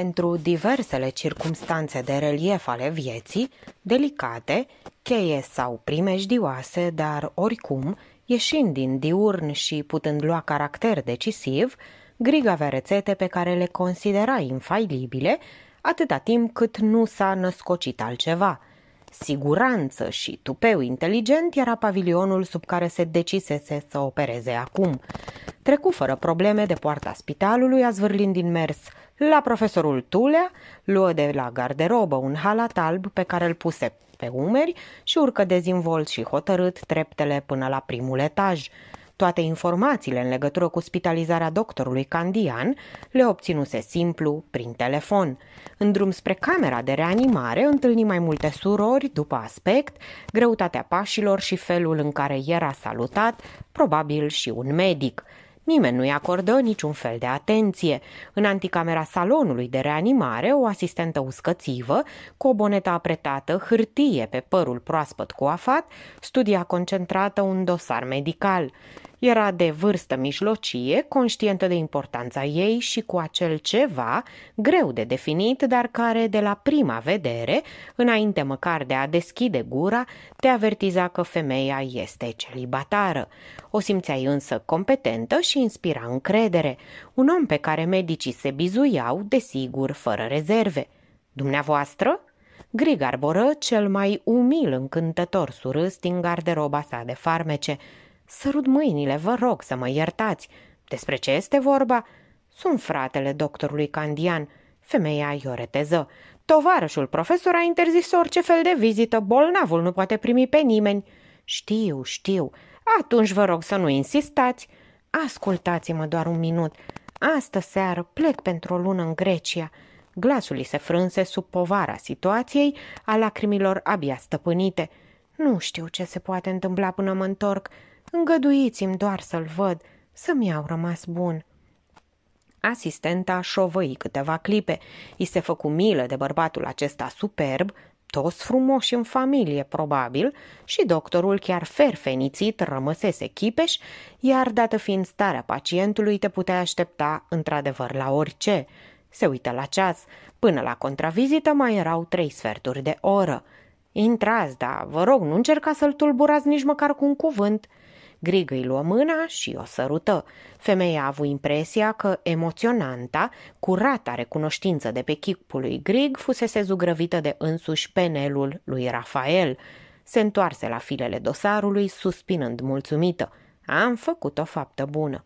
pentru diversele circumstanțe de relief ale vieții, delicate, cheie sau primejdioase, dar oricum, ieșind din diurn și putând lua caracter decisiv, Grig avea rețete pe care le considera infailibile, atâta timp cât nu s-a născocit altceva. Siguranță și tupeu inteligent era pavilionul sub care se decisese să opereze acum. Trecu fără probleme de poarta spitalului, azvârlind din mers la profesorul Tulea luă de la garderobă un halat alb pe care îl puse pe umeri și urcă dezinvolt și hotărât treptele până la primul etaj. Toate informațiile în legătură cu spitalizarea doctorului Candian le obținuse simplu prin telefon. În drum spre camera de reanimare întâlni mai multe surori după aspect, greutatea pașilor și felul în care era salutat, probabil și un medic – Nimeni nu-i acordă niciun fel de atenție. În anticamera salonului de reanimare, o asistentă uscățivă, cu o bonetă apretată, hârtie pe părul proaspăt coafat, studia concentrată un dosar medical. Era de vârstă mijlocie, conștientă de importanța ei și cu acel ceva greu de definit, dar care de la prima vedere, înainte măcar de a deschide gura, te avertiza că femeia este celibatară. O simțeai însă competentă și inspira încredere, un om pe care medicii se bizuiau, desigur, fără rezerve. Dumneavoastră? grigar arboră cel mai umil încântător surâs din garderoba sa de farmece – Sărut mâinile, vă rog să mă iertați. Despre ce este vorba? Sunt fratele doctorului Candian. Femeia ioreteză. Tovarășul profesor a interzis orice fel de vizită. Bolnavul nu poate primi pe nimeni. Știu, știu. Atunci vă rog să nu insistați. Ascultați-mă doar un minut. Astă seară plec pentru o lună în Grecia. Glasul îi se frânse sub povara situației, a lacrimilor abia stăpânite. Nu știu ce se poate întâmpla până mă întorc. Îngăduiți-mi doar să-l văd, să-mi au rămas bun. Asistenta șovăi câteva clipe. I se făcu milă de bărbatul acesta superb, toți frumoși în familie, probabil, și doctorul chiar ferfenițit rămăsese chipeș, iar dată fiind starea pacientului, te putea aștepta într-adevăr la orice. Se uită la ceas. Până la contravizită mai erau trei sferturi de oră. Intrați, da, vă rog, nu încerca să-l tulburați nici măcar cu un cuvânt. Grig îi luă mâna și o sărută. Femeia a avut impresia că emoționanta, curata recunoștință de pe chipul lui Grig, fusese zugrăvită de însuși penelul lui Rafael. Se întoarse la filele dosarului, suspinând mulțumită. Am făcut o faptă bună.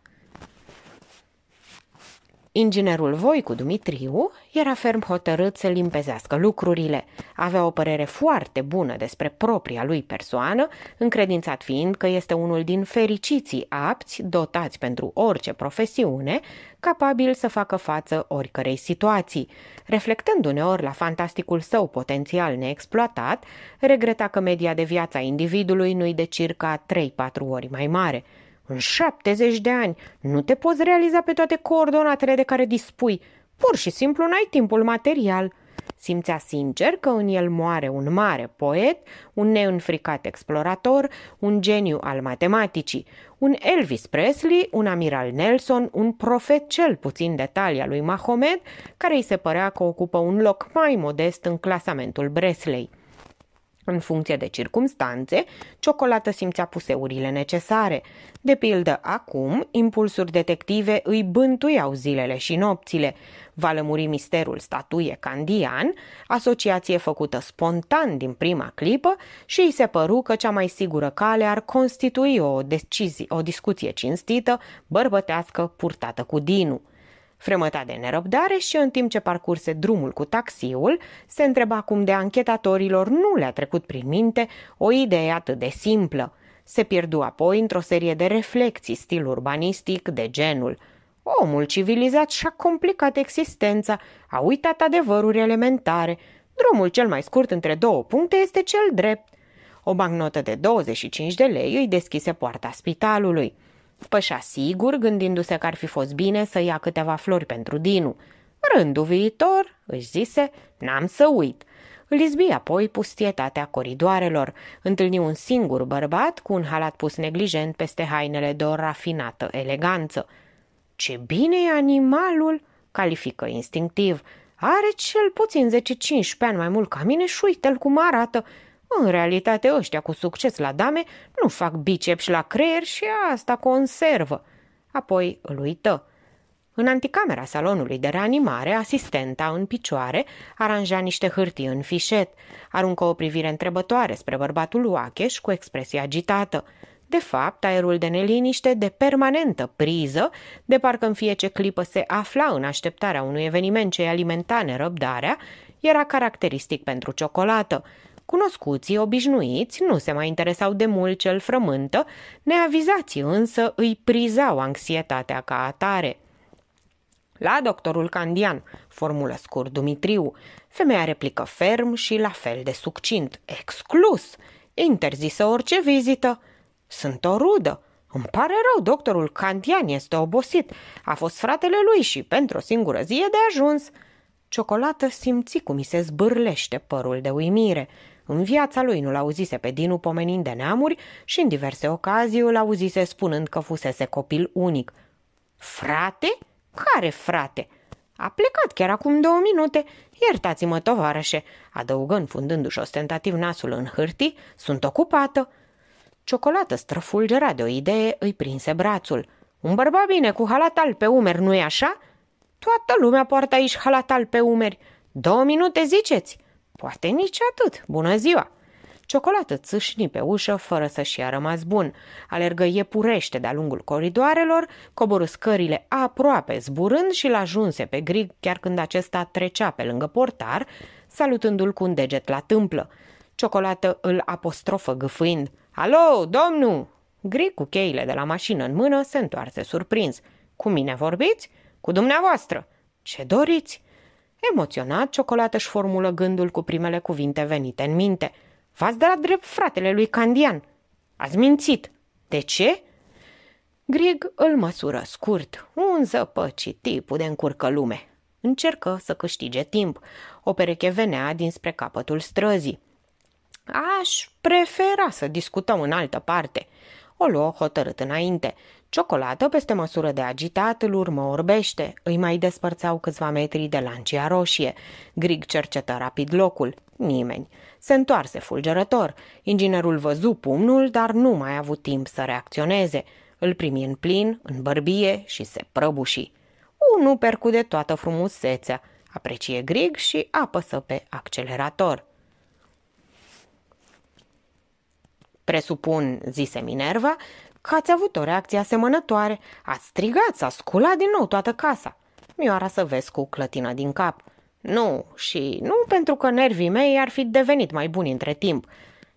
Inginerul Voicu Dumitriu era ferm hotărât să limpezească lucrurile. Avea o părere foarte bună despre propria lui persoană, încredințat fiind că este unul din fericiții apți, dotați pentru orice profesiune, capabil să facă față oricărei situații. Reflectând uneori la fantasticul său potențial neexploatat, regreta că media de viață a individului nu-i de circa 3-4 ori mai mare – în 70 de ani nu te poți realiza pe toate coordonatele de care dispui. Pur și simplu n-ai timpul material. Simțea sincer că în el moare un mare poet, un neînfricat explorator, un geniu al matematicii, un Elvis Presley, un amiral Nelson, un profet cel puțin de talia lui Mahomet, care îi se părea că ocupă un loc mai modest în clasamentul Bresley. În funcție de circumstanțe, ciocolată simțea puseurile necesare. De pildă, acum, impulsuri detective îi bântuiau zilele și nopțile. Va lămuri misterul statuie Candian, asociație făcută spontan din prima clipă și îi se păru că cea mai sigură cale ar constitui o, decizie, o discuție cinstită, bărbătească, purtată cu Dinu. Fremăta de nerăbdare și în timp ce parcurse drumul cu taxiul, se întreba cum de anchetatorilor nu le-a trecut prin minte o idee atât de simplă. Se pierdu apoi într-o serie de reflexii stil urbanistic de genul – Omul civilizat și-a complicat existența, a uitat adevăruri elementare. Drumul cel mai scurt între două puncte este cel drept. O bancnotă de 25 de lei îi deschise poarta spitalului. Pășea sigur, gândindu-se că ar fi fost bine să ia câteva flori pentru Dinu. Rândul viitor, își zise, n-am să uit. Îl izbi apoi pustietatea coridoarelor. Întâlni un singur bărbat cu un halat pus neglijent peste hainele de o rafinată eleganță. Ce bine e animalul!" califică instinctiv. Are cel puțin 10-15 ani mai mult ca mine și uite-l cum arată. În realitate, ăștia cu succes la dame nu fac și la creier și asta conservă. Apoi îl uită. În anticamera salonului de reanimare, asistenta, în picioare, aranja niște hârtii în fișet. Aruncă o privire întrebătoare spre bărbatul Oacheș cu expresie agitată. De fapt, aerul de neliniște, de permanentă priză, de parcă în ce clipă se afla în așteptarea unui eveniment ce alimenta nerăbdarea, era caracteristic pentru ciocolată. Cunoscuții, obișnuiți, nu se mai interesau de mult cel frământă, neavizații însă îi prizau anxietatea ca atare. La doctorul Candian, formulă scurt Dumitriu. Femeia replică ferm și la fel de succint. Exclus! Interzisă orice vizită. Sunt o rudă. Îmi pare rău, doctorul Candian este obosit. A fost fratele lui și pentru o singură zi e de ajuns. Ciocolată simți cum i se zbârlește părul de uimire. În viața lui nu-l auzise pe Dinu pomenind de neamuri și în diverse ocazii îl auzise spunând că fusese copil unic. Frate? Care frate?" A plecat chiar acum două minute. Iertați-mă, tovarășe, adăugă înfundându-și ostentativ nasul în hârtii, sunt ocupată. Ciocolată străfulgera de o idee, îi prinse brațul. Un bărbat bine cu halat pe umeri, nu-i așa? Toată lumea poartă aici halat pe umeri. Două minute, ziceți? Poate nici atât. Bună ziua! Ciocolată țâșni pe ușă fără să-și ia rămas bun. Alergă iepurește de-a lungul coridoarelor, coborâ scările aproape zburând și l-ajunse pe Grig chiar când acesta trecea pe lângă portar, salutându-l cu un deget la tâmplă. Ciocolată îl apostrofă gâfâind. Alo, domnul! Grig cu cheile de la mașină în mână se întoarse surprins. Cu mine vorbiți? Cu dumneavoastră! Ce doriți? Emoționat, Ciocolată își formulă gândul cu primele cuvinte venite în minte. V-ați dat drept fratele lui Candian. Ați mințit. De ce? Grig îl măsură scurt, un zăpăcit tipul de încurcă lume. Încercă să câștige timp. O pereche venea dinspre capătul străzii. Aș prefera să discutăm în altă parte. O luă hotărât înainte. Ciocolată peste măsură de agitat îl urmă orbește, îi mai despărțeau câțiva metri de lancia roșie. Grig cercetă rapid locul. Nimeni. Se întoarse fulgerător. Inginerul văzu pumnul, dar nu mai a avut timp să reacționeze. Îl primi în plin, în bărbie și se prăbuși. Unu percude toată frumusețea, aprecie Grig și apăsă pe accelerator. Presupun, zise Minerva, că ați avut o reacție asemănătoare. Ați strigat, s-a sculat din nou toată casa. Mioara să vezi cu clătina din cap. Nu, și nu pentru că nervii mei ar fi devenit mai buni între timp,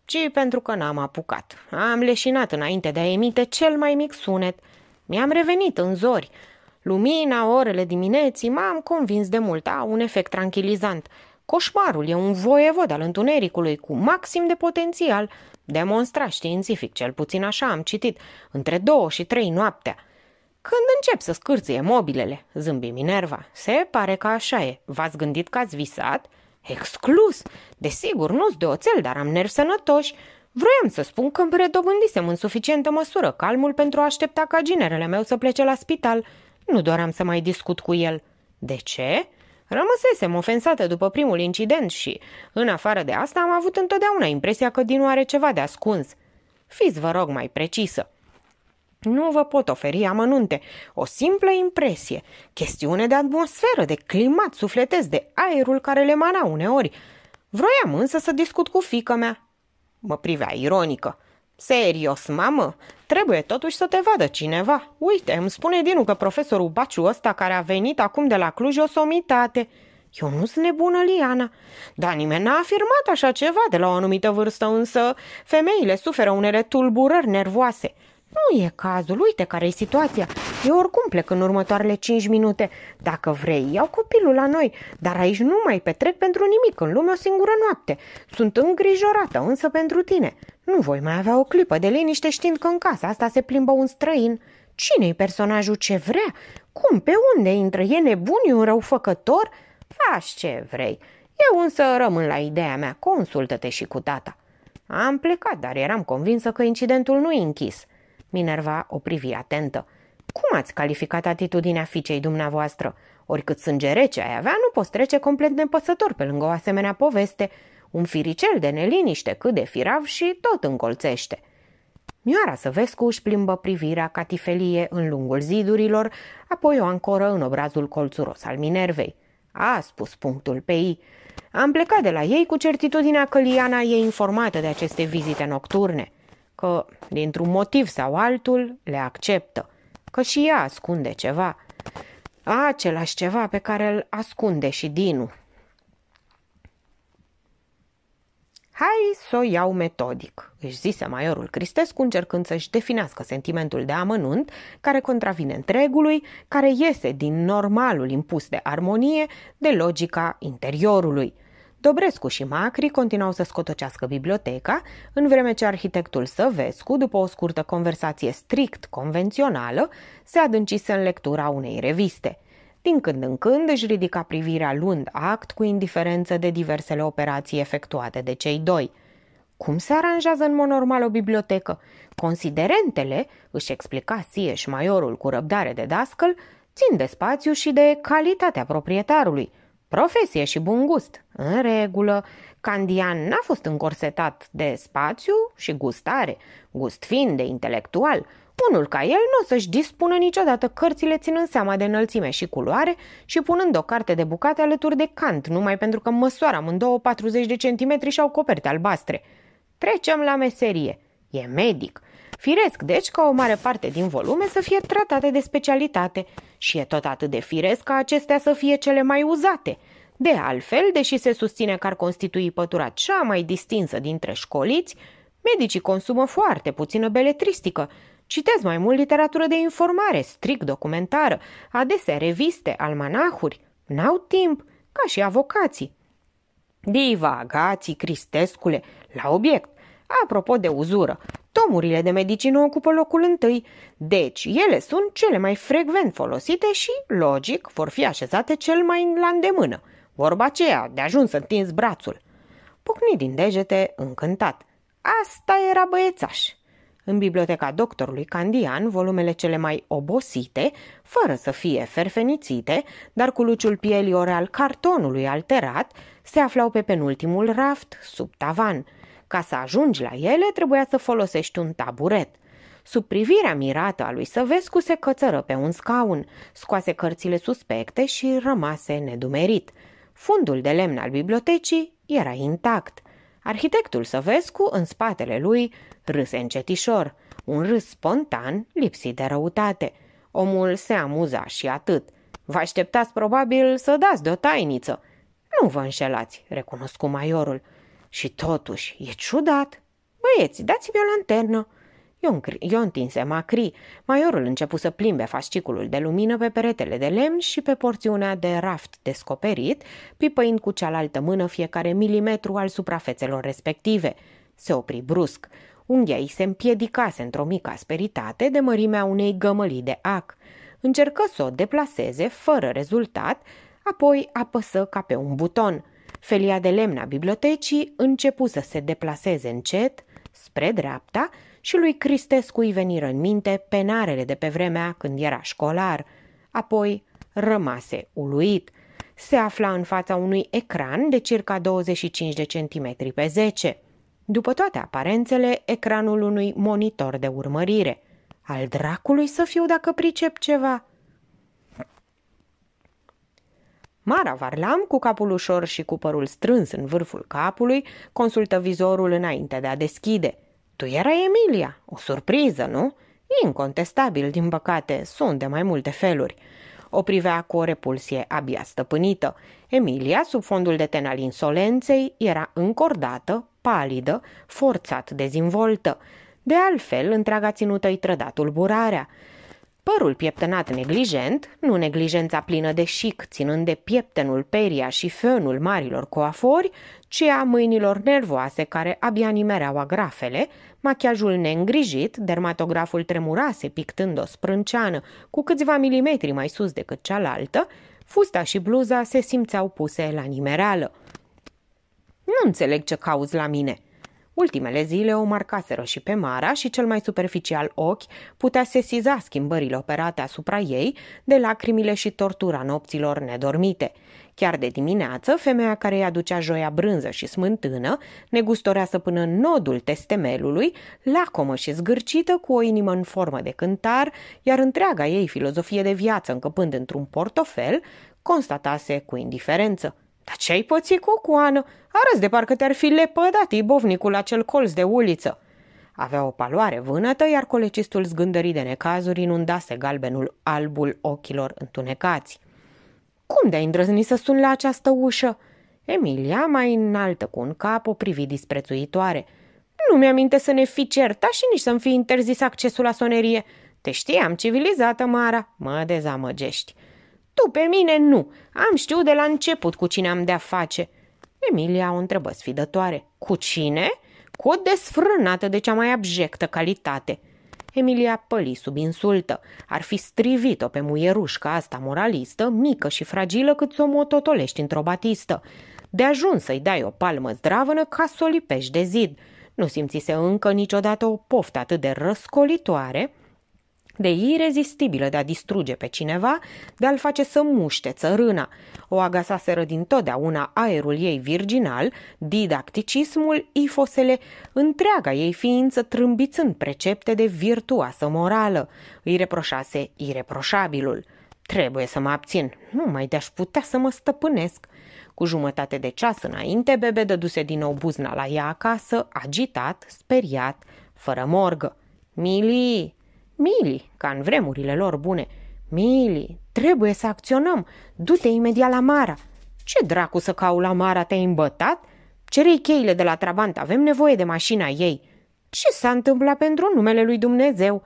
ci pentru că n-am apucat. Am leșinat înainte de a emite cel mai mic sunet. Mi-am revenit în zori. Lumina, orele dimineții m-am convins de mult, a un efect tranquilizant. Coșmarul e un voievod al întunericului cu maxim de potențial – Demonstra științific, cel puțin așa am citit, între două și trei noaptea. Când încep să scârție mobilele, zâmbi Minerva, se pare că așa e. V-ați gândit că ați visat? Exclus! Desigur, nu-s de oțel, dar am nervi sănătoși. Vroiam să spun că îmi redobândisem în suficientă măsură calmul pentru a aștepta ca ginerele meu să plece la spital. Nu doream să mai discut cu el. De ce? Rămăsesem ofensată după primul incident și, în afară de asta, am avut întotdeauna impresia că Dinu are ceva de ascuns. Fiți, vă rog, mai precisă. Nu vă pot oferi amănunte, o simplă impresie, chestiune de atmosferă, de climat sufletesc, de aerul care le mana uneori. Vroiam însă să discut cu fică mea. Mă privea ironică. Serios, mamă? Trebuie totuși să te vadă cineva. Uite, îmi spune Dinu că profesorul Baciu ăsta care a venit acum de la Cluj o somitate. Eu nu sunt nebună, Liana. Dar nimeni n-a afirmat așa ceva de la o anumită vârstă, însă femeile suferă unele tulburări nervoase. Nu e cazul, uite care e situația. Eu oricum plec în următoarele 5 minute. Dacă vrei, iau copilul la noi, dar aici nu mai petrec pentru nimic în lume o singură noapte. Sunt îngrijorată, însă pentru tine. Nu voi mai avea o clipă de liniște știind că în casa asta se plimbă un străin. Cine-i personajul ce vrea? Cum? Pe unde intră? E nebun? E un răufăcător? Faci ce vrei. Eu însă rămân la ideea mea. Consultă-te și cu tata. Am plecat, dar eram convinsă că incidentul nu i închis. Minerva o privi atentă. Cum ați calificat atitudinea fiicei dumneavoastră? Oricât sânge rece ai avea, nu poți trece complet nepăsător pe lângă o asemenea poveste. Un firicel de neliniște cât de firav și tot încolțește. Mioara Săvescu își plimbă privirea catifelie în lungul zidurilor, apoi o ancoră în obrazul colțuros al Minervei. A spus punctul pe ei. Am plecat de la ei cu certitudinea că Liana e informată de aceste vizite nocturne, că, dintr-un motiv sau altul, le acceptă, că și ea ascunde ceva. Același ceva pe care îl ascunde și Dinu. Hai să o iau metodic, își zise maiorul Cristescu încercând să-și definească sentimentul de amănunt care contravine întregului, care iese din normalul impus de armonie, de logica interiorului. Dobrescu și Macri continuau să scotocească biblioteca, în vreme ce arhitectul Săvescu, după o scurtă conversație strict convențională, se adâncise în lectura unei reviste – din când în când își ridica privirea luând act cu indiferență de diversele operații efectuate de cei doi. Cum se aranjează în mod normal o bibliotecă? Considerentele, își explica Sieș Maiorul cu răbdare de dascăl, țin de spațiu și de calitatea proprietarului – profesie și bun gust. În regulă, Candian n-a fost încorsetat de spațiu și gustare, gust fin de intelectual, unul ca el nu o să-și dispună niciodată cărțile ținând seama de înălțime și culoare și punând o carte de bucate alături de cant, numai pentru că măsoară amândouă 40 de centimetri și au coperte albastre. Trecem la meserie. E medic. Firesc, deci, ca o mare parte din volume să fie tratate de specialitate și e tot atât de firesc ca acestea să fie cele mai uzate. De altfel, deși se susține că ar constitui pătura cea mai distinsă dintre școliți, medicii consumă foarte puțină beletristică, Citez mai mult literatură de informare, strict documentară, adesea reviste, almanahuri. N-au timp, ca și avocații. Diva, Cristescule, la obiect. Apropo de uzură, tomurile de medicină ocupă locul întâi, deci ele sunt cele mai frecvent folosite și, logic, vor fi așezate cel mai la îndemână. Vorba aceea, de ajuns să întinzi brațul. Pucni din degete, încântat. Asta era băiețaș în biblioteca doctorului Candian volumele cele mai obosite, fără să fie ferfenițite, dar cu luciul ore al cartonului alterat, se aflau pe penultimul raft, sub tavan. Ca să ajungi la ele, trebuia să folosești un taburet. Sub privirea mirată a lui Săvescu se cățără pe un scaun, scoase cărțile suspecte și rămase nedumerit. Fundul de lemn al bibliotecii era intact. Arhitectul Săvescu, în spatele lui, râse încetișor, un râs spontan, lipsit de răutate. Omul se amuza și atât. Vă așteptați probabil să dați de o tainiță. Nu vă înșelați, recunosc cu maiorul. Și totuși, e ciudat. Băieți, dați-mi o lanternă. Eu, eu întinse macri. Maiorul începu să plimbe fasciculul de lumină pe peretele de lemn și pe porțiunea de raft descoperit, pipăind cu cealaltă mână fiecare milimetru al suprafețelor respective. Se opri brusc. Unghia îi se împiedicase într-o mică asperitate de mărimea unei gămălii de ac. Încercă să o deplaseze, fără rezultat, apoi apăsă ca pe un buton. Felia de lemn a bibliotecii începu să se deplaseze încet, spre dreapta, și lui Cristescu îi veniră în minte penarele de pe vremea când era școlar. Apoi rămase uluit. Se afla în fața unui ecran de circa 25 de centimetri pe 10. După toate aparențele, ecranul unui monitor de urmărire. Al dracului să fiu dacă pricep ceva!" Mara Varlam, cu capul ușor și cu părul strâns în vârful capului, consultă vizorul înainte de a deschide. Tu erai Emilia, o surpriză, nu? Incontestabil, din păcate, sunt de mai multe feluri. O privea cu o repulsie abia stăpânită. Emilia, sub fondul de ten al insolenței, era încordată, palidă, forțat dezvoltă. De altfel, întreaga ținută i trădatul burarea. Părul pieptănat neglijent, nu neglijența plină de șic, ținând de pieptenul, peria și fönul marilor coafori, ci a mâinilor nervoase care abia nimereau agrafele, machiajul neîngrijit, dermatograful tremurase pictând o sprânceană cu câțiva milimetri mai sus decât cealaltă, fusta și bluza se simțeau puse la nimereală. Nu înțeleg ce cauz la mine!" Ultimele zile o marcaseră și pe Mara și cel mai superficial ochi putea sesiza schimbările operate asupra ei de lacrimile și tortura nopților nedormite. Chiar de dimineață, femeia care îi aducea joia brânză și smântână negustoreasă până în nodul testemelului, lacomă și zgârcită, cu o inimă în formă de cântar, iar întreaga ei filozofie de viață încăpând într-un portofel, constatase cu indiferență – dar ce ai pățit, coană? Arăți de parcă te-ar fi lepădat ibovnicul acel colț de uliță. Avea o paloare vânătă, iar colecistul zgândării de necazuri inundase galbenul albul ochilor întunecați. Cum de-ai îndrăznit să suni la această ușă?" Emilia, mai înaltă cu un cap, o privi disprețuitoare. Nu mi-aminte să ne fi certa și nici să-mi fi interzis accesul la sonerie. Te știam, civilizată, Mara, mă dezamăgești. Tu pe mine nu. Am știut de la început cu cine am de-a face. Emilia o întrebă sfidătoare. Cu cine? Cu o desfrânată de cea mai abjectă calitate. Emilia păli sub insultă. Ar fi strivit-o pe muierușca asta moralistă, mică și fragilă cât să o mototolești într-o batistă. De ajuns să-i dai o palmă zdravănă ca să o lipești de zid. Nu simțise încă niciodată o poftă atât de răscolitoare de irezistibilă de a distruge pe cineva, de a-l face să muște țărâna. O agasaseră din totdeauna aerul ei virginal, didacticismul, ifosele, întreaga ei ființă trâmbițând precepte de virtuoasă morală. Îi reproșase ireproșabilul. Trebuie să mă abțin, nu mai de-aș putea să mă stăpânesc. Cu jumătate de ceas înainte, bebe dăduse din nou buzna la ea acasă, agitat, speriat, fără morgă. Mili, Mili, ca în vremurile lor bune. Mili, trebuie să acționăm. Du-te imediat la Mara. Ce dracu să cau la Mara, te-ai îmbătat? Cerei cheile de la Trabant, avem nevoie de mașina ei. Ce s-a întâmplat pentru numele lui Dumnezeu?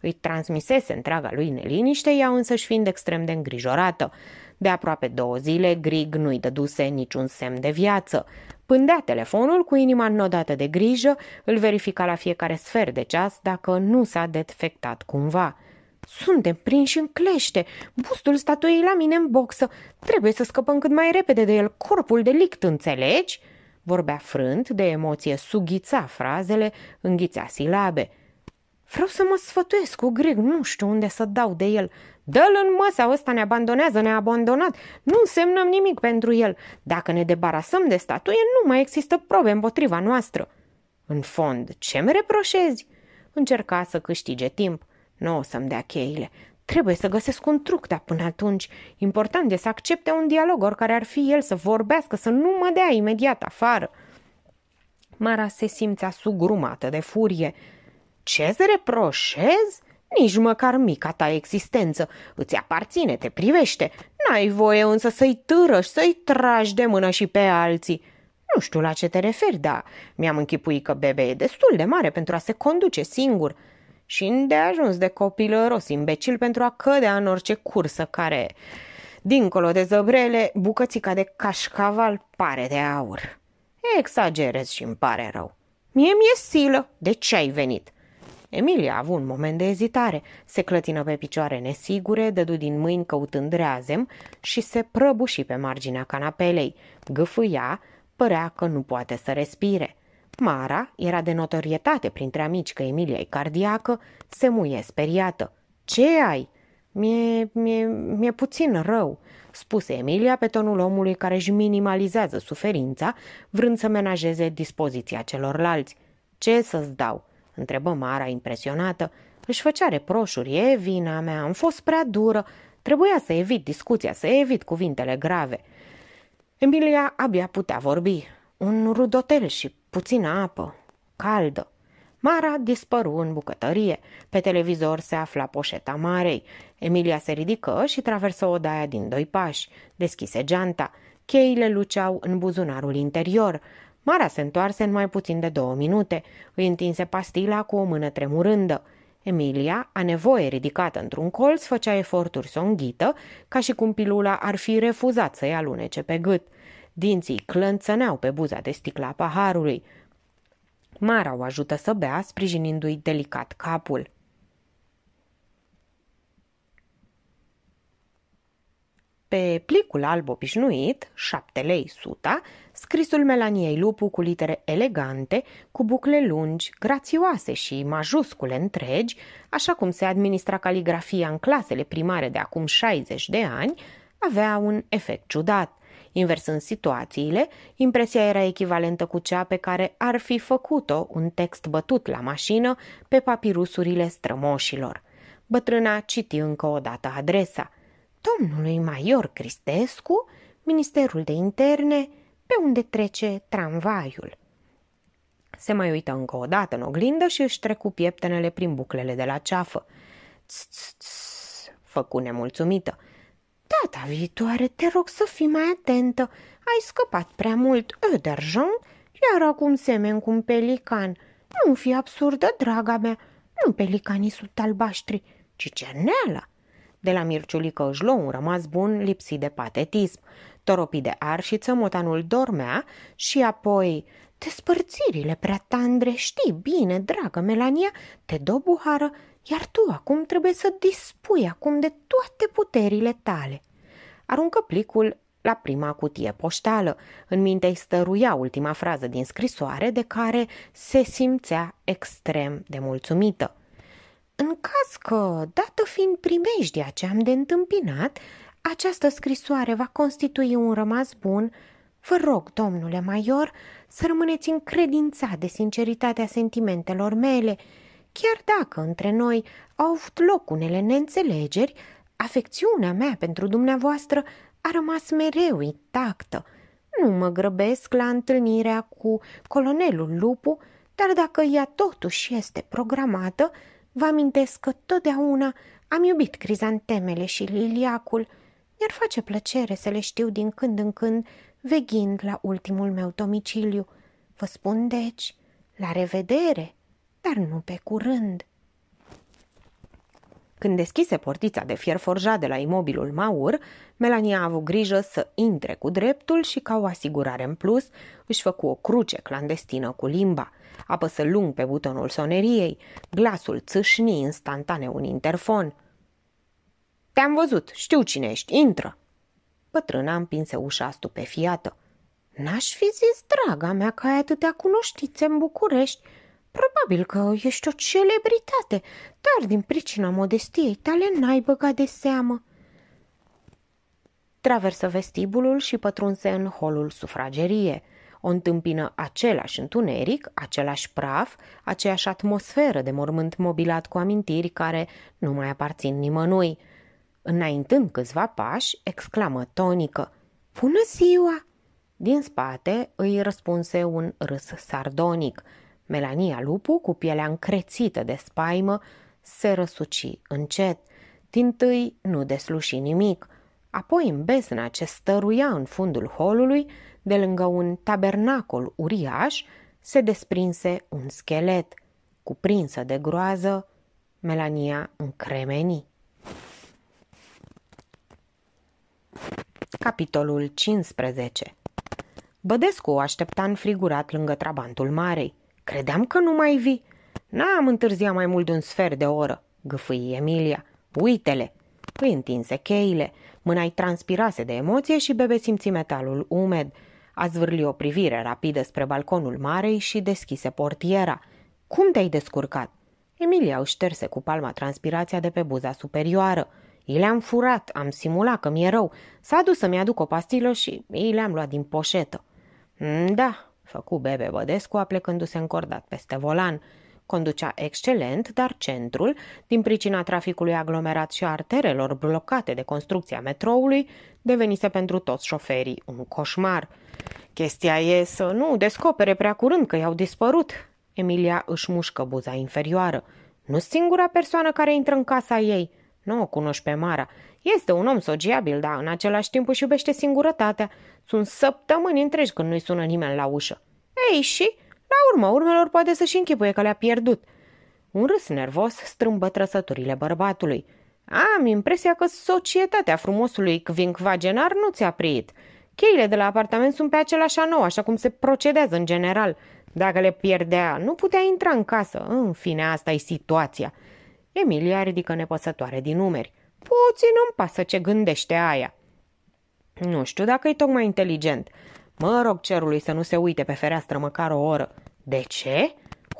Îi transmisese întreaga lui neliniște, ea însă fiind extrem de îngrijorată. De aproape două zile, Grig nu-i dăduse niciun semn de viață. Pândea telefonul cu inima înnodată de grijă, îl verifica la fiecare sfert de ceas dacă nu s-a defectat cumva. Suntem prinși în clește, bustul statuiei la mine în boxă, trebuie să scăpăm cât mai repede de el, corpul delict, înțelegi?" Vorbea frânt, de emoție sughița frazele, înghițea silabe – Vreau să mă sfătuiesc cu greg, nu știu unde să dau de el. Dă-l în măsa, ăsta ne abandonează, ne-a abandonat. Nu însemnăm nimic pentru el. Dacă ne debarasăm de statuie, nu mai există probe împotriva noastră. În fond, ce-mi reproșezi? Încerca să câștige timp. Nu o să-mi dea cheile. Trebuie să găsesc un truc, dar până atunci important e să accepte un dialog, oricare ar fi el, să vorbească, să nu mă dea imediat afară. Mara se simțea sugrumată de furie. Ce-ți reproșez? Nici măcar mica ta existență. Îți aparține, te privește. N-ai voie însă să-i târăși, să-i tragi de mână și pe alții. Nu știu la ce te referi, dar mi-am închipuit că bebe e destul de mare pentru a se conduce singur și îndeajuns de copilăros imbecil pentru a cădea în orice cursă care, dincolo de zăbrele, bucățica de cașcaval pare de aur. Exagerez și îmi pare rău. Mie mi-e silă. De ce ai venit? Emilia a avut un moment de ezitare, se clătină pe picioare nesigure, dădu din mâini căutând reazem și se prăbuși pe marginea canapelei. Gâfâia, părea că nu poate să respire. Mara era de notorietate printre amici că Emilia e cardiacă, se muie speriată. Ce ai?" Mie, mie, mie puțin rău," spuse Emilia pe tonul omului care își minimalizează suferința, vrând să menajeze dispoziția celorlalți. Ce să-ți dau?" întrebă Mara impresionată. Își făcea reproșuri, e vina mea, am fost prea dură, trebuia să evit discuția, să evit cuvintele grave. Emilia abia putea vorbi. Un rudotel și puțină apă, caldă. Mara dispăru în bucătărie. Pe televizor se afla poșeta Marei. Emilia se ridică și traversă odaia din doi pași. Deschise geanta. Cheile luceau în buzunarul interior. Mara se întoarse în mai puțin de două minute. Îi întinse pastila cu o mână tremurândă. Emilia, a nevoie ridicată într-un colț, făcea eforturi să o înghită, ca și cum pilula ar fi refuzat să-i alunece pe gât. Dinții clănțăneau pe buza de sticla paharului. Mara o ajută să bea, sprijinindu-i delicat capul. Pe plicul alb obișnuit, șapte lei suta, Scrisul Melaniei Lupu cu litere elegante, cu bucle lungi, grațioase și majuscule întregi, așa cum se administra caligrafia în clasele primare de acum 60 de ani, avea un efect ciudat. Inversând situațiile, impresia era echivalentă cu cea pe care ar fi făcut-o un text bătut la mașină pe papirusurile strămoșilor. Bătrâna citi încă o dată adresa. Domnului Maior Cristescu, Ministerul de Interne, pe unde trece tramvaiul. Se mai uită încă o dată în oglindă și își trecu pieptenele prin buclele de la ceafă. Ts ts ts. făcu nemulțumită. Data viitoare te rog să fii mai atentă. Ai scăpat prea mult, Öderjon, iar acum semen cu un pelican. Nu fi absurdă, draga mea, nu pelicanii sunt albaștri, ci cerneala. De la Mirciulică își luă un rămas bun lipsit de patetism toropii de arșiță, motanul dormea și apoi... Despărțirile prea tandre, știi bine, dragă Melania, te buhară, iar tu acum trebuie să dispui acum de toate puterile tale. Aruncă plicul la prima cutie poștală. În minte îi stăruia ultima frază din scrisoare de care se simțea extrem de mulțumită. În caz că, dată fiind primejdia ce am de întâmpinat, această scrisoare va constitui un rămas bun. Vă rog, domnule Maior, să rămâneți încredințat de sinceritatea sentimentelor mele, chiar dacă între noi au avut loc unele neînțelegeri, afecțiunea mea pentru dumneavoastră a rămas mereu intactă. Nu mă grăbesc la întâlnirea cu colonelul Lupu, dar dacă ea totuși este programată, vă amintesc că totdeauna am iubit crizantemele și liliacul – mi-ar face plăcere să le știu din când în când, veghind la ultimul meu domiciliu. Vă spun deci, la revedere, dar nu pe curând. Când deschise portița de fier forjat de la imobilul Maur, Melania a avut grijă să intre cu dreptul și, ca o asigurare în plus, își făcu o cruce clandestină cu limba. Apăsă lung pe butonul soneriei, glasul țâșni instantaneu un interfon – te-am văzut, știu cine ești, intră!" Pătrâna împinse ușa stupefiată. N-aș fi zis, draga mea, că ai atâtea cunoștințe în București. Probabil că ești o celebritate, dar din pricina modestiei tale n-ai băgat de seamă. Traversă vestibulul și pătrunse în holul sufragerie. O întâmpină același întuneric, același praf, aceeași atmosferă de mormânt mobilat cu amintiri care nu mai aparțin nimănui – Înaintând câțiva pași, exclamă tonică, Bună ziua! Din spate îi răspunse un râs sardonic. Melania Lupu, cu pielea încrețită de spaimă, se răsuci încet. Din tâi nu desluși nimic. Apoi în bezna ce stăruia în fundul holului, de lângă un tabernacol uriaș, se desprinse un schelet. Cuprinsă de groază, Melania încremeni. Capitolul 15 Bădescu o aștepta înfrigurat lângă trabantul marei. Credeam că nu mai vii. N-am întârziat mai mult de un sfert de oră, gâfâi Emilia. Uite-le! Îi întinse cheile. Mâna i transpirase de emoție și bebe simți metalul umed. A zvârli o privire rapidă spre balconul marei și deschise portiera. Cum te-ai descurcat? Emilia își șterse cu palma transpirația de pe buza superioară. I le-am furat, am simulat că mi-e rău. S-a dus să-mi aduc o pastilă și ei le-am luat din poșetă. Mm, da, făcu Bebe Bădescu aplecându-se încordat peste volan. Conducea excelent, dar centrul, din pricina traficului aglomerat și arterelor blocate de construcția metroului, devenise pentru toți șoferii un coșmar. Chestia e să nu descopere prea curând că i-au dispărut. Emilia își mușcă buza inferioară. Nu singura persoană care intră în casa ei – nu o cunoști pe Mara. Este un om sociabil, dar în același timp își iubește singurătatea. Sunt săptămâni întregi când nu-i sună nimeni la ușă. Ei, și? La urma urmelor poate să-și închipuie că le-a pierdut. Un râs nervos strâmbă trăsăturile bărbatului. Am impresia că societatea frumosului Kvinkvagenar nu ți-a priit. Cheile de la apartament sunt pe același anou, așa cum se procedează în general. Dacă le pierdea, nu putea intra în casă. În fine, asta e situația. Emilia ridică nepăsătoare din numeri. Puțin mi pasă ce gândește aia. Nu știu dacă e tocmai inteligent. Mă rog cerului să nu se uite pe fereastră măcar o oră. De ce?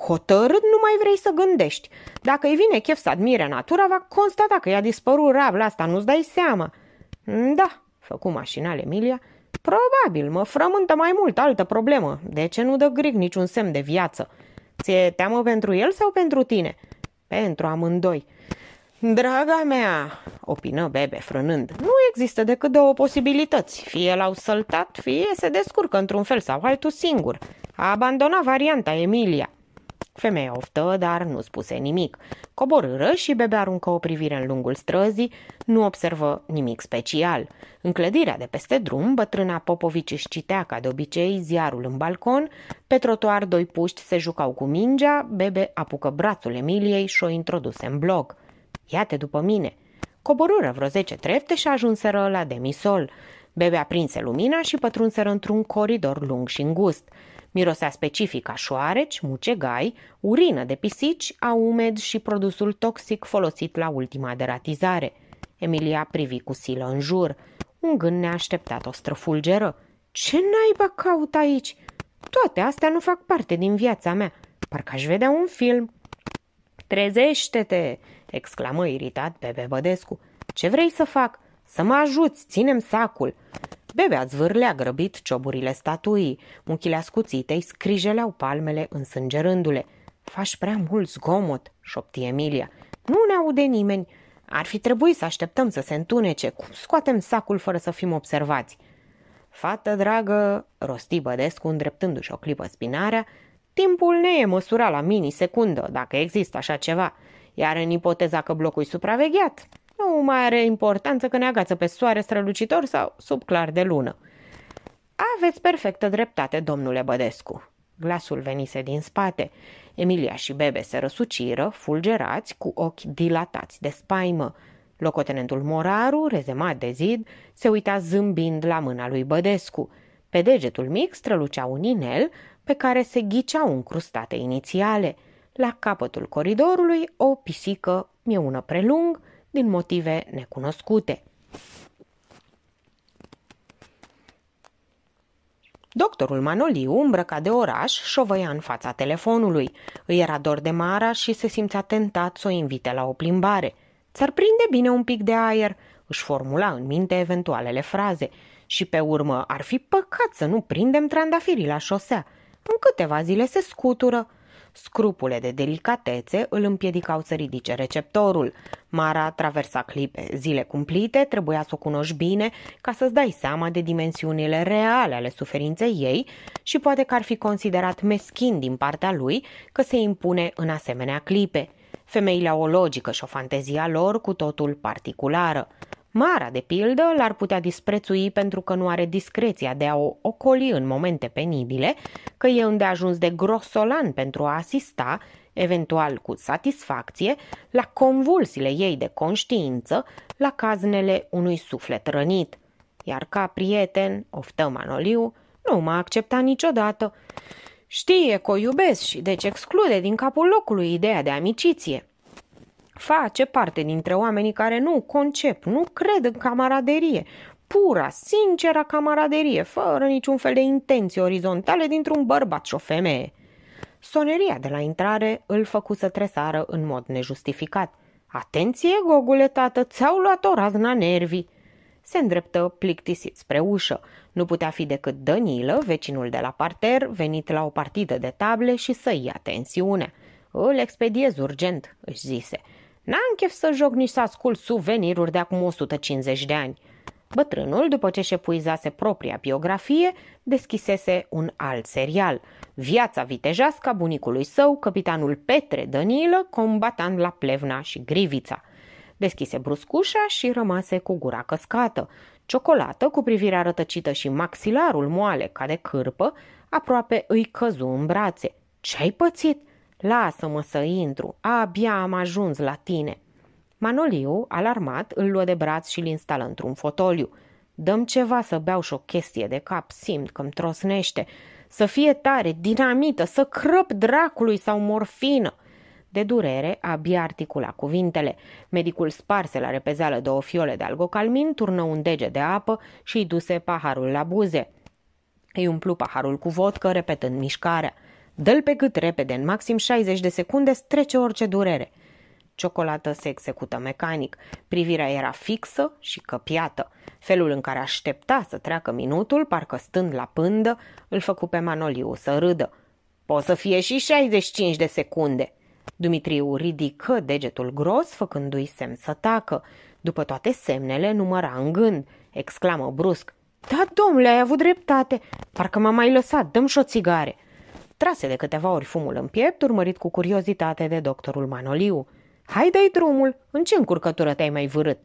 Hotărât nu mai vrei să gândești. Dacă îi vine chef să admire natura, va constata că i-a dispărut rabla asta, nu-ți dai seama. Da, făcu mașinal Emilia, probabil mă frământă mai mult altă problemă. De ce nu dă Grig niciun semn de viață? Ți-e teamă pentru el sau pentru tine? Pentru amândoi. Draga mea, opină Bebe frânând, nu există decât două posibilități. Fie l-au săltat, fie se descurcă într-un fel sau altul singur. A abandonat varianta Emilia. Femeia oftă, dar nu spuse nimic. Coborâră și bebe aruncă o privire în lungul străzii, nu observă nimic special. În clădirea de peste drum, bătrâna Popovici își citea ca de obicei ziarul în balcon, pe trotuar doi puști se jucau cu mingea, bebe apucă brațul Emiliei și o introduse în bloc. Iate după mine! Coborâră vreo zece trepte și ajunseră la demisol. Bebe aprinse lumina și pătrunseră într-un coridor lung și îngust. Mirosea specific a șoareci, mucegai, urină de pisici, a umed și produsul toxic folosit la ultima deratizare. Emilia privi cu silă în jur. Un gând neașteptat o străfulgeră. Ce naiba caut aici? Toate astea nu fac parte din viața mea. Parcă aș vedea un film. Trezește-te! exclamă iritat Bebe Bădescu. Ce vrei să fac? Să mă ajuți, ținem sacul. Bebea zvârlea grăbit cioburile statuii. Muchile ascuțitei scrijeleau palmele însângerându-le. Faci prea mult zgomot, șopti Emilia. Nu ne aude nimeni. Ar fi trebuit să așteptăm să se întunece. Cum scoatem sacul fără să fim observați? Fată dragă, rosti Bădescu îndreptându-și o clipă spinarea, timpul ne e măsurat la minisecundă, dacă există așa ceva. Iar în ipoteza că blocul e supravegheat, nu mai are importanță că ne agață pe soare strălucitor sau sub clar de lună. Aveți perfectă dreptate, domnule Bădescu. Glasul venise din spate. Emilia și Bebe se răsuciră, fulgerați, cu ochi dilatați de spaimă. Locotenentul Moraru, rezemat de zid, se uita zâmbind la mâna lui Bădescu. Pe degetul mic strălucea un inel pe care se ghiceau încrustate inițiale. La capătul coridorului, o pisică, mieună prelung, din motive necunoscute. Doctorul Manoliu, îmbrăca de oraș, șovăia în fața telefonului. Îi era dor de Mara și se simțea tentat să o invite la o plimbare. Ți-ar prinde bine un pic de aer, își formula în minte eventualele fraze. Și pe urmă, ar fi păcat să nu prindem trandafirii la șosea. În câteva zile se scutură. Scrupule de delicatețe îl împiedicau să ridice receptorul. Mara traversa clipe zile cumplite, trebuia să o cunoști bine ca să-ți dai seama de dimensiunile reale ale suferinței ei și poate că ar fi considerat meschin din partea lui că se impune în asemenea clipe. Femeile au o logică și o fantezia lor cu totul particulară. Mara, de pildă, l-ar putea disprețui pentru că nu are discreția de a o ocoli în momente penibile, că e îndeajuns de grosolan pentru a asista, eventual cu satisfacție, la convulsiile ei de conștiință, la caznele unui suflet rănit. Iar ca prieten, oftă Manoliu, nu m-a acceptat niciodată. Știe că o iubesc și deci exclude din capul locului ideea de amiciție – Face parte dintre oamenii care nu concep, nu cred în camaraderie, pura, sincera camaraderie, fără niciun fel de intenții orizontale dintr-un bărbat și o femeie. Soneria de la intrare îl făcu să tresară în mod nejustificat. Atenție, gogule, tată, ți-au luat o razna nervii!" Se îndreptă plictisit spre ușă. Nu putea fi decât Dănilă, vecinul de la parter, venit la o partidă de table și să ia tensiune. Îl expediez urgent," își zise. N-am chef să joc nici să ascult suveniruri de acum 150 de ani. Bătrânul, după ce și propria biografie, deschisese un alt serial. Viața vitejească a bunicului său, capitanul Petre Danilă, combatant la Plevna și Grivița. Deschise bruscușa și rămase cu gura căscată. Ciocolată, cu privirea rătăcită și maxilarul moale ca de cârpă, aproape îi căzu în brațe. Ce ai pățit?" Lasă-mă să intru, abia am ajuns la tine. Manoliu, alarmat, îl luă de braț și îl instală într-un fotoliu. Dăm ceva să beau și o chestie de cap, simt că-mi trosnește. Să fie tare, dinamită, să crăp dracului sau morfină. De durere, abia articula cuvintele. Medicul sparse la repezeală două fiole de algocalmin, turnă un dege de apă și i duse paharul la buze. Îi umplu paharul cu vodcă, repetând mișcarea. Dă-l pe cât repede, în maxim 60 de secunde strece orice durere. Ciocolată se execută mecanic. Privirea era fixă și căpiată. Felul în care aștepta să treacă minutul, parcă stând la pândă, îl făcu pe Manoliu să râdă. Poți să fie și 65 de secunde!" Dumitriu ridică degetul gros, făcându-i semn să tacă. După toate semnele, număra în gând. Exclamă brusc. Da, domnule, ai avut dreptate. Parcă m-a mai lăsat, dăm și o țigare. Trase de câteva ori fumul în piept, urmărit cu curiozitate de doctorul Manoliu. Hai dă drumul! În ce încurcătură te-ai mai vârât?"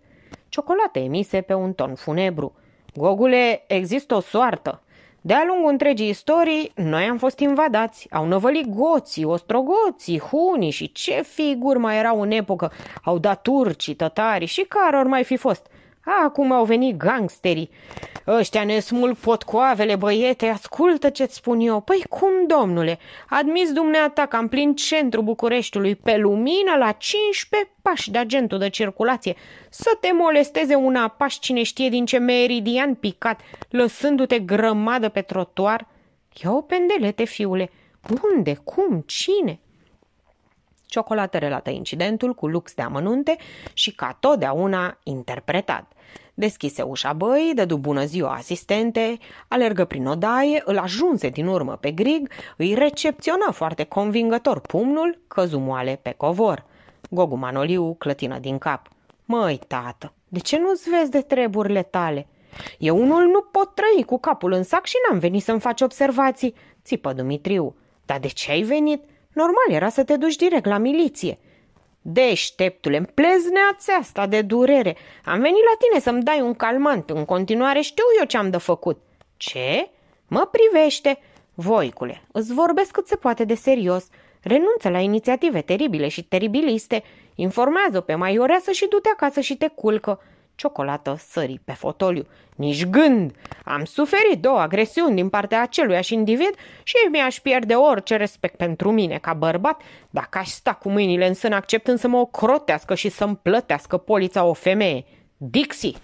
Ciocolate emise pe un ton funebru. Gogule, există o soartă. De-a lungul întregii istorii, noi am fost invadați. Au năvălit goții, ostrogoții, hunii și ce figuri mai erau în epocă. Au dat turcii, tătarii și care ori mai fi fost – Acum au venit gangsterii. Ăștia ne smul potcoavele, băiete, ascultă ce-ți spun eu. Păi cum, domnule, admis dumneata că am plin centru Bucureștiului, pe lumină, la 15 pași de agentul de circulație, să te molesteze un apaș cine știe din ce meridian picat, lăsându-te grămadă pe trotuar? Ia o pendelete, fiule. Unde? Cum? Cine? Ciocolată relată incidentul cu lux de amănunte și ca totdeauna interpretat. Deschise ușa băi, dădu bună ziua asistente, alergă prin odaie, îl ajunse din urmă pe grig, îi recepționă foarte convingător pumnul, căzumoale pe covor. Gogu Manoliu clătină din cap. Măi, tată, de ce nu-ți vezi de treburile tale?" Eu unul nu pot trăi cu capul în sac și n-am venit să-mi faci observații, țipă Dumitriu. Dar de ce ai venit? Normal era să te duci direct la miliție. Deșteptule, îmi plezneați asta de durere. Am venit la tine să-mi dai un calmant. În continuare știu eu ce am de făcut. Ce? Mă privește. Voicule, îți vorbesc cât se poate de serios. Renunță la inițiative teribile și teribiliste. Informează-o pe maioreasă și du-te acasă și te culcă. Ciocolată sări pe fotoliu. Nici gând! Am suferit două agresiuni din partea aceluiași individ și mi-aș pierde orice respect pentru mine ca bărbat dacă aș sta cu mâinile în sân acceptând să mă ocrotească și să-mi plătească polița o femeie. Dixie!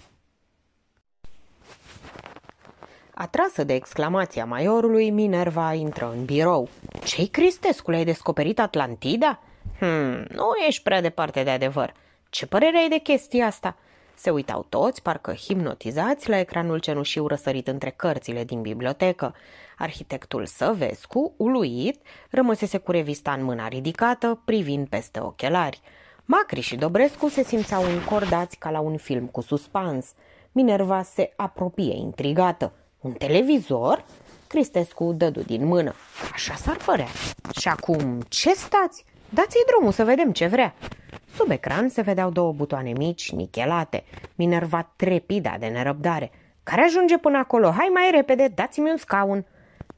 Atrasă de exclamația maiorului, Minerva intră în birou. Ce-i Cristescule, ai descoperit Atlantida?" Hmm, nu ești prea departe de adevăr. Ce părere ai de chestia asta?" Se uitau toți, parcă hipnotizați, la ecranul cenușiu răsărit între cărțile din bibliotecă. Arhitectul Săvescu, uluit, rămăsese cu revista în mâna ridicată, privind peste ochelari. Macri și Dobrescu se simțeau încordați ca la un film cu suspans. Minerva se apropie intrigată. Un televizor? Cristescu dădu din mână. Așa s-ar părea. Și acum ce stați? Dați-i drumul să vedem ce vrea. Sub ecran se vedeau două butoane mici, nichelate. Minerva trepida de nerăbdare. Care ajunge până acolo? Hai mai repede, dați-mi un scaun.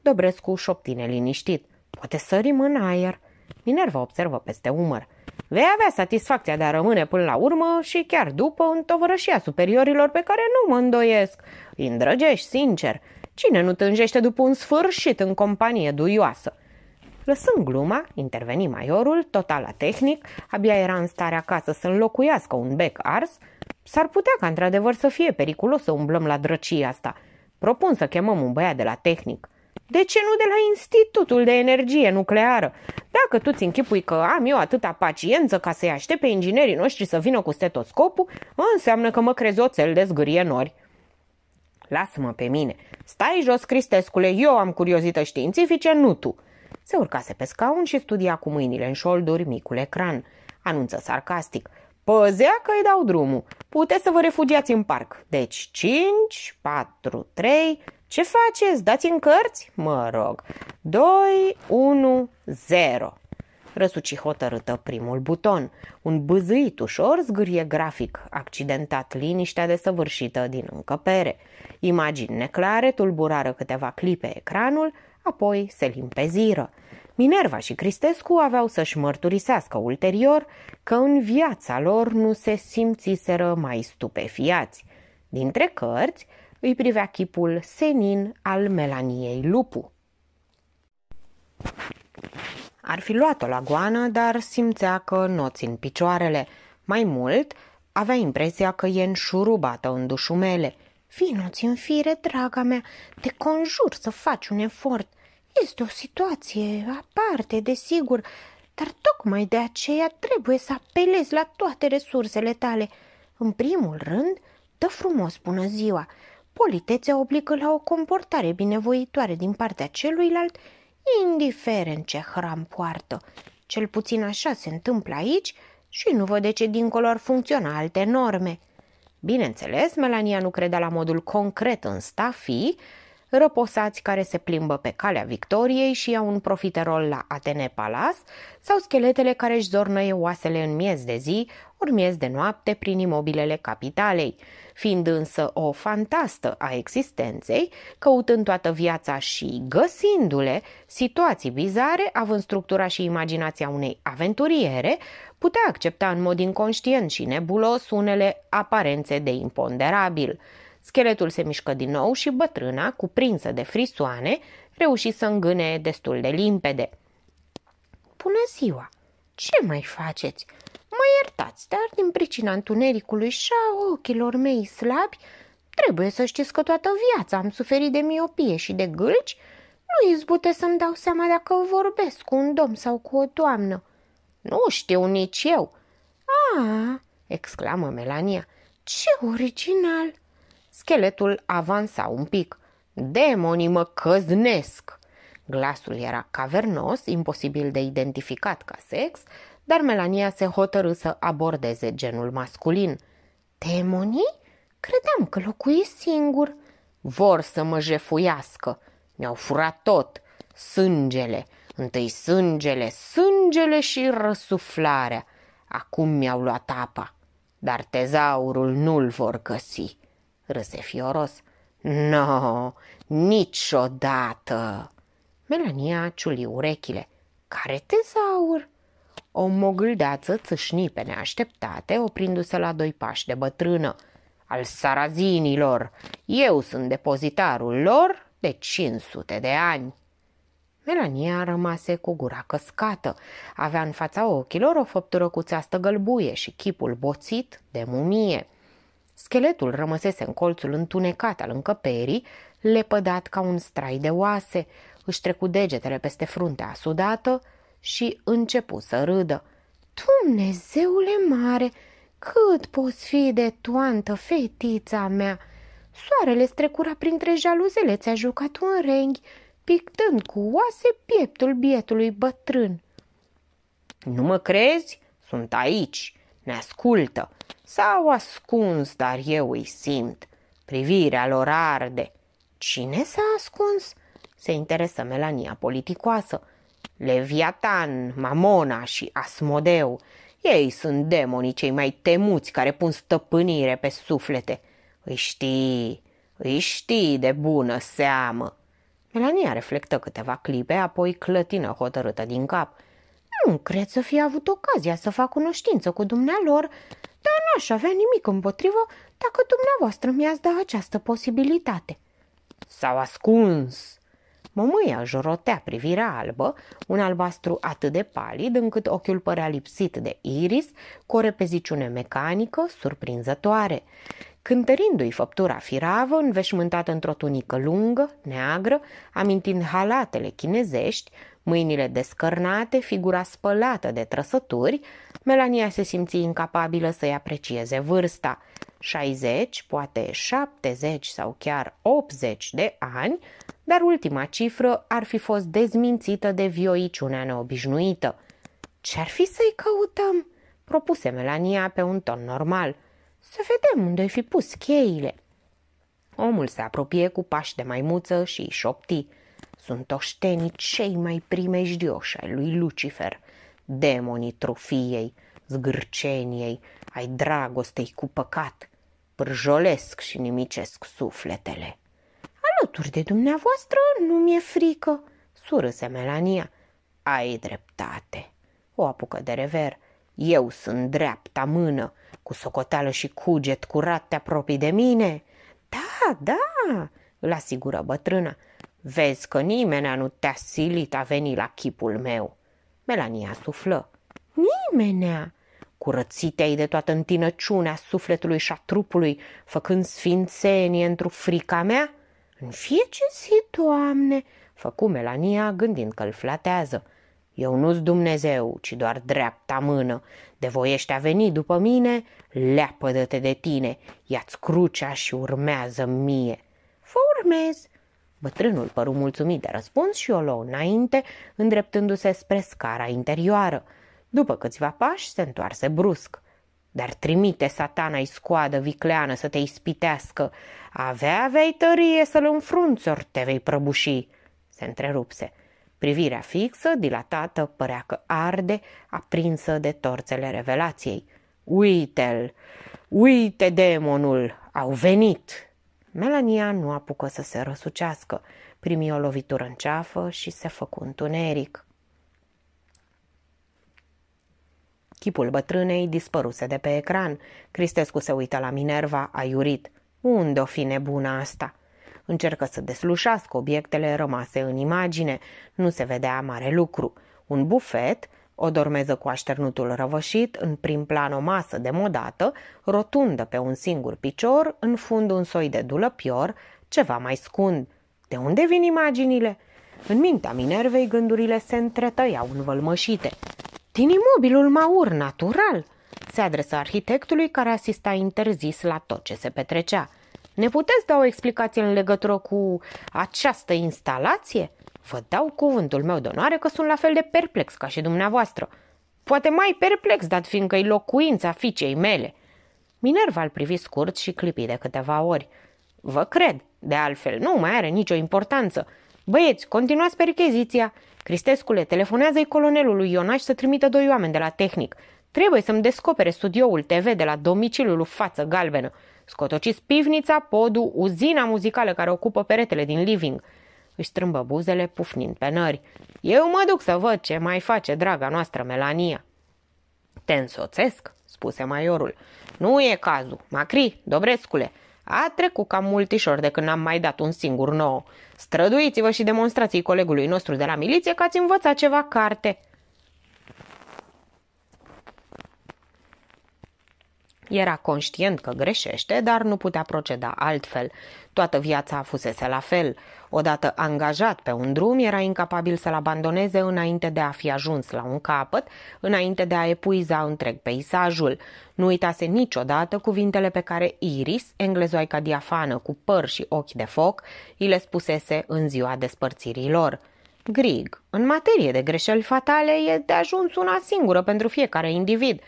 Dobrescu șoptine liniștit. Poate sărim în aer. Minerva observă peste umăr. Vei avea satisfacția de a rămâne până la urmă și chiar după în tovărășia superiorilor pe care nu mă îndoiesc. Îi îndrăgești, sincer. Cine nu tânjește după un sfârșit în companie duioasă? Lăsând gluma, interveni maiorul, total la tehnic, abia era în stare acasă să înlocuiască un bec ars, s-ar putea ca într-adevăr să fie periculos să umblăm la drăcia asta. Propun să chemăm un băiat de la tehnic. De ce nu de la Institutul de Energie Nucleară? Dacă tu ți închipui că am eu atâta paciență ca să-i aștept pe inginerii noștri să vină cu stetoscopul, înseamnă că mă crezi oțel de zgârie nori. Lasă-mă pe mine. Stai jos, Cristescule, eu am curiozită științifice, nu tu. Se urcase pe scaun și studia cu mâinile în șolduri micul ecran. Anunță sarcastic. Păzea că îi dau drumul. Puteți să vă refugiați în parc. Deci 5, 4, 3... Ce faceți? Dați în cărți? Mă rog. 2, 1, 0 răsuci hotărâtă primul buton. Un bâzâit ușor zgârie grafic, accidentat liniștea desăvârșită din încăpere. Imagini neclare tulburară câteva clipe ecranul, apoi se limpeziră. Minerva și Cristescu aveau să-și mărturisească ulterior că în viața lor nu se simțiseră mai stupefiați. Dintre cărți îi privea chipul senin al Melaniei Lupu. Ar fi luat-o la goană, dar simțea că nu țin picioarele. Mai mult, avea impresia că e înșurubată în dușumele – Vino-ți în fire, draga mea, te conjur să faci un efort. Este o situație aparte, desigur, dar tocmai de aceea trebuie să apelezi la toate resursele tale. În primul rând, dă frumos bună ziua. Politețea obligă la o comportare binevoitoare din partea celuilalt, indiferent ce hram poartă. Cel puțin așa se întâmplă aici și nu văd de ce dincolo ar funcționa alte norme. Bineînțeles, Melania nu credea la modul concret în Stafi, răposați care se plimbă pe calea Victoriei și iau un profiterol la Atene Palace, sau scheletele care își zornăie oasele în miez de zi, ori miez de noapte prin imobilele capitalei. Fiind însă o fantastă a existenței, căutând toată viața și găsindu-le situații bizare, având structura și imaginația unei aventuriere, putea accepta în mod inconștient și nebulos unele aparențe de imponderabil. Scheletul se mișcă din nou și bătrâna, cuprinsă de frisoane, reuși să îngâne destul de limpede. Bună ziua! Ce mai faceți? Mă iertați, dar din pricina întunericului și a ochilor mei slabi, trebuie să știți că toată viața am suferit de miopie și de gâlci nu izbute să-mi dau seama dacă vorbesc cu un domn sau cu o doamnă. Nu știu nici eu. A, exclamă Melania, ce original! Scheletul avansa un pic. Demonii mă căznesc! Glasul era cavernos, imposibil de identificat ca sex, dar Melania se hotărâ să abordeze genul masculin. Demonii? Credeam că locuie singur. Vor să mă jefuiască. Mi-au furat tot. Sângele. Întâi sângele, sângele și răsuflarea. Acum mi-au luat apa. Dar tezaurul nu-l vor găsi râse fioros. No, niciodată! Melania ciuli urechile. Care tezaur? O mogâldeață țâșni pe neașteptate, oprindu-se la doi pași de bătrână. Al sarazinilor! Eu sunt depozitarul lor de 500 de ani! Melania rămase cu gura căscată. Avea în fața ochilor o făptură cu țeastă gălbuie și chipul boțit de mumie – Scheletul rămăsese în colțul întunecat al încăperii, lepădat ca un strai de oase, își trecu degetele peste fruntea sudată și începu să râdă. Dumnezeule mare, cât poți fi de toantă, fetița mea! Soarele strecura printre jaluzele, ți-a jucat un renghi, pictând cu oase pieptul bietului bătrân. Nu mă crezi? Sunt aici!" ne ascultă. S-au ascuns, dar eu îi simt. Privirea lor arde. Cine s-a ascuns? Se interesă Melania politicoasă. Leviatan, Mamona și Asmodeu. Ei sunt demonii cei mai temuți care pun stăpânire pe suflete. Îi știi, îi știi de bună seamă. Melania reflectă câteva clipe, apoi clătină hotărâtă din cap – nu cred să fi avut ocazia să fac cunoștință cu dumnealor, dar n-aș avea nimic împotrivă dacă dumneavoastră mi-ați da această posibilitate. S-au ascuns! Mămâia jorotea privirea albă, un albastru atât de palid încât ochiul părea lipsit de iris, cu o repeziciune mecanică surprinzătoare. Cântărindu-i făptura firavă, înveșmântată într-o tunică lungă, neagră, amintind halatele chinezești, Mâinile descărnate, figura spălată de trăsături, Melania se simți incapabilă să-i aprecieze vârsta. 60, poate 70 sau chiar 80 de ani, dar ultima cifră ar fi fost dezmințită de vioiciunea neobișnuită. Ce-ar fi să-i căutăm?" propuse Melania pe un ton normal. Să vedem unde fi pus cheile." Omul se apropie cu pași de maimuță și îi șopti sunt oștenii cei mai primejdioși ai lui Lucifer, demonii trufiei, zgârceniei, ai dragostei cu păcat, pârjolesc și nimicesc sufletele. Alături de dumneavoastră nu mi-e frică, surâse Melania. Ai dreptate. O apucă de rever. Eu sunt dreapta mână, cu socoteală și cuget curat te apropii de mine. Da, da, îl asigură bătrâna. Vezi că nimeni nu te-a silit a veni la chipul meu. Melania suflă. Nimenea! Curățitei de toată întinăciunea sufletului și a trupului, făcând sfințenie într-o frica mea? În ce zi, Doamne, făcu Melania gândind că îl flatează. Eu nu-s Dumnezeu, ci doar dreapta mână. De voiești a veni după mine, leapădă-te de tine, ia-ți crucea și urmează mie. Vă urmez, Bătrânul păru mulțumit de răspuns și o luă înainte, îndreptându-se spre scara interioară. După câțiva pași se întoarse brusc. Dar trimite satana-i scoadă vicleană să te ispitească. Avea vei tărie să-l înfrunți ori te vei prăbuși. Se întrerupse. Privirea fixă, dilatată, părea că arde, aprinsă de torțele revelației. Uite-l! Uite demonul! Au venit! Melania nu apucă să se răsucească, primi o lovitură în ceafă și se făcu întuneric. Chipul bătrânei dispăruse de pe ecran. Cristescu se uită la Minerva, aiurit. Unde o fi nebuna asta? Încercă să deslușească obiectele rămase în imagine. Nu se vedea mare lucru. Un bufet, o dormeză cu așternutul răvășit, în prim plan o masă demodată, rotundă pe un singur picior, în fund un soi de dulăpior, ceva mai scund. De unde vin imaginile? În mintea Minervei gândurile se întretăiau învălmășite. Din imobilul Maur, natural! Se adresă arhitectului care asista interzis la tot ce se petrecea. Ne puteți da o explicație în legătură cu această instalație? Vă dau cuvântul meu de onoare că sunt la fel de perplex ca și dumneavoastră. Poate mai perplex, dat fiindcă e locuința fiicei mele. Minerva îl privi scurt și clipi de câteva ori. Vă cred, de altfel, nu mai are nicio importanță. Băieți, continuați percheziția. Cristescule, telefonează-i colonelului Ionaș să trimită doi oameni de la tehnic. Trebuie să-mi descopere studioul TV de la domiciliul lui Față Galbenă. Scotociți pivnița, podul, uzina muzicală care ocupă peretele din living – își strâmbă buzele, pufnind pe nări. Eu mă duc să văd ce mai face draga noastră Melania. Te însoțesc, spuse maiorul. Nu e cazul, Macri, Dobrescule. A trecut cam multișor de când am mai dat un singur nou. Străduiți-vă și demonstrații colegului nostru de la miliție că ați învățat ceva carte. Era conștient că greșește, dar nu putea proceda altfel. Toată viața fusese la fel. Odată angajat pe un drum, era incapabil să-l abandoneze înainte de a fi ajuns la un capăt, înainte de a epuiza întreg peisajul. Nu uitase niciodată cuvintele pe care Iris, englezoica diafană cu păr și ochi de foc, i le spusese în ziua despărțirii lor. Grig, în materie de greșeli fatale e de ajuns una singură pentru fiecare individ –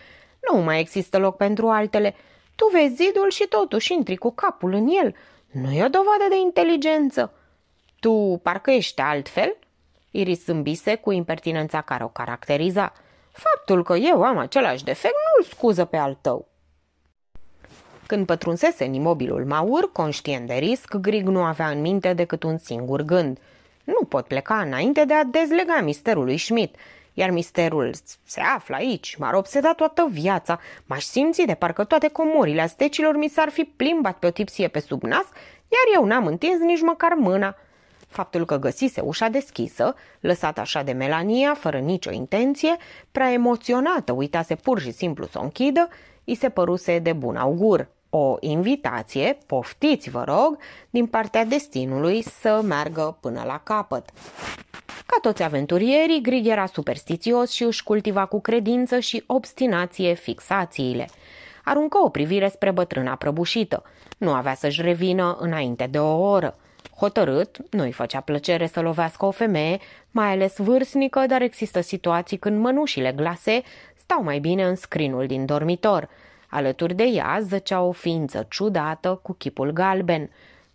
nu mai există loc pentru altele. Tu vezi zidul și totuși intri cu capul în el. Nu e o dovadă de inteligență. Tu parcă ești altfel?" Iris zâmbise cu impertinența care o caracteriza. Faptul că eu am același defect nu-l scuză pe al tău. Când pătrunsese în imobilul Maur, conștient de risc, Grig nu avea în minte decât un singur gând. Nu pot pleca înainte de a dezlega lui Schmidt iar misterul se află aici, m-ar obseda toată viața, m-aș simți de parcă toate comorile astecilor mi s-ar fi plimbat pe o tipsie pe sub nas, iar eu n-am întins nici măcar mâna. Faptul că găsise ușa deschisă, lăsată așa de Melania, fără nicio intenție, prea emoționată, uitase pur și simplu să o închidă, i se păruse de bun augur o invitație, poftiți vă rog, din partea destinului să meargă până la capăt. Ca toți aventurierii, Grig era superstițios și își cultiva cu credință și obstinație fixațiile. Aruncă o privire spre bătrâna prăbușită. Nu avea să-și revină înainte de o oră. Hotărât, nu-i făcea plăcere să lovească o femeie, mai ales vârstnică, dar există situații când mănușile glase stau mai bine în scrinul din dormitor – Alături de ea zăcea o ființă ciudată cu chipul galben.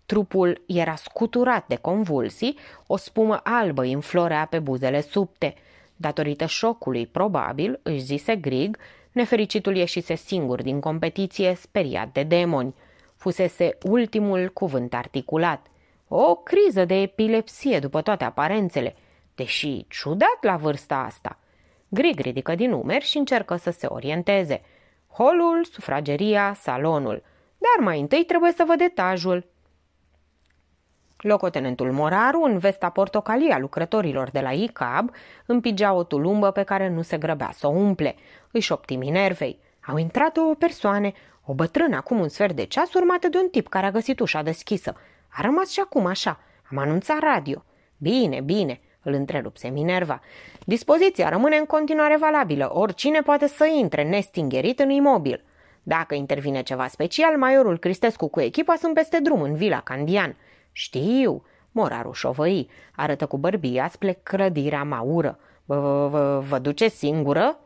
Trupul era scuturat de convulsii, o spumă albă înflorea pe buzele subte. Datorită șocului, probabil, își zise Grig, nefericitul ieșise singur din competiție, speriat de demoni. Fusese ultimul cuvânt articulat. O criză de epilepsie, după toate aparențele, deși ciudat la vârsta asta. Grig ridică din umeri și încercă să se orienteze – holul, sufrageria, salonul. Dar mai întâi trebuie să văd etajul. Locotenentul Moraru, în vesta portocalie a lucrătorilor de la ICAB, împigea o tulumbă pe care nu se grăbea să o umple. Își optimi nervei. Au intrat două persoane, o bătrână acum un sfert de ceas urmată de un tip care a găsit ușa deschisă. A rămas și acum așa. Am anunțat radio. Bine, bine îl întrerupse Minerva. Dispoziția rămâne în continuare valabilă. Oricine poate să intre nestingherit în imobil. Dacă intervine ceva special, maiorul Cristescu cu echipa sunt peste drum în vila Candian. Știu, moraru șovăi, arătă cu bărbia spre clădirea maură. Vă, duce singură?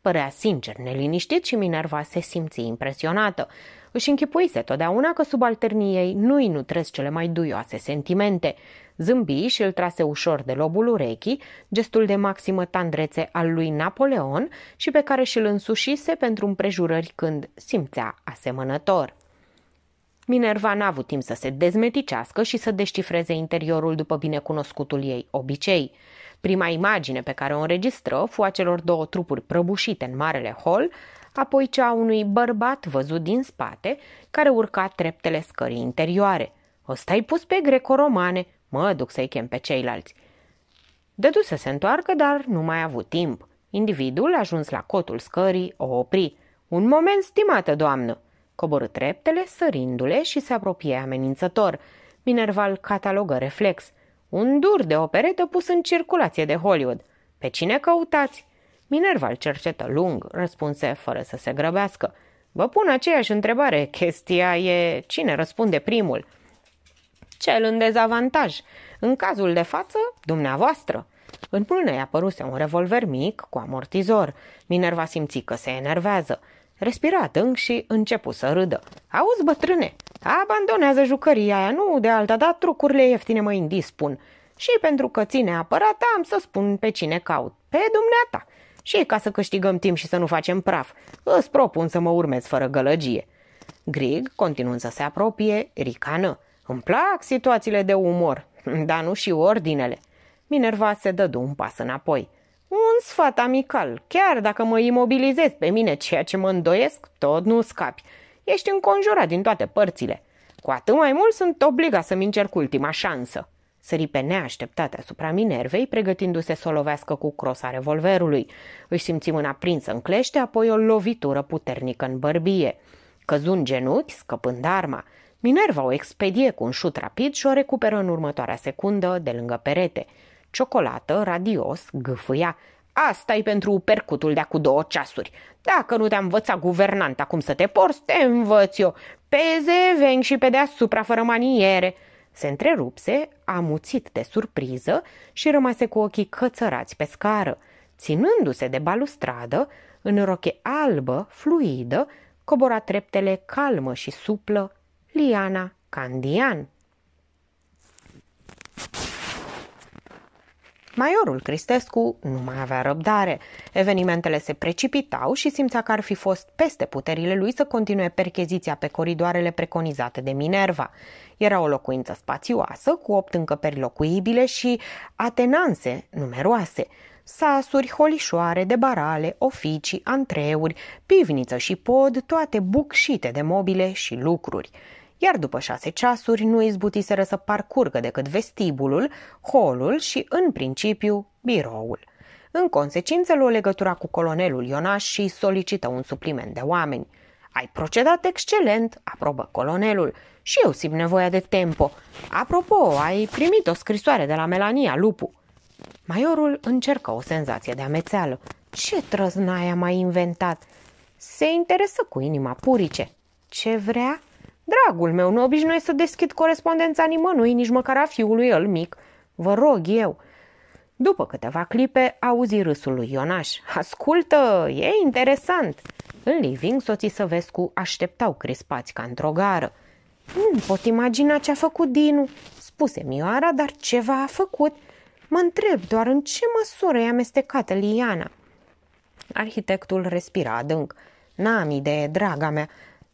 Părea sincer neliniștit și Minerva se simți impresionată. Își închipuise totdeauna că subalternii ei nu-i nutresc cele mai duioase sentimente. Zâmbi și îl trase ușor de lobul urechii, gestul de maximă tandrețe al lui Napoleon și pe care și-l însușise pentru împrejurări când simțea asemănător. Minerva n-a avut timp să se dezmeticească și să deșifreze interiorul după binecunoscutul ei obicei. Prima imagine pe care o înregistră fu a celor două trupuri prăbușite în marele hol, apoi cea a unui bărbat văzut din spate, care urca treptele scării interioare. O i pus pe greco-romane, mă duc să-i chem pe ceilalți. Dădu să se întoarcă, dar nu mai a avut timp. Individul, ajuns la cotul scării, o opri. Un moment, stimată doamnă! Coborâ treptele, sărindu-le și se apropie amenințător. Minerval catalogă reflex. Un dur de operetă pus în circulație de Hollywood. Pe cine căutați? Minerva îl cercetă lung, răspunse fără să se grăbească. Vă pun aceeași întrebare, chestia e cine răspunde primul. Cel în dezavantaj. În cazul de față, dumneavoastră. În mână i-a păruse un revolver mic cu amortizor. Minerva simți că se enervează. Respira adânc și începu să râdă. Auzi, bătrâne, abandonează jucăria aia, nu de alta, dar trucurile ieftine mă indispun. Și pentru că ține apărat, am să spun pe cine caut. Pe dumneata și ca să câștigăm timp și să nu facem praf. Îți propun să mă urmez fără gălăgie. Grig, continuând să se apropie, ricană. Îmi plac situațiile de umor, dar nu și ordinele. Minerva se dădu un pas înapoi. Un sfat amical, chiar dacă mă imobilizez pe mine, ceea ce mă îndoiesc, tot nu scapi. Ești înconjurat din toate părțile. Cu atât mai mult sunt obligat să-mi încerc ultima șansă. Sări pe neașteptate asupra Minervei, pregătindu-se să o lovească cu crosa revolverului. Își simți mâna prinsă în clește, apoi o lovitură puternică în bărbie. Căzu în genunchi, scăpând arma. Minerva o expedie cu un șut rapid și o recuperă în următoarea secundă de lângă perete. Ciocolată, radios, gâfâia. asta e pentru percutul de cu două ceasuri. Dacă nu te-a învățat guvernanta cum să te porți, te învăț eu. Peze, veng și pe deasupra, fără maniere. Se întrerupse, amuțit de surpriză și rămase cu ochii cățărați pe scară. Ținându-se de balustradă, în roche albă, fluidă, cobora treptele calmă și suplă, Liana Candian. Maiorul Cristescu nu mai avea răbdare. Evenimentele se precipitau și simțea că ar fi fost peste puterile lui să continue percheziția pe coridoarele preconizate de Minerva. Era o locuință spațioasă, cu opt încăperi locuibile și atenanse numeroase sasuri, holișoare, debarale, oficii, antreuri, pivniță și pod, toate bucșite de mobile și lucruri iar după șase ceasuri nu izbutiseră să parcurgă decât vestibulul, holul și, în principiu, biroul. În consecință, luă legătura cu colonelul Ionaș și solicită un supliment de oameni. Ai procedat excelent, aprobă colonelul. Și eu simt nevoia de tempo. Apropo, ai primit o scrisoare de la Melania Lupu. Maiorul încercă o senzație de amețeală. Ce trăznaia mai inventat? Se interesă cu inima purice. Ce vrea? Dragul meu, nu obișnuiesc să deschid corespondența nimănui, nici măcar a fiului el mic. Vă rog eu. După câteva clipe, auzi râsul lui Ionaș. Ascultă, e interesant. În living, soții Săvescu așteptau crispați ca într-o gară. Nu pot imagina ce a făcut Dinu, spuse Mioara, dar ceva a făcut. Mă întreb doar în ce măsură i-a amestecată Liana. Arhitectul respira adânc. N-am idee, draga mea,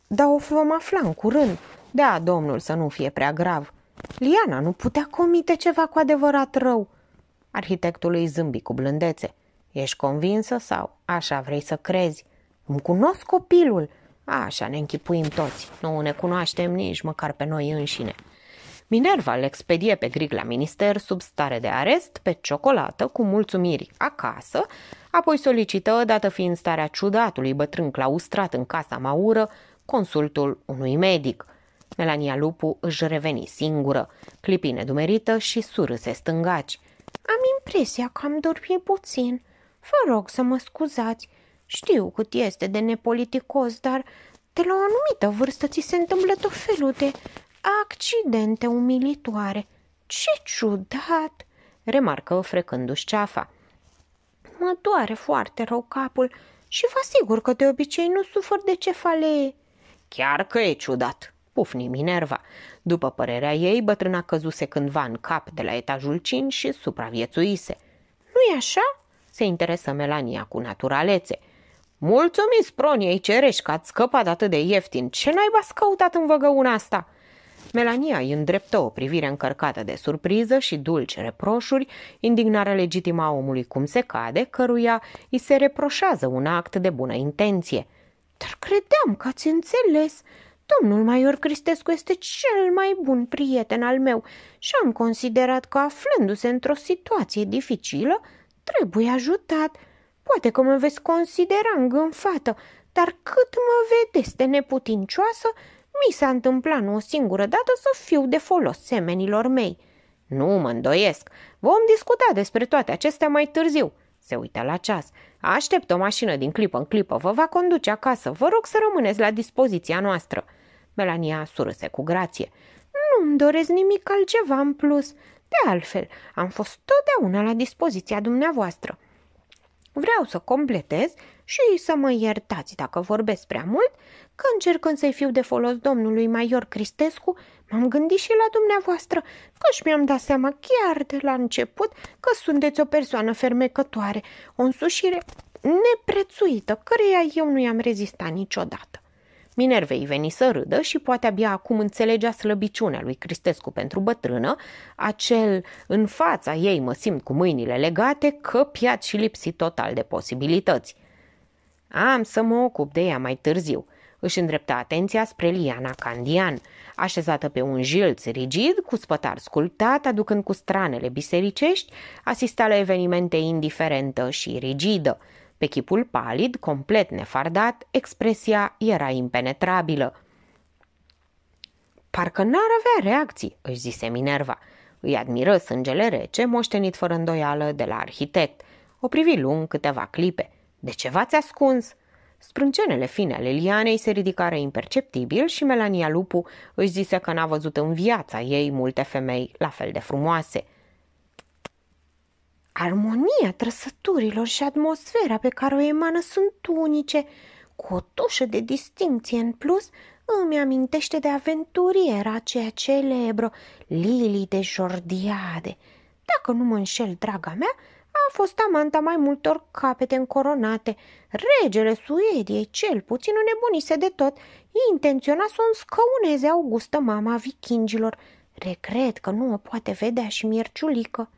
dar o vom afla în curând. Da, domnul, să nu fie prea grav. Liana nu putea comite ceva cu adevărat rău. Arhitectul îi zâmbi cu blândețe. Ești convinsă sau așa vrei să crezi? Îmi cunosc copilul. Așa ne închipuim toți. Nu ne cunoaștem nici măcar pe noi înșine. Minerva îl expedie pe Grig la minister sub stare de arest, pe ciocolată, cu mulțumiri acasă, apoi solicită, dată fiind starea ciudatului bătrân claustrat în casa Maură, consultul unui medic. Melania Lupu își reveni singură, clipi nedumerită și surâse stângaci. Am impresia că am dormit puțin. Vă rog să mă scuzați. Știu cât este de nepoliticos, dar de la o anumită vârstă ți se întâmplă tot felul de accidente umilitoare. Ce ciudat!" remarcă frecându-și ceafa. Mă doare foarte rău capul și vă asigur că de obicei nu sufăr de cefalee. Chiar că e ciudat!" Pufni Minerva. După părerea ei, bătrâna căzuse cândva în cap de la etajul 5 și supraviețuise. Nu-i așa?" se interesă Melania cu naturalețe. Mulțumiți proniei cerești că ați scăpat atât de ieftin. Ce naiba ați căutat în văgăuna asta?" Melania îi îndreptă o privire încărcată de surpriză și dulce reproșuri, indignarea legitimă omului cum se cade, căruia îi se reproșează un act de bună intenție. Dar credeam că ați înțeles. Domnul Maior Cristescu este cel mai bun prieten al meu și am considerat că aflându-se într-o situație dificilă, trebuie ajutat. Poate că mă veți considera îngânfată, dar cât mă vedeți de neputincioasă, mi s-a întâmplat nu o singură dată să fiu de folos semenilor mei. Nu mă îndoiesc. Vom discuta despre toate acestea mai târziu. Se uită la ceas. Aștept o mașină din clipă în clipă, vă va conduce acasă, vă rog să rămâneți la dispoziția noastră. Melania surâse cu grație. Nu-mi doresc nimic altceva în plus. De altfel, am fost totdeauna la dispoziția dumneavoastră. Vreau să completez și să mă iertați dacă vorbesc prea mult, că încercând să-i fiu de folos domnului Maior Cristescu, M-am gândit și la dumneavoastră că și mi-am dat seama chiar de la început că sunteți o persoană fermecătoare, o însușire neprețuită, căreia eu nu i-am rezistat niciodată. Minervei veni să râdă și poate abia acum înțelegea slăbiciunea lui Cristescu pentru bătrână, acel în fața ei mă simt cu mâinile legate, căpiat și lipsit total de posibilități. Am să mă ocup de ea mai târziu – își îndreptă atenția spre Liana Candian, așezată pe un jilț rigid, cu spătar sculptat, aducând cu stranele bisericești, asista la evenimente indiferentă și rigidă. Pe chipul palid, complet nefardat, expresia era impenetrabilă. Parcă n-ar avea reacții, își zise Minerva. Îi admiră sângele rece, moștenit fără îndoială de la arhitect. O privi lung câteva clipe. De ce v-ați ascuns?" Sprâncenele fine ale lianei se ridicară imperceptibil și Melania Lupu își zise că n-a văzut în viața ei multe femei la fel de frumoase. Armonia trăsăturilor și atmosfera pe care o emană sunt unice, cu o tușă de distinție în plus, îmi amintește de aventuriera aceea celebră, Lili de Jordiade. Dacă nu mă înșel, draga mea, a fost amanta mai multor capete încoronate. Regele Suediei cel puțin nebunise de tot. Intenționa să o înscăuneze augustă mama vikingilor. Regret că nu o poate vedea și mierciulică.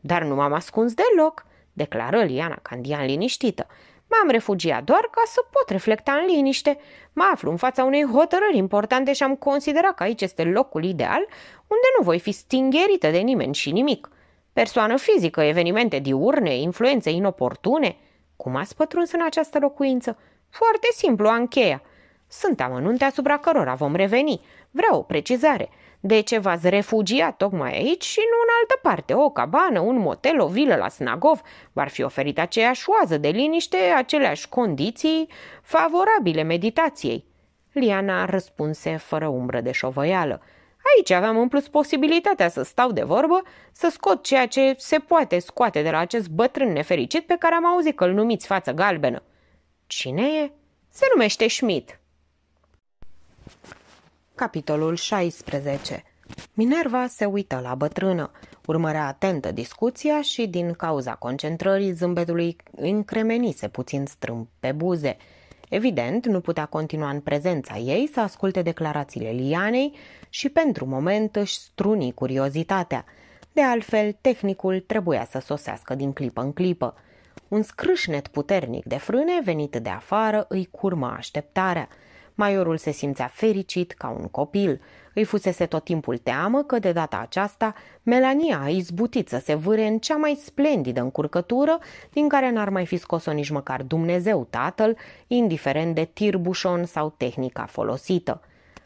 Dar nu m-am ascuns deloc, declară Liana Candian liniștită. M-am refugiat doar ca să pot reflecta în liniște. Mă aflu în fața unei hotărâri importante și am considerat că aici este locul ideal unde nu voi fi stingherită de nimeni și nimic. Persoană fizică, evenimente diurne, influențe inoportune. Cum ați pătruns în această locuință? Foarte simplu, Ancheia. Sunt amănunte asupra cărora vom reveni. Vreau o precizare. De ce v-ați refugiat tocmai aici și nu în altă parte? O cabană, un motel, o vilă la Snagov? V-ar fi oferit aceeași oază de liniște, aceleași condiții favorabile meditației. Liana răspunse fără umbră de șovăială. Aici aveam în plus posibilitatea să stau de vorbă, să scot ceea ce se poate scoate de la acest bătrân nefericit pe care am auzit că îl numiți față galbenă. Cine e? Se numește Schmidt. Capitolul 16 Minerva se uită la bătrână, urmărea atentă discuția și, din cauza concentrării, zâmbetului încremenise puțin strâmb pe buze – Evident, nu putea continua în prezența ei să asculte declarațiile Lianei și pentru moment își struni curiozitatea. De altfel, tehnicul trebuia să sosească din clipă în clipă. Un scrâșnet puternic de frâne venit de afară îi curma așteptarea. Maiorul se simțea fericit ca un copil – îi fusese tot timpul teamă că de data aceasta Melania a izbutit să se vâre în cea mai splendidă încurcătură din care n-ar mai fi scos-o nici măcar Dumnezeu tatăl, indiferent de tirbușon sau tehnica folosită.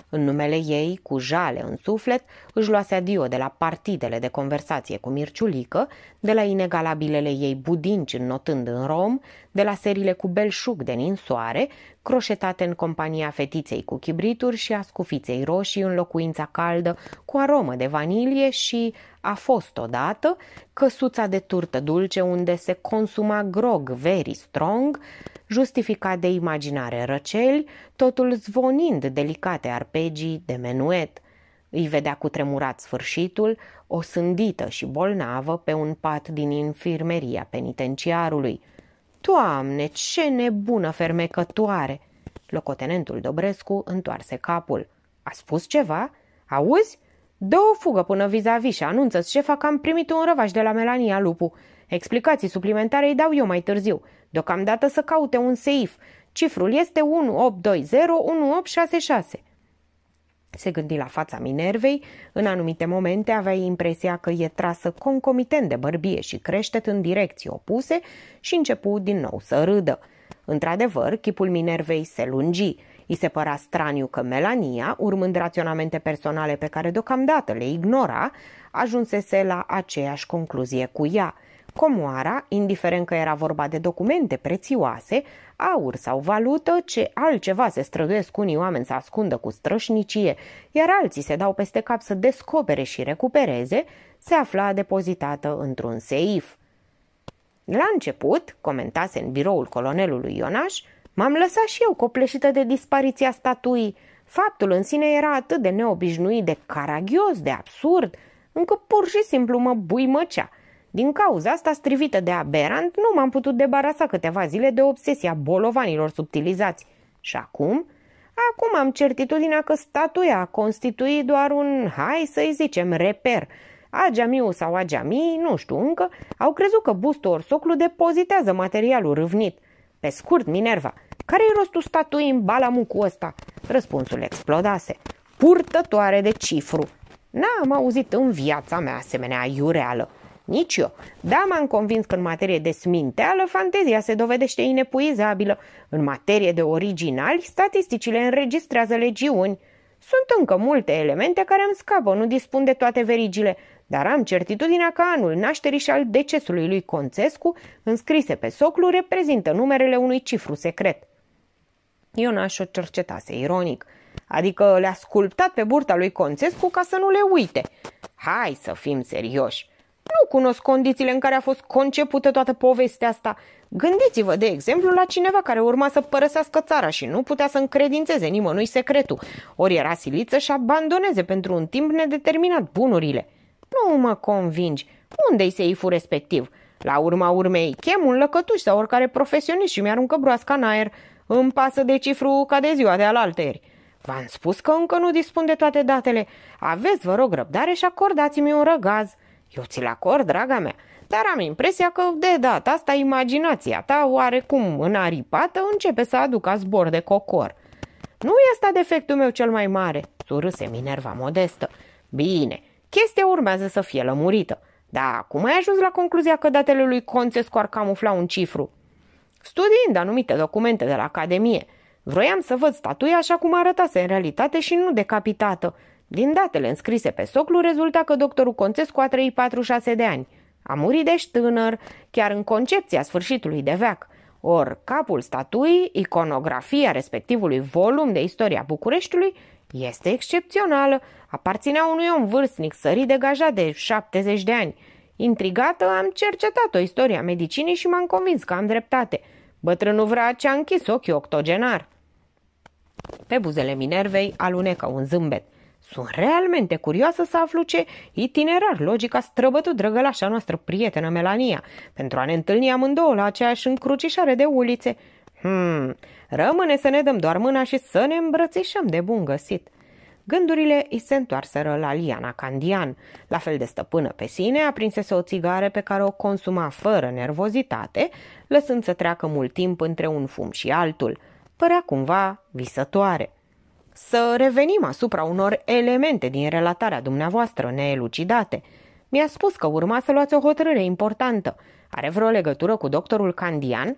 În numele ei, cu jale în suflet, își luase adio de la partidele de conversație cu Mirciulică, de la inegalabilele ei budinci înnotând în rom, de la serile cu belșug de ninsoare croșetate în compania fetiței cu chibrituri și a scufiței roșii în locuința caldă cu aromă de vanilie și a fost odată căsuța de turtă dulce unde se consuma grog very strong, justificat de imaginare răceli, totul zvonind delicate arpegii de menuet – îi vedea cu tremurat sfârșitul, o sândită și bolnavă pe un pat din infirmeria penitenciarului. Doamne, ce nebună fermecătoare!" Locotenentul Dobrescu întoarse capul. A spus ceva? Auzi? Dă o fugă până vis-a-vis -vis și anunță-ți șefa că am primit un răvaș de la Melania Lupu. Explicații suplimentare îi dau eu mai târziu. Deocamdată să caute un seif. Cifrul este 18201866. Se gândi la fața Minervei, în anumite momente avea impresia că e trasă concomitent de bărbie și creștet în direcții opuse și începu din nou să râdă. Într-adevăr, chipul Minervei se lungi. I se părea straniu că Melania, urmând raționamente personale pe care deocamdată le ignora, ajunsese la aceeași concluzie cu ea – Comoara, indiferent că era vorba de documente prețioase, aur sau valută, ce altceva se străduiesc unii oameni să ascundă cu strășnicie, iar alții se dau peste cap să descopere și recupereze, se afla depozitată într-un seif. La început, comentase în biroul colonelului Ionaș, m-am lăsat și eu copleșită de dispariția statuii. Faptul în sine era atât de neobișnuit, de caragios, de absurd, încât pur și simplu mă buimăcea – din cauza asta strivită de aberant, nu m-am putut debarasa câteva zile de obsesia bolovanilor subtilizați. Și acum? Acum am certitudinea că statuia a constituit doar un, hai să-i zicem, reper. Ageamiu sau ageamii, nu știu încă, au crezut că bustul Orsoclu depozitează materialul râvnit. Pe scurt, Minerva, care-i rostul statuii în balamucul ăsta? Răspunsul explodase. Purtătoare de cifru. N-am auzit în viața mea asemenea iureală. Nici eu. Da, m-am convins că în materie de sminteală, fantezia se dovedește inepuizabilă. În materie de originali, statisticile înregistrează legiuni. Sunt încă multe elemente care îmi scapă, nu dispun de toate verigile, dar am certitudinea că anul nașterii și al decesului lui Concescu, înscrise pe soclu, reprezintă numerele unui cifru secret. Ionaș o cercetase ironic. Adică le-a sculptat pe burta lui Concescu ca să nu le uite. Hai să fim serioși. Nu cunosc condițiile în care a fost concepută toată povestea asta. Gândiți-vă, de exemplu, la cineva care urma să părăsească țara și nu putea să încredințeze nimănui secretul. Ori era silit să-și abandoneze pentru un timp nedeterminat bunurile. Nu mă convingi. Unde-i seiful respectiv? La urma urmei, chem un lăcătuș sau oricare profesionist și mi-aruncă broasca în aer. Îmi pasă de cifru ca de ziua de alaltăieri. V-am spus că încă nu dispun de toate datele. Aveți, vă rog, răbdare și acordați-mi un răgaz. Eu ți-l acord, draga mea, dar am impresia că de data asta imaginația ta oarecum înaripată începe să aducă zbor de cocor. Nu e asta defectul meu cel mai mare, surâse Minerva modestă. Bine, chestia urmează să fie lămurită. Da, cum ai ajuns la concluzia că datele lui Conțescu ar camufla un cifru? Studiind anumite documente de la Academie, vroiam să văd statuia așa cum arătase în realitate și nu decapitată, din datele înscrise pe soclu rezulta că doctorul Conțescu a trăit 46 de ani. A murit de tânăr, chiar în concepția sfârșitului de veac. Or, capul statuii, iconografia respectivului volum de istoria Bucureștiului, este excepțională. Aparținea unui om vârstnic sărit degajat de 70 de ani. Intrigată, am cercetat o istoria medicinii și m-am convins că am dreptate. Bătrânul ce a închis ochii octogenar. Pe buzele Minervei alunecă un zâmbet. Sunt realmente curioasă să aflu ce itinerar logic a străbătut drăgălașa noastră prietenă Melania pentru a ne întâlni amândouă la aceeași încrucișare de ulițe. Hmm, rămâne să ne dăm doar mâna și să ne îmbrățișăm de bun găsit. Gândurile îi se întoarseră la Liana Candian. La fel de stăpână pe sine, aprinsese o țigară pe care o consuma fără nervozitate, lăsând să treacă mult timp între un fum și altul. Părea cumva visătoare. Să revenim asupra unor elemente din relatarea dumneavoastră neelucidate. Mi-a spus că urma să luați o hotărâre importantă. Are vreo legătură cu doctorul Candian?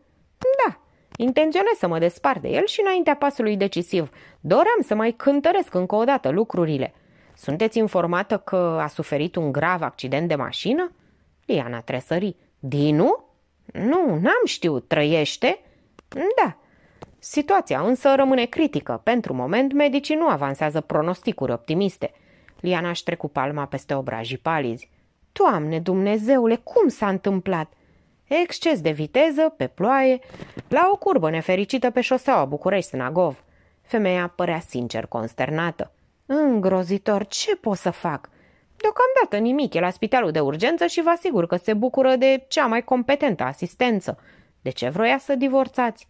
Da, Intenționez să mă despart de el și înaintea pasului decisiv. Doream să mai cântăresc încă o dată lucrurile. Sunteți informată că a suferit un grav accident de mașină? Liana tresări. Dinu? Nu, n-am știut. Trăiește? Da. Situația însă rămâne critică. Pentru moment, medicii nu avansează pronosticuri optimiste. Liana își trecu palma peste obrajii palizi. Doamne Dumnezeule, cum s-a întâmplat? Exces de viteză, pe ploaie, la o curbă nefericită pe șoseaua bucurești agov. Femeia părea sincer consternată. Îngrozitor, ce pot să fac? Deocamdată nimic, e la spitalul de urgență și vă asigur că se bucură de cea mai competentă asistență. De ce vroia să divorțați?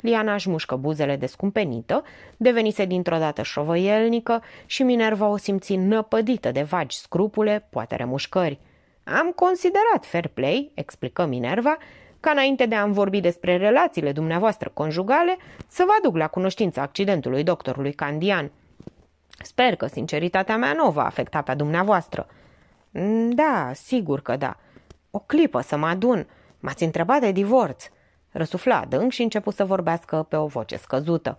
Liana își mușcă buzele descumpenită, devenise dintr-o dată șovăielnică și Minerva o simți năpădită de vagi scrupule, poate remușcări. Am considerat fair play, explică Minerva, ca înainte de a-mi vorbi despre relațiile dumneavoastră conjugale, să vă aduc la cunoștința accidentului doctorului Candian. Sper că sinceritatea mea nu va afecta pe dumneavoastră. Mm, da, sigur că da. O clipă să mă adun. M-ați întrebat de divorț. Răsufla adânc și început să vorbească pe o voce scăzută.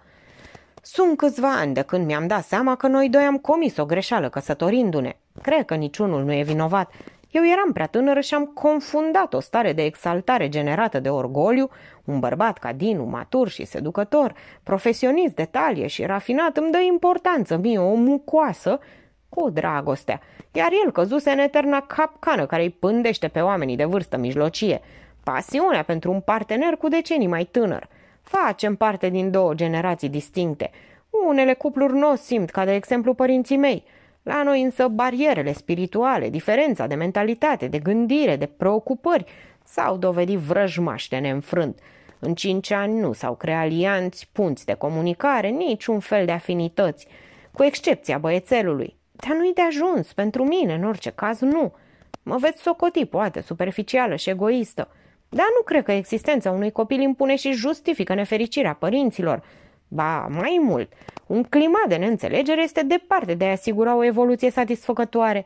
Sunt câțiva ani de când mi-am dat seama că noi doi am comis o greșeală căsătorindu-ne. Cred că niciunul nu e vinovat. Eu eram prea tânără și am confundat o stare de exaltare generată de orgoliu, un bărbat ca Dinu, matur și seducător, profesionist de talie și rafinat, îmi dă importanță mie, o mucoasă, cu dragostea, iar el căzuse în eterna capcană care îi pândește pe oamenii de vârstă mijlocie pasiunea pentru un partener cu decenii mai tânăr. Facem parte din două generații distincte. Unele cupluri nu simt, ca de exemplu părinții mei. La noi însă barierele spirituale, diferența de mentalitate, de gândire, de preocupări s-au dovedit vrăjmași de neînfrânt. În cinci ani nu s-au creat alianți, punți de comunicare, niciun fel de afinități, cu excepția băiețelului. Dar nu-i de ajuns, pentru mine, în orice caz, nu. Mă veți socoti, poate, superficială și egoistă. Dar nu cred că existența unui copil impune și justifică nefericirea părinților. Ba, mai mult, un climat de neînțelegere este departe de a asigura o evoluție satisfăcătoare.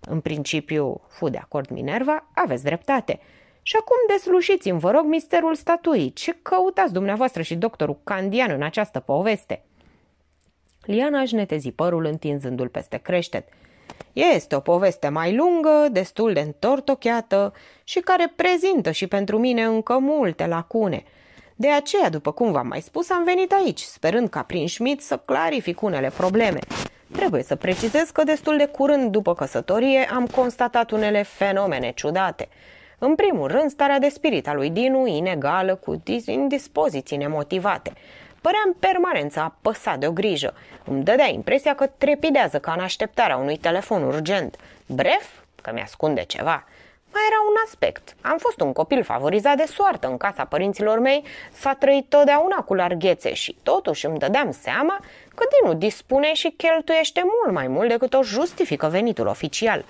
În principiu, fu de acord Minerva, aveți dreptate. Și acum deslușiți-mi, vă rog, misterul statuii. Ce căutați dumneavoastră și doctorul Candian în această poveste? Liana își netezi părul întinzându-l peste creștet – este o poveste mai lungă, destul de întortocheată și care prezintă și pentru mine încă multe lacune. De aceea, după cum v-am mai spus, am venit aici, sperând ca prin Schmidt să clarific unele probleme. Trebuie să precizez că destul de curând după căsătorie am constatat unele fenomene ciudate. În primul rând, starea de spirit a lui Dinu, inegală, cu indispoziții nemotivate. Părea în permanență apăsat de o grijă. Îmi dădea impresia că trepidează ca în așteptarea unui telefon urgent. Bref, că mi-ascunde ceva. Mai era un aspect. Am fost un copil favorizat de soartă în casa părinților mei, s-a trăit totdeauna cu larghețe și totuși îmi dădeam seama că Dinu dispune și cheltuiește mult mai mult decât o justifică venitul oficial.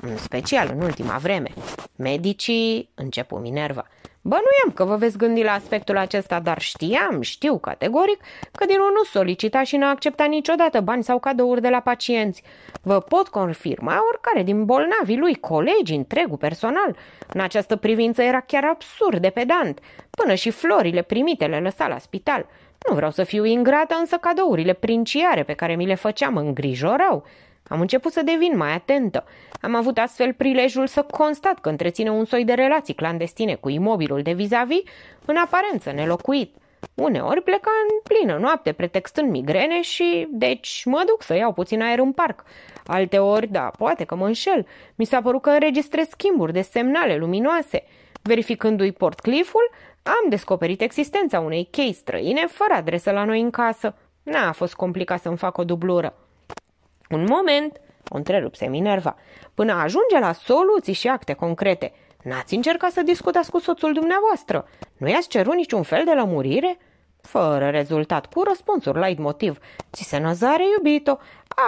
În special în ultima vreme. Medicii, începu Minerva, Bănuiam că vă veți gândi la aspectul acesta, dar știam, știu categoric, că Dinu nu solicita și nu accepta niciodată bani sau cadouri de la pacienți. Vă pot confirma oricare din bolnavii lui, colegi, întregul personal. În această privință era chiar absurd de pedant. Până și florile primite le lăsa la spital. Nu vreau să fiu ingrată, însă cadourile princiare pe care mi le făceam îngrijorau. Am început să devin mai atentă. Am avut astfel prilejul să constat că întreține un soi de relații clandestine cu imobilul de vis-a-vis, în aparență nelocuit. Uneori pleca în plină noapte, pretextând migrene și, deci, mă duc să iau puțin aer în parc. Alteori, da, poate că mă înșel. Mi s-a părut că înregistrez schimburi de semnale luminoase. Verificându-i portcliful, am descoperit existența unei chei străine fără adresă la noi în casă. N-a fost complicat să-mi fac o dublură. Un moment, o întrerupse Minerva, până ajunge la soluții și acte concrete. N-ați încercat să discutați cu soțul dumneavoastră? Nu i-ați cerut niciun fel de lămurire? Fără rezultat, cu răspunsuri la motiv. Ți se năzare, iubito,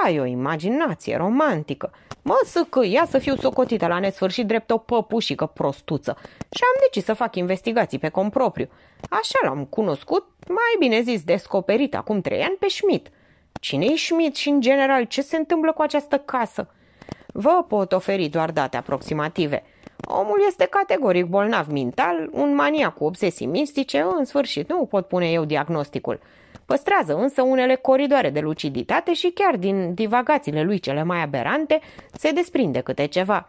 ai o imaginație romantică. Mă să că ia să fiu socotită la nesfârșit drept o păpușică prostuță și am decis să fac investigații pe compropriu. Așa l-am cunoscut, mai bine zis descoperit acum trei ani pe Schmidt. Cine i Schmidt și, în general, ce se întâmplă cu această casă? Vă pot oferi doar date aproximative. Omul este categoric bolnav mental, un maniac cu obsesii mistice, în sfârșit nu pot pune eu diagnosticul. Păstrează însă unele coridoare de luciditate și chiar din divagațiile lui cele mai aberante se desprinde câte ceva.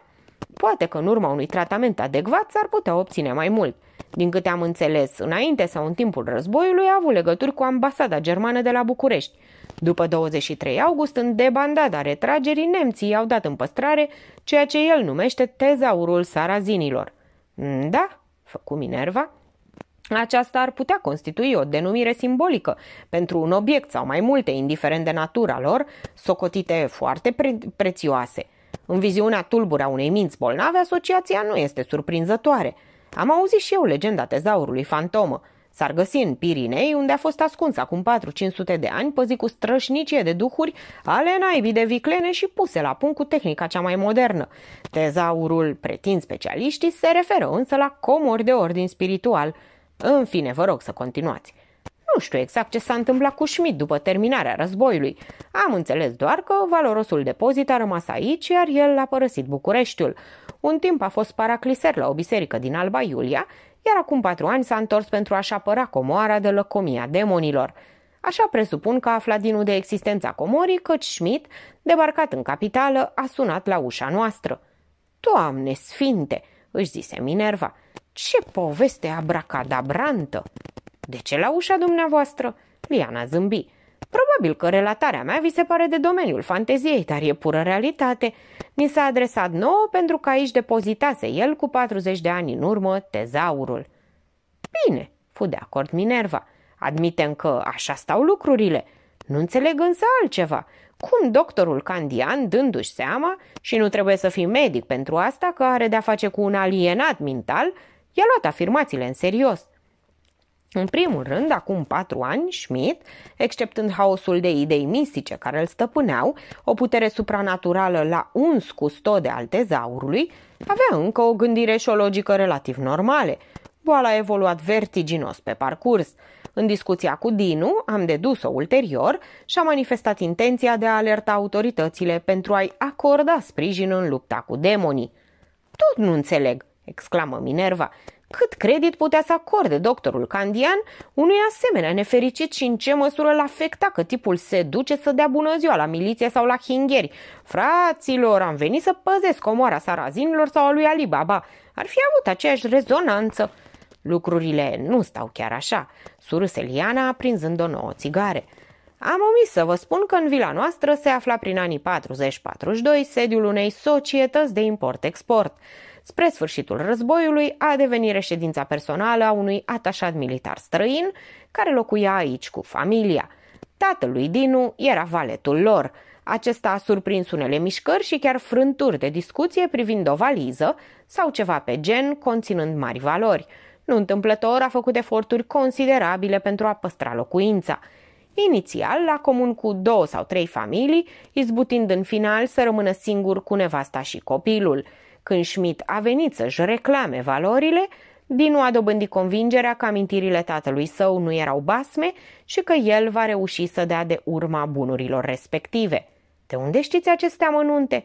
Poate că în urma unui tratament adecvat s-ar putea obține mai mult. Din câte am înțeles, înainte sau în timpul războiului a avut legături cu ambasada germană de la București. După 23 august, în debandada retragerii, nemții i-au dat în păstrare ceea ce el numește tezaurul sarazinilor. Mm, da, făcu Minerva, aceasta ar putea constitui o denumire simbolică pentru un obiect sau mai multe, indiferent de natura lor, socotite foarte pre- prețioase. În viziunea tulbura unei minți bolnave, asociația nu este surprinzătoare. Am auzit și eu legenda tezaurului fantomă, S-ar găsi în Pirinei, unde a fost ascuns acum 4-500 de ani, păzit cu strășnicie de duhuri ale naibii de viclene și puse la punct cu tehnica cea mai modernă. Tezaurul, pretind specialiștii, se referă însă la comori de ordin spiritual. În fine, vă rog să continuați. Nu știu exact ce s-a întâmplat cu Schmidt după terminarea războiului. Am înțeles doar că valorosul depozit a rămas aici, iar el a părăsit Bucureștiul. Un timp a fost paracliser la o biserică din Alba Iulia iar acum patru ani s-a întors pentru a-și apăra comoara de lăcomia demonilor. Așa presupun că a aflat Dinu de existența comorii, căci Schmidt, debarcat în capitală, a sunat la ușa noastră. Doamne sfinte, își zise Minerva, ce poveste abracadabrantă! De ce la ușa dumneavoastră? Liana zâmbi. Probabil că relatarea mea vi se pare de domeniul fanteziei, dar e pură realitate. Mi s-a adresat nouă pentru că aici depozitase el cu 40 de ani în urmă tezaurul. Bine, fu de acord Minerva. Admitem că așa stau lucrurile. Nu înțeleg însă altceva. Cum doctorul Candian, dându-și seama, și nu trebuie să fii medic pentru asta, că are de-a face cu un alienat mental, i-a luat afirmațiile în serios. În primul rând, acum patru ani, Schmidt, exceptând haosul de idei mistice care îl stăpâneau, o putere supranaturală la un custode al tezaurului, avea încă o gândire și o logică relativ normale. Boala a evoluat vertiginos pe parcurs. În discuția cu Dinu, am dedus-o ulterior și a manifestat intenția de a alerta autoritățile pentru a-i acorda sprijin în lupta cu demonii. Tot nu înțeleg, exclamă Minerva. Cât credit putea să acorde doctorul Candian unui asemenea nefericit și în ce măsură l afecta că tipul se duce să dea bună ziua la miliție sau la hingheri? Fraților, am venit să păzesc omoara sarazinilor sau a lui alibaba. Ar fi avut aceeași rezonanță. Lucrurile nu stau chiar așa, surâse Liana aprinzând o nouă țigare. Am omis să vă spun că în vila noastră se afla prin anii 40-42 sediul unei societăți de import-export. Spre sfârșitul războiului a devenit reședința personală a unui atașat militar străin care locuia aici cu familia. Tatălui Dinu era valetul lor. Acesta a surprins unele mișcări și chiar frânturi de discuție privind o valiză sau ceva pe gen conținând mari valori. Nu întâmplător a făcut eforturi considerabile pentru a păstra locuința. Inițial la comun cu două sau trei familii, izbutind în final să rămână singur cu nevasta și copilul – când Schmidt a venit să-și reclame valorile, Dinu a dobândit convingerea că amintirile tatălui său nu erau basme și că el va reuși să dea de urma bunurilor respective. De unde știți aceste amănunte?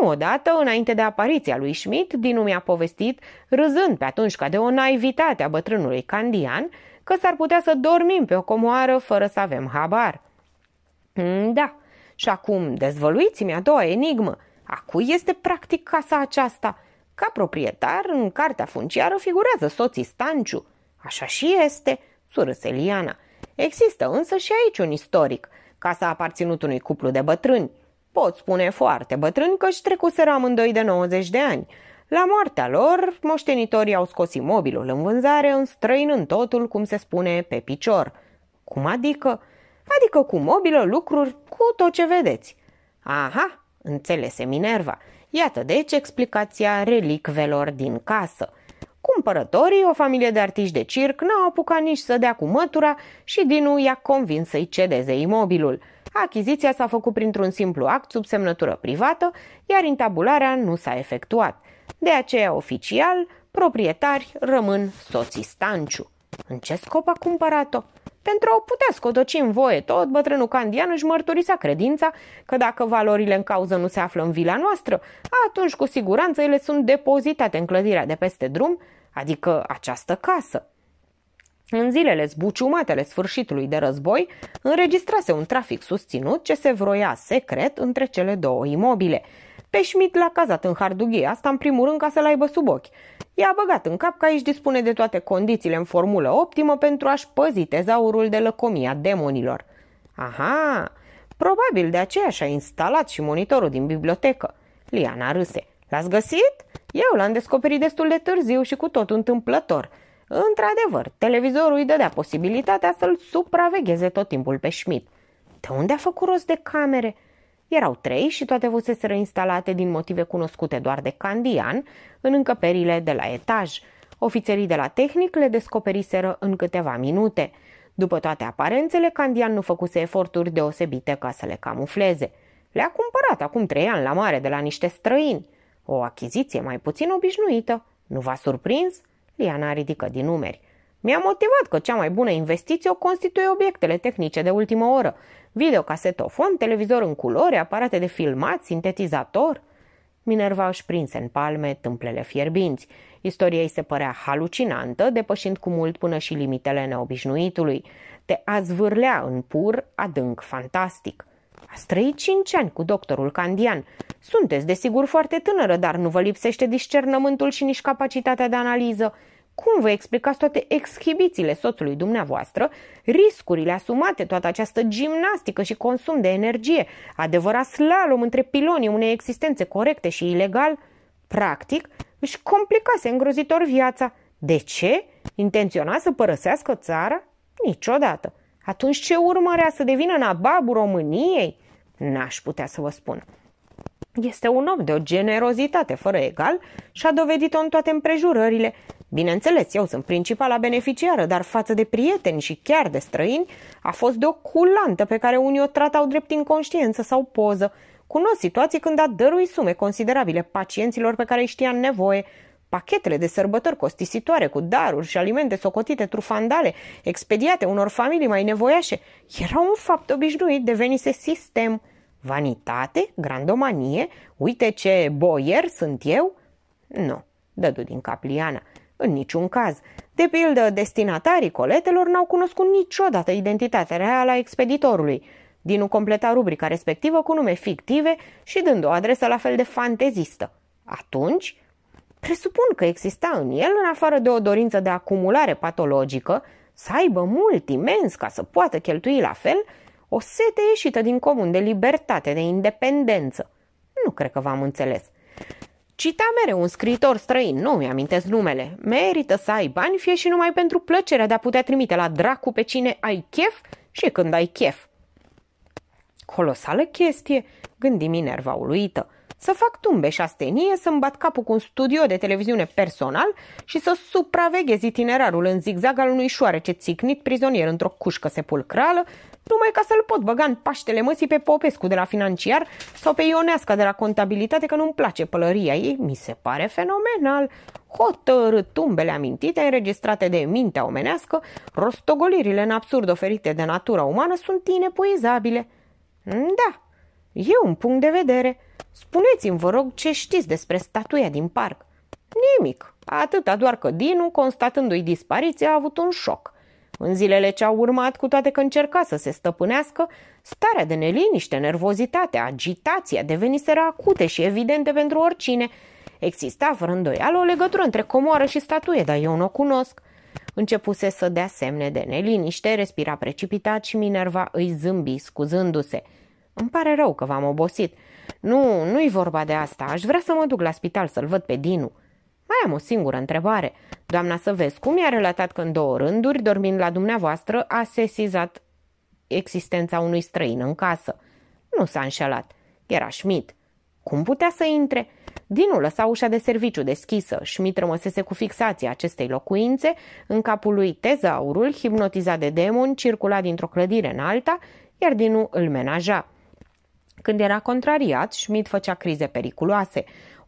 Nu odată, înainte de apariția lui Schmidt, Dinu mi-a povestit, râzând pe atunci ca de o naivitate a bătrânului Candian, că s-ar putea să dormim pe o comoară fără să avem habar. Mm, da, și acum dezvăluiți-mi a doua enigmă – a cui este practic casa aceasta? Ca proprietar, în cartea funciară figurează soții Stanciu. Așa și este, surâse Liana. Există însă și aici un istoric. Casa a aparținut unui cuplu de bătrâni. Pot spune foarte bătrâni că își trecuseră amândoi de 90 de ani. La moartea lor, moștenitorii au scos imobilul în vânzare, înstrăinând totul, cum se spune, pe picior. Cum adică? Adică cu mobilă, lucruri, cu tot ce vedeți. Aha, înțelese Minerva. Iată deci explicația relicvelor din casă. Cumpărătorii, o familie de artiști de circ, n-au apucat nici să dea cu mătura și Dinu i-a convins să-i cedeze imobilul. Achiziția s-a făcut printr-un simplu act sub semnătură privată, iar intabularea nu s-a efectuat. De aceea, oficial, proprietari rămân soții Stanciu. În ce scop a cumpărat-o? Pentru a o putea scotoci în voie tot, bătrânul Candian își mărturisea credința că dacă valorile în cauză nu se află în vila noastră, atunci cu siguranță ele sunt depozitate în clădirea de peste drum, adică această casă. În zilele zbuciumate ale sfârșitului de război, înregistrase un trafic susținut ce se vroia secret între cele două imobile – pe Schmidt l-a cazat în hardughie, asta în primul rând ca să-l aibă sub ochi. I-a băgat în cap că aici dispune de toate condițiile în formulă optimă pentru a-și păzi tezaurul de lăcomia demonilor. Aha, probabil de aceea și-a instalat și monitorul din bibliotecă. Liana râse. L-ați găsit? Eu l-am descoperit destul de târziu și cu tot întâmplător. Într-adevăr, televizorul îi dădea posibilitatea să-l supravegheze tot timpul pe Schmidt. De unde a făcut rost de camere? Erau trei și toate fuseseră instalate din motive cunoscute doar de Candian în încăperile de la etaj. Ofițerii de la tehnic le descoperiseră în câteva minute. După toate aparențele, Candian nu făcuse eforturi deosebite ca să le camufleze. Le-a cumpărat acum trei ani la mare de la niște străini. O achiziție mai puțin obișnuită. Nu v-a surprins? Liana ridică din numeri. Mi-a motivat că cea mai bună investiție o constituie obiectele tehnice de ultimă oră videocasetofon, televizor în culori, aparate de filmat, sintetizator. Minerva își prinse în palme tâmplele fierbinți. Istoria îi se părea halucinantă, depășind cu mult până și limitele neobișnuitului. Te azvârlea în pur, adânc, fantastic. A trăit cinci ani cu doctorul Candian. Sunteți, desigur, foarte tânără, dar nu vă lipsește discernământul și nici capacitatea de analiză. Cum vă explicați toate exhibițiile soțului dumneavoastră, riscurile asumate, toată această gimnastică și consum de energie, adevărat slalom între pilonii unei existențe corecte și ilegal? Practic, își complicase îngrozitor viața. De ce? Intenționa să părăsească țara? Niciodată. Atunci ce urmărea să devină nababul României? N-aș putea să vă spun. Este un om de o generozitate fără egal și a dovedit-o în toate împrejurările, Bineînțeles, eu sunt principala beneficiară, dar față de prieteni și chiar de străini, a fost de o culantă pe care unii o tratau drept inconștiență sau poză. Cunosc situații când a dărui sume considerabile pacienților pe care îi știa nevoie, pachetele de sărbători costisitoare cu daruri și alimente socotite trufandale, expediate unor familii mai nevoiașe, era un fapt obișnuit, devenise sistem. Vanitate? Grandomanie? Uite ce boier sunt eu? Nu, dădu din cap Liana. În niciun caz. De pildă, destinatarii coletelor n-au cunoscut niciodată identitatea reală a expeditorului. Dinu completa rubrica respectivă cu nume fictive și dând o adresă la fel de fantezistă. Atunci, presupun că exista în el, în afară de o dorință de acumulare patologică, să aibă mult imens ca să poată cheltui la fel, o sete ieșită din comun de libertate, de independență. Nu cred că v-am înțeles. Cita mereu un scriitor străin, nu mi-amintesc numele. Merită să ai bani, fie și numai pentru plăcerea de a putea trimite la dracu pe cine ai chef și când ai chef. Colosală chestie, gândi Minerva uluită. Să fac tumbe și astenie, să-mi bat capul cu un studio de televiziune personal și să supraveghez itinerarul în zigzag al unui șoarece țicnit prizonier într-o cușcă sepulcrală numai ca să-l pot băga în paștele măsii pe Popescu de la financiar sau pe Ioneasca de la contabilitate, că nu-mi place pălăria ei, mi se pare fenomenal. Hotărât tumbele amintite, înregistrate de mintea omenească, rostogolirile în absurd oferite de natura umană sunt inepuizabile. Da, e un punct de vedere. Spuneți-mi, vă rog, ce știți despre statuia din parc. Nimic, atâta doar că Dinu, constatându-i dispariția, a avut un șoc. În zilele ce au urmat, cu toate că încerca să se stăpânească, starea de neliniște, nervozitate, agitația deveniseră acute și evidente pentru oricine. Exista, fără îndoială, o legătură între comoară și statuie, dar eu nu o cunosc. Începuse să dea semne de neliniște, respira precipitat și Minerva îi zâmbi, scuzându-se. Îmi pare rău că v-am obosit. Nu, nu-i vorba de asta. Aș vrea să mă duc la spital să-l văd pe Dinu. Mai am o singură întrebare. Doamna Săvescu mi-a relatat că în două rânduri, dormind la dumneavoastră, a sesizat existența unui străin în casă. Nu s-a înșelat. Era Schmidt. Cum putea să intre? Dinu lăsa ușa de serviciu deschisă. Schmidt rămăsese cu fixația acestei locuințe. În capul lui tezaurul, hipnotizat de demon, circula dintr-o clădire în alta, iar Dinu îl menaja. Când era contrariat, Schmidt făcea crize periculoase.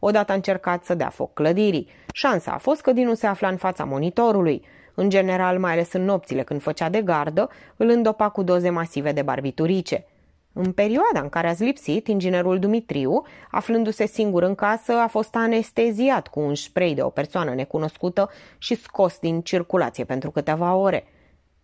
Odată a încercat să dea foc clădirii. Șansa a fost că Dinu se afla în fața monitorului. În general, mai ales în nopțile când făcea de gardă, îl îndopa cu doze masive de barbiturice. În perioada în care a lipsit, inginerul Dumitriu, aflându-se singur în casă, a fost anesteziat cu un spray de o persoană necunoscută și scos din circulație pentru câteva ore.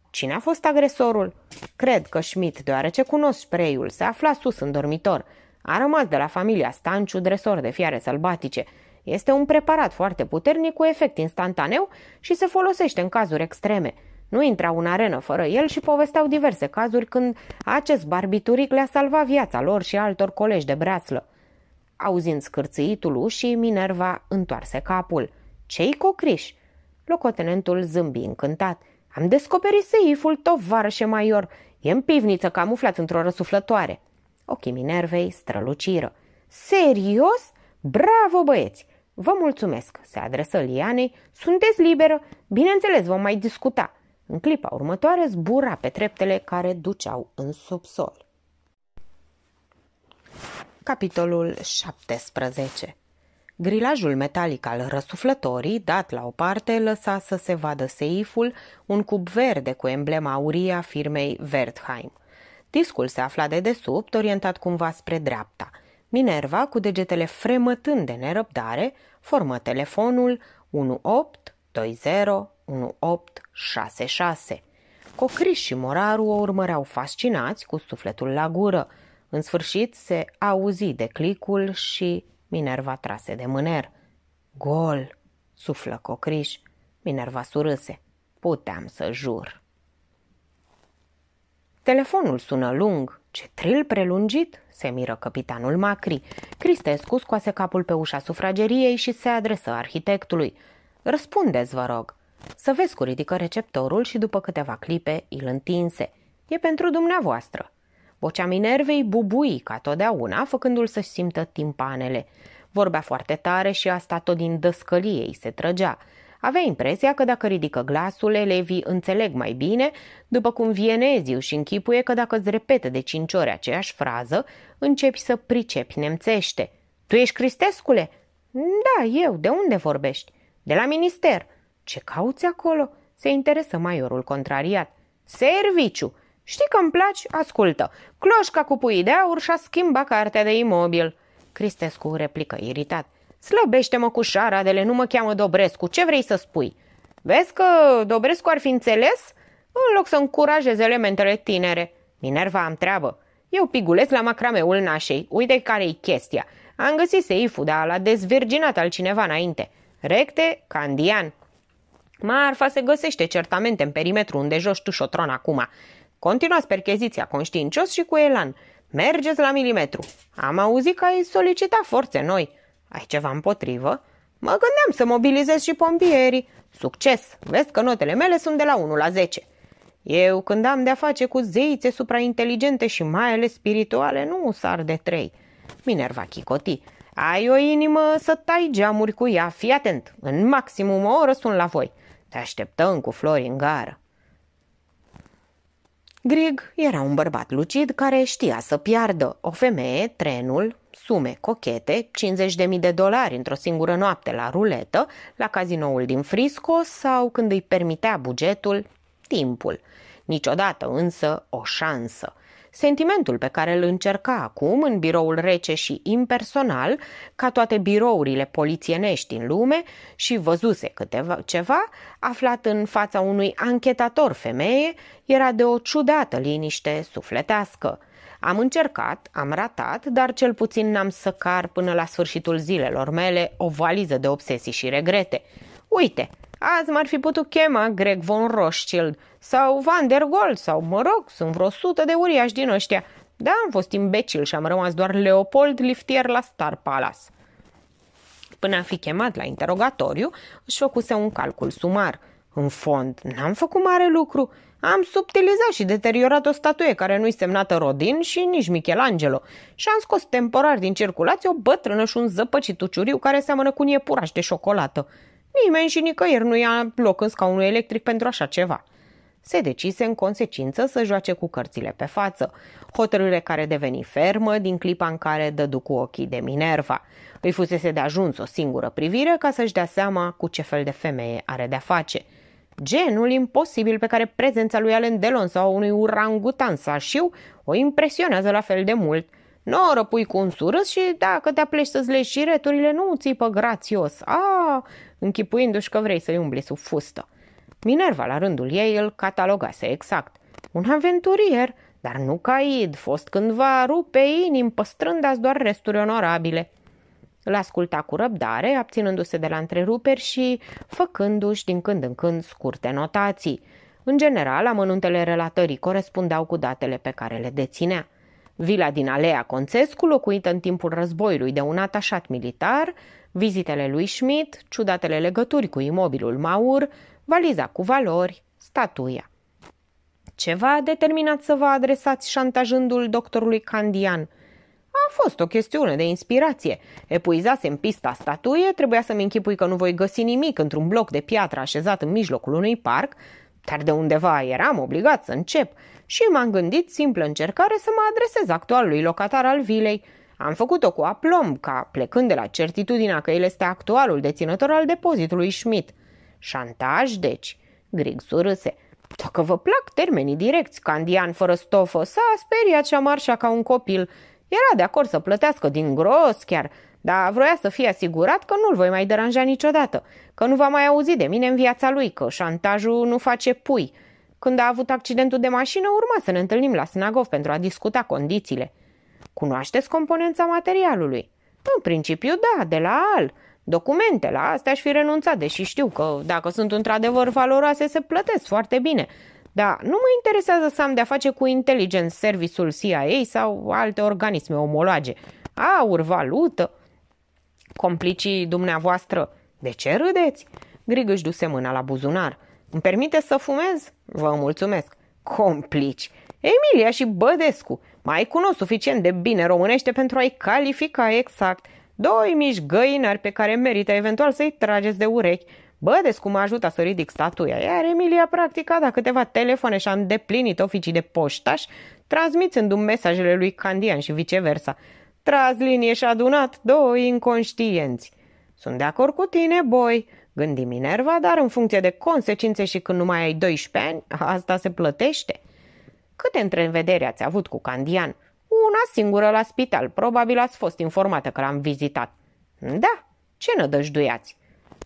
Cine a fost agresorul? Cred că Schmidt, deoarece cunosc spray-ul, se afla sus în dormitor – a rămas de la familia Stanciu dresor de fiare sălbatice. Este un preparat foarte puternic cu efect instantaneu și se folosește în cazuri extreme. Nu intra în arenă fără el și povesteau diverse cazuri când acest barbituric le-a salvat viața lor și altor colegi de breaslă. Auzind scârțâitul ușii, Minerva întoarse capul. Ce-i cocriș? Locotenentul zâmbi încântat. Am descoperit seiful, tovarășe maior. E în pivniță, camuflat într-o răsuflătoare. Ochii Minervei străluciră. Serios? Bravo, băieți! Vă mulțumesc, se adresă Lianei. Sunteți liberă? Bineînțeles, vom mai discuta. În clipa următoare zbura pe treptele care duceau în subsol. Capitolul 17 Grilajul metalic al răsuflătorii, dat la o parte, lăsa să se vadă seiful, un cub verde cu emblema auria firmei Wertheim. Discul se afla de desubt, orientat cumva spre dreapta. Minerva, cu degetele fremătând de nerăbdare, formă telefonul 18201866. Cocriș și Moraru o urmăreau fascinați cu sufletul la gură. În sfârșit se auzi de clicul și Minerva trase de mâner. Gol, suflă Cocriș. Minerva surâse. Puteam să jur. Telefonul sună lung. Ce tril prelungit, se miră capitanul Macri. Cristescu scoase capul pe ușa sufrageriei și se adresă arhitectului. Răspundeți, vă rog. Să vezi cu ridică receptorul și după câteva clipe îl întinse. E pentru dumneavoastră. Vocea Minervei bubui ca totdeauna, făcându-l să-și simtă timpanele. Vorbea foarte tare și asta tot din dăscălie îi se trăgea. Avea impresia că dacă ridică glasul, elevii înțeleg mai bine, după cum vienezii își închipuie că dacă îți repete de cinci ori aceeași frază, începi să pricepi nemțește. Tu ești Cristescule? Da, eu. De unde vorbești? De la minister. Ce cauți acolo? Se interesă maiorul contrariat. Serviciu! Știi că îmi placi? Ascultă. Cloșca cu pui de aur și-a schimbat cartea de imobil. Cristescu replică iritat. Slăbește-mă cu șaradele, nu mă cheamă Dobrescu, ce vrei să spui? Vezi că Dobrescu ar fi înțeles? În loc să încurajeze elementele tinere. Minerva am treabă. Eu pigulez la macrameul nașei, uite care-i chestia. Am găsit seiful, dar l-a dezvirginat al cineva înainte. Recte, candian. Marfa se găsește certamente în perimetru unde joci tu șotron acum. Continuați percheziția conștiincios și cu elan. Mergeți la milimetru. Am auzit că ai solicitat forțe noi. Ai ceva împotrivă? Mă gândeam să mobilizez și pompierii. Succes! Vezi că notele mele sunt de la 1 la 10. Eu, când am de-a face cu zeițe suprainteligente și mai ales spirituale, nu sar de trei. Minerva Chicoti, ai o inimă să tai geamuri cu ea, fii atent, în maximum o oră sunt la voi. Te așteptăm cu flori în gară. Grig era un bărbat lucid care știa să piardă o femeie, trenul, sume cochete, 50.000 de dolari într-o singură noapte la ruletă, la cazinoul din Frisco sau când îi permitea bugetul, timpul. Niciodată însă o șansă. Sentimentul pe care îl încerca acum în biroul rece și impersonal, ca toate birourile polițienești în lume și văzuse câteva ceva, aflat în fața unui anchetator femeie, era de o ciudată liniște sufletească – am încercat, am ratat, dar cel puțin n-am săcar până la sfârșitul zilelor mele o valiză de obsesii și regrete. Uite, azi m-ar fi putut chema Greg von Rothschild sau Van der Gold sau, mă rog, sunt vreo sută de uriași din ăștia. Da, am fost imbecil și am rămas doar Leopold Liftier la Star Palace. Până a fi chemat la interogatoriu, își făcuse un calcul sumar. În fond, n-am făcut mare lucru, am subtilizat și deteriorat o statuie care nu-i semnată Rodin și nici Michelangelo și am scos temporar din circulație o bătrână și un zăpăcit uciuriu care seamănă cu un iepuraș de șocolată. Nimeni și nicăieri nu ia loc în scaunul electric pentru așa ceva. Se decise în consecință să joace cu cărțile pe față, hotărâre care deveni fermă din clipa în care dădu cu ochii de Minerva. Îi fusese de ajuns o singură privire ca să-și dea seama cu ce fel de femeie are de-a face – genul imposibil pe care prezența lui Alan Delon sau unui urangutan sașiu o impresionează la fel de mult. Nu o răpui cu un surâs și dacă te aplești să-ți legi și returile, nu țipă grațios. A, închipuindu-și că vrei să-i umbli sub fustă. Minerva, la rândul ei, îl catalogase exact. Un aventurier, dar nu caid, fost cândva rupe inim, păstrând azi doar resturi onorabile – îl asculta cu răbdare, abținându-se de la întreruperi și făcându-și din când în când scurte notații. În general, amănuntele relatării corespundeau cu datele pe care le deținea. Vila din Alea Concescu locuită în timpul războiului de un atașat militar, vizitele lui Schmidt, ciudatele legături cu imobilul Maur, valiza cu valori, statuia. Ceva determinat să vă adresați șantajându-l doctorului Candian – a fost o chestiune de inspirație. Epuizasem pista statuie, trebuia să-mi închipui că nu voi găsi nimic într-un bloc de piatră așezat în mijlocul unui parc, dar de undeva eram obligat să încep și m-am gândit simplă încercare să mă adresez actualului locatar al vilei. Am făcut-o cu aplomb, ca plecând de la certitudinea că el este actualul deținător al depozitului Schmidt. Șantaj, deci. Grig surâse. Dacă vă plac termenii direcți, Candian fără stofă s-a speriat și amarșa ca un copil. Era de acord să plătească din gros chiar, dar vroia să fie asigurat că nu-l voi mai deranja niciodată, că nu va mai auzi de mine în viața lui, că șantajul nu face pui. Când a avut accidentul de mașină, urma să ne întâlnim la Snagov pentru a discuta condițiile. Cunoașteți componența materialului? În principiu, da, de la al. Documente, la astea aș fi renunțat, deși știu că, dacă sunt într-adevăr valoroase, se plătesc foarte bine. Da, nu mă interesează să am de-a face cu Intelligence Service-ul CIA sau alte organisme omologe. Aur, valută... Complicii dumneavoastră, de ce râdeți? Grig își duse mâna la buzunar. Îmi permite să fumez? Vă mulțumesc. Complici. Emilia și Bădescu. Mai cunosc suficient de bine românește pentru a-i califica exact. Doi mici găinari pe care merită eventual să-i trageți de urechi. Bă, des cum ajută să ridic statuia, iar Emilia practica da câteva telefoane și a îndeplinit oficii de poștaș, transmițându-mi mesajele lui Candian și viceversa. Tras linie și adunat două inconștienți. Sunt de acord cu tine, boi, gândi Minerva, dar în funcție de consecințe și când nu mai ai 12 ani, asta se plătește. Câte întrevederi ați avut cu Candian? Una singură la spital, probabil ați fost informată că l-am vizitat. Da, ce nădăjduiați?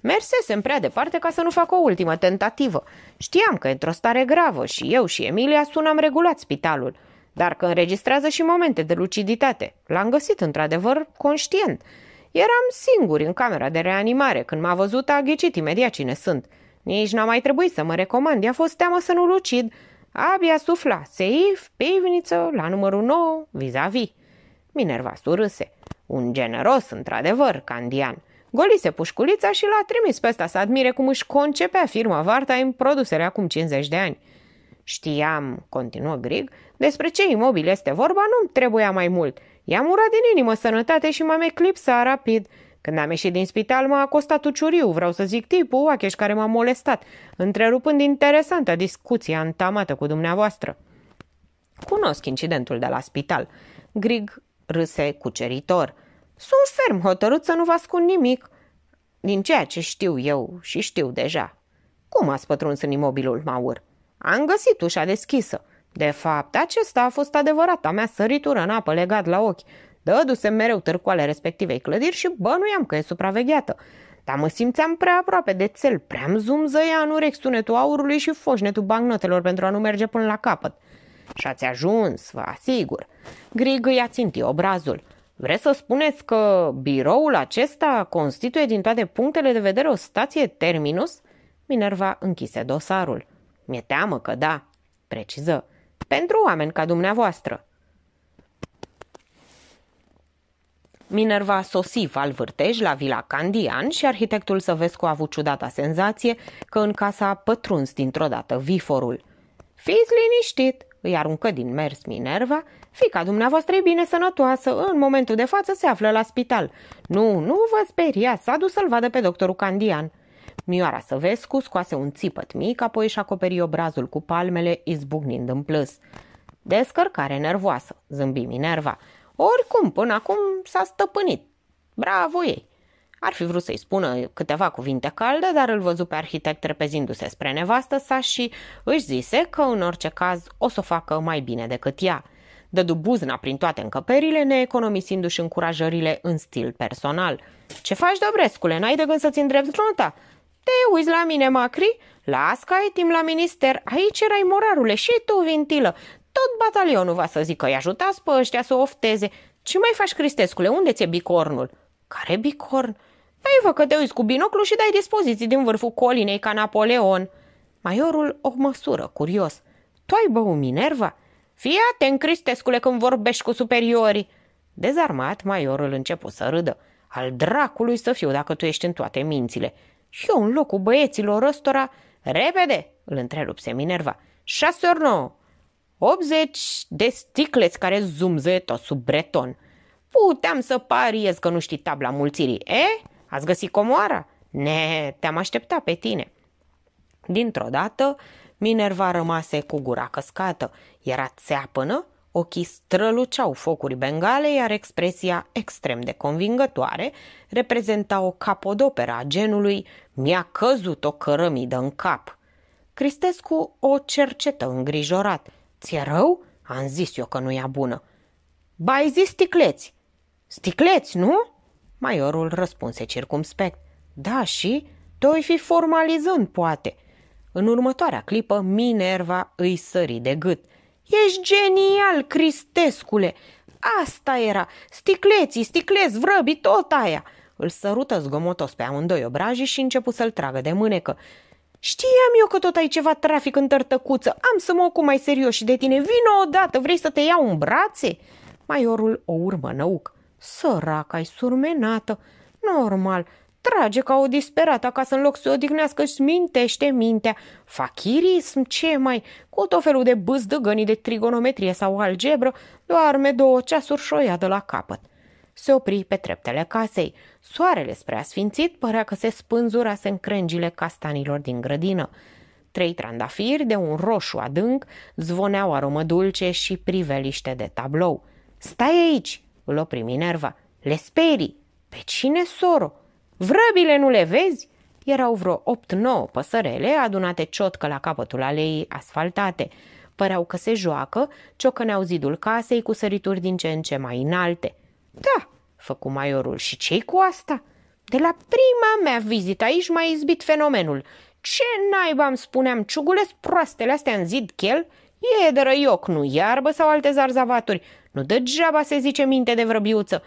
Mersesem prea departe ca să nu fac o ultimă tentativă. Știam că într-o stare gravă și eu și Emilia sunam regulat spitalul, dar că înregistrează și momente de luciditate. L-am găsit într-adevăr conștient. Eram singuri în camera de reanimare. Când m-a văzut, a ghicit imediat cine sunt. Nici n-a mai trebuit să mă recomand. I-a fost teamă să nu lucid. Abia sufla, seif, pivniță, la numărul 9, vis-a-vis. Minerva surâse. Un generos, într-adevăr, Candian. Golise pușculița și l-a trimis pe ăsta să admire cum își concepea firma în produsele acum 50 de ani. Știam, continuă Grig, despre ce imobil este vorba nu-mi trebuia mai mult. I-am urat din inimă sănătate și m-am eclipsat rapid. Când am ieșit din spital, m-a acostat uciuriu, vreau să zic tipul acheș care m-a molestat, întrerupând interesanta discuție antamată cu dumneavoastră. Cunosc incidentul de la spital. Grig râse cuceritor. Sunt ferm hotărât să nu vă ascund nimic. Din ceea ce știu eu și știu deja. Cum ați pătruns în imobilul Maur? Am găsit ușa deschisă. De fapt, acesta a fost adevărata mea săritură în apă legat la ochi. Dăduse mereu târcoale respectivei clădiri și bănuiam că e supravegheată. Dar mă simțeam prea aproape de țel, prea zumzăia în urechi sunetul aurului și foșnetul bagnotelor pentru a nu merge până la capăt. Și ați ajuns, vă asigur. Grig îi a țintit obrazul. Vreți să spuneți că biroul acesta constituie din toate punctele de vedere o stație terminus? Minerva închise dosarul. Mi-e teamă că da, preciză, pentru oameni ca dumneavoastră. Minerva sosi val vârtej la Vila Candian și arhitectul Săvescu a avut ciudata senzație că în casa a pătruns dintr-o dată viforul. Fiți liniștit, îi aruncă din mers Minerva Fica dumneavoastră e bine sănătoasă, în momentul de față se află la spital. Nu, nu vă speria, s-a dus să-l vadă pe doctorul Candian. Mioara Săvescu scoase un țipăt mic, apoi își acoperi obrazul cu palmele, izbucnind în plâs. Descărcare nervoasă, zâmbi Minerva. Oricum, până acum s-a stăpânit. Bravo ei! Ar fi vrut să-i spună câteva cuvinte calde, dar îl văzu pe arhitect repezindu-se spre nevastă sa și își zise că în orice caz o să o facă mai bine decât ea dădu buzna prin toate încăperile, neeconomisindu-și încurajările în stil personal. Ce faci, Dobrescule? N-ai de gând să-ți îndrept grunta? Te uiți la mine, Macri? Las că ai timp la minister, aici erai morarule și tu, Vintilă. Tot batalionul va să zică, îi ajutați pe ăștia să ofteze. Ce mai faci, Cristescule? Unde ți-e bicornul? Care bicorn? Păi vă că te uiți cu binoclu și dai dispoziții din vârful colinei ca Napoleon. Maiorul o măsură, curios. Tu ai băut Minerva? Fii atent, Cristescule, când vorbești cu superiorii!" Dezarmat, maiorul începu să râdă. Al dracului să fiu dacă tu ești în toate mințile. Și eu, în locul băieților ăstora, repede, îl întrerupse Minerva. Șase ori nouă. 80 de sticleți care zumzăie tot sub breton. Puteam să pariez că nu știi tabla mulțirii. E? Ați găsit comoara? Ne, te-am așteptat pe tine. Dintr-o dată, Minerva rămase cu gura căscată, era țeapănă, ochii străluceau focuri bengale, iar expresia extrem de convingătoare reprezenta o capodoperă a genului Mi-a căzut o cărămidă în cap. Cristescu o cercetă îngrijorat. Ți-e rău? Am zis eu că nu e bună. Ba, ai zis sticleți. Sticleți, nu? Maiorul răspunse circumspect. Da, și? Doi fi formalizând, poate – în următoarea clipă, Minerva îi sări de gât. Ești genial, Cristescule! Asta era! Sticleții, sticleți, vrăbi, tot aia!" Îl sărută zgomotos pe amândoi obrajii și începu să-l tragă de mânecă. Știam eu că tot ai ceva trafic în tărtăcuță, am să mă ocup mai serios și de tine. Vino odată, vrei să te iau în brațe?" Maiorul o urmă năuc. săraca ai surmenată, normal, Trage ca o disperată acasă în loc să odihnească și smintește mintea. Fachirism, ce mai? Cu tot felul de bâzdăgănii de trigonometrie sau algebră, doarme două ceasuri șoia de la capăt. Se opri pe treptele casei. Soarele spre asfințit părea că se spânzurase în crengile castanilor din grădină. Trei trandafiri de un roșu adânc zvoneau aromă dulce și priveliște de tablou. Stai aici!" îl opri Minerva. Le sperii! Pe cine, soro?" Vrăbile nu le vezi? Erau vreo opt-nouă păsărele adunate ciotcă la capătul aleii asfaltate. Păreau că se joacă, ciocăneau zidul casei cu sărituri din ce în ce mai înalte. Da, făcu maiorul, și ce cu asta? De la prima mea vizită aici m-a izbit fenomenul. Ce naiba îmi spuneam, ciugulesc proastele astea în zid chel? E de răioc, nu iarbă sau alte zarzavaturi. Nu degeaba se zice minte de vrăbiuță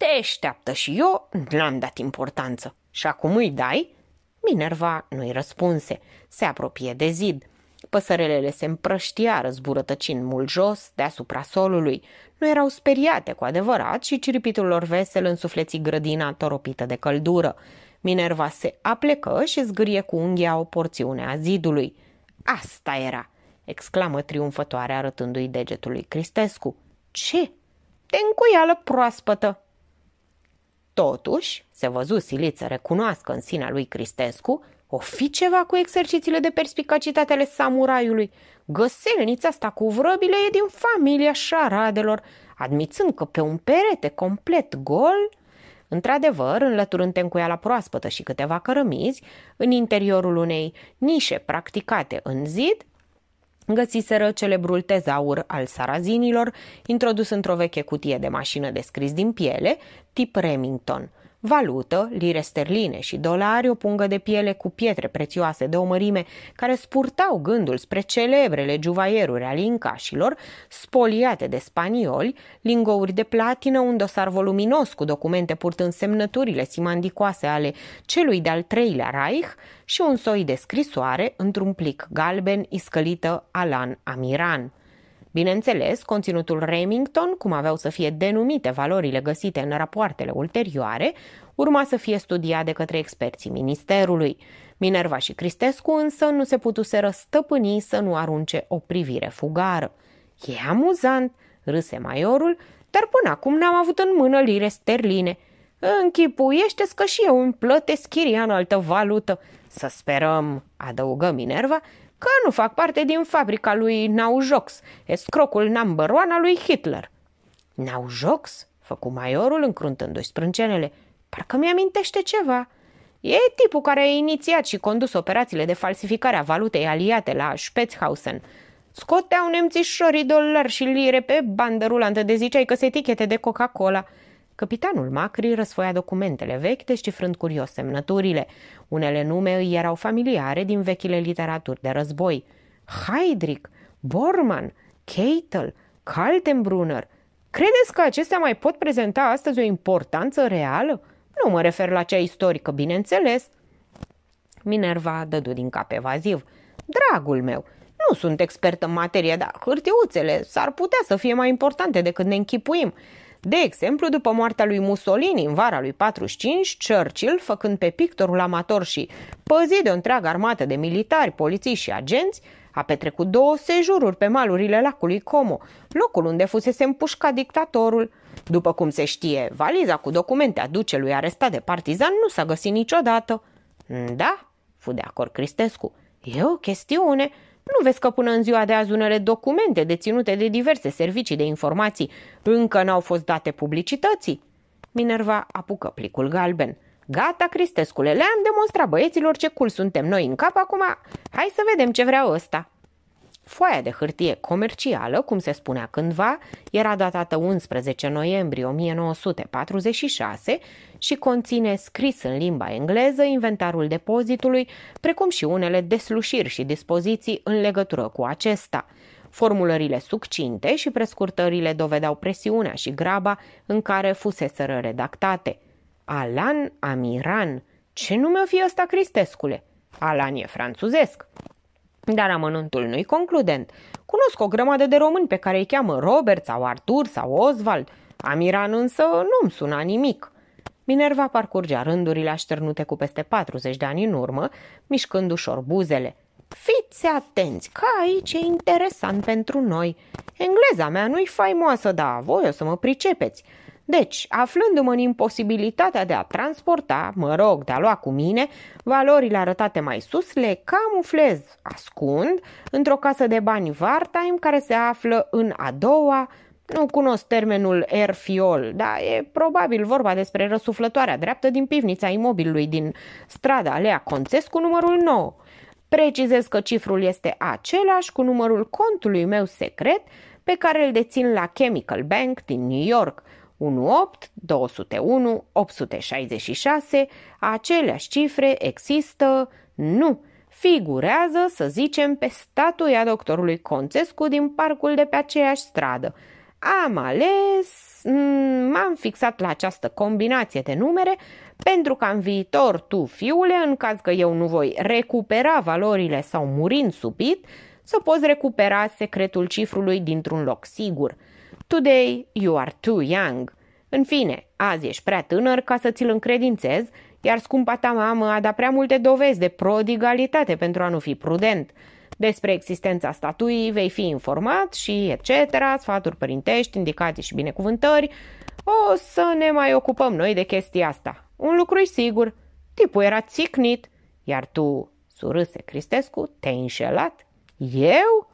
te așteaptă și eu n-am dat importanță. Și acum îi dai? Minerva nu-i răspunse. Se apropie de zid. Păsărelele se împrăștia răzburătăcind mult jos, deasupra solului. Nu erau speriate cu adevărat și ciripitul lor vesel însufleți grădina toropită de căldură. Minerva se aplecă și zgârie cu unghia o porțiune a zidului. Asta era!" exclamă triumfătoare arătându-i degetul lui Cristescu. Ce? Te încuială proaspătă!" Totuși, se văzu silit să recunoască în sinea lui Cristescu, o fi ceva cu exercițiile de perspicacitate ale samuraiului. Găselnița asta cu vrăbile e din familia șaradelor, admițând că pe un perete complet gol Într-adevăr, înlăturând tencuiala proaspătă și câteva cărămizi, în interiorul unei nișe practicate în zid, găsiseră celebrul tezaur al sarazinilor, introdus într-o veche cutie de mașină de scris din piele, tip Remington – Valută, lire sterline și dolari, o pungă de piele cu pietre prețioase de o mărime, care spurtau gândul spre celebrele juvaieruri ale incașilor, spoliate de spanioli, lingouri de platină, un dosar voluminos cu documente purtând semnăturile simandicoase ale celui de-al treilea Reich și un soi de scrisoare într-un plic galben iscălită Alan Amiran. Bineînțeles, conținutul Remington, cum aveau să fie denumite valorile găsite în rapoartele ulterioare, urma să fie studiat de către experții ministerului. Minerva și Cristescu însă nu se putuseră stăpâni să nu arunce o privire fugară. E amuzant, râse maiorul, dar până acum n-am avut în mână lire sterline. închipuiește că și eu îmi plătesc chirian altă valută. Să sperăm, adăugă Minerva, că nu fac parte din fabrica lui Naujox, escrocul number one al lui Hitler. Naujox? Făcu maiorul încruntându-și sprâncenele. Parcă mi-amintește ceva. E tipul care a inițiat și condus operațiile de falsificare a valutei aliate la Spetzhausen. Scoteau nemțișorii dolari și lire pe bandă rulantă de ziceai că se etichete de Coca-Cola – Capitanul Macri răsfoia documentele vechi, descifrând curios semnăturile. Unele nume îi erau familiare din vechile literaturi de război. Heydrich, Bormann, Keitel, Kaltenbrunner. Credeți că acestea mai pot prezenta astăzi o importanță reală? Nu mă refer la cea istorică, bineînțeles. Minerva dădu din cap evaziv. Dragul meu, nu sunt expert în materie, dar hârtiuțele s-ar putea să fie mai importante decât ne închipuim. De exemplu, după moartea lui Mussolini în vara lui 45, Churchill, făcând pe pictorul amator și păzit de o întreagă armată de militari, polițiști și agenți, a petrecut două sejururi pe malurile lacului Como, locul unde fusese împușcat dictatorul. După cum se știe, valiza cu documente a ducelui arestat de partizan nu s-a găsit niciodată. Da, fu de acord Cristescu, e o chestiune, nu vezi că până în ziua de azi unele documente deținute de diverse servicii de informații încă n-au fost date publicității? Minerva apucă plicul galben. Gata, Cristescule, le-am demonstrat băieților ce cul cool suntem noi în cap acum. Hai să vedem ce vrea ăsta. Foaia de hârtie comercială, cum se spunea cândva, era datată 11 noiembrie 1946 și conține scris în limba engleză inventarul depozitului, precum și unele deslușiri și dispoziții în legătură cu acesta. Formulările succinte și prescurtările dovedeau presiunea și graba în care fuseseră redactate. Alan Amiran. Ce nume o fi ăsta, Cristescule? Alan e franțuzesc. Dar amănuntul nu-i concludent. Cunosc o grămadă de români pe care îi cheamă Robert sau Artur sau Oswald. Amiran însă nu-mi suna nimic. Minerva parcurgea rândurile așternute cu peste 40 de ani în urmă, mișcând ușor buzele. Fiți atenți, că aici e interesant pentru noi. Engleza mea nu-i faimoasă, dar voi o să mă pricepeți. Deci, aflându-mă în imposibilitatea de a transporta, mă rog, de a lua cu mine, valorile arătate mai sus, le camuflez, ascund, într-o casă de bani vartime care se află în a doua, nu cunosc termenul erfiol, dar e probabil vorba despre răsuflătoarea dreaptă din pivnița imobilului din strada Alea Conțescu numărul 9. Precizez că cifrul este același cu numărul contului meu secret pe care îl dețin la Chemical Bank din New York – 18, 201, 866, aceleași cifre există, nu, figurează, să zicem, pe statuia doctorului Concescu din parcul de pe aceeași stradă. Am ales, m-am fixat la această combinație de numere pentru ca în viitor tu, fiule, în caz că eu nu voi recupera valorile sau murind subit, să poți recupera secretul cifrului dintr-un loc sigur – Today you are too young. În fine, azi ești prea tânăr ca să ți-l încredințez, iar scumpa ta mamă a dat prea multe dovezi de prodigalitate pentru a nu fi prudent. Despre existența statuii vei fi informat și etc., sfaturi părintești, indicații și binecuvântări. O să ne mai ocupăm noi de chestia asta. Un lucru e sigur, tipul era țicnit, iar tu, surâse Cristescu, te-ai înșelat? Eu?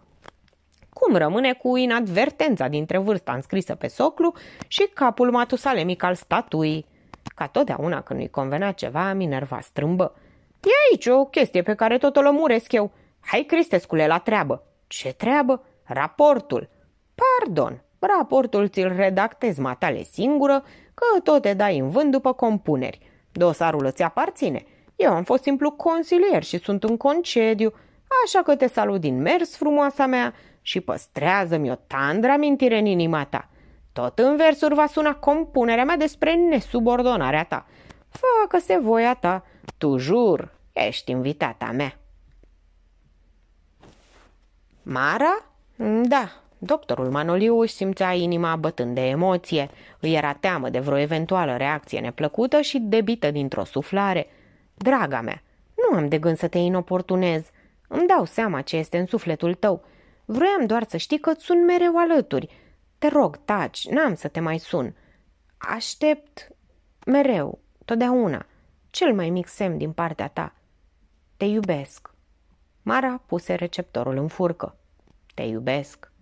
cum rămâne cu inadvertența dintre vârsta înscrisă pe soclu și capul matusalemic al statuii. Ca totdeauna când îi convenea ceva, Minerva strâmbă. E aici o chestie pe care tot o lămuresc eu. Hai, Cristescule, la treabă. Ce treabă? Raportul. Pardon, raportul ți-l redactezi matale singură, că tot te dai în vânt după compuneri. Dosarul îți aparține. Eu am fost simplu consilier și sunt în concediu, așa că te salut din mers, frumoasa mea, și păstrează-mi o tandră amintire în inima ta. Tot în versuri va suna compunerea mea despre nesubordonarea ta. Facă-se voia ta, tu jur, ești invitata mea. Mara? Da, doctorul Manoliu își simțea inima bătând de emoție. Îi era teamă de vreo eventuală reacție neplăcută și debită dintr-o suflare. Draga mea, nu am de gând să te inoportunez. Îmi dau seama ce este în sufletul tău – Vroiam doar să știi că îți sunt mereu alături. Te rog, taci, n-am să te mai sun. Aștept mereu, totdeauna, cel mai mic semn din partea ta. Te iubesc. Mara puse receptorul în furcă. Te iubesc.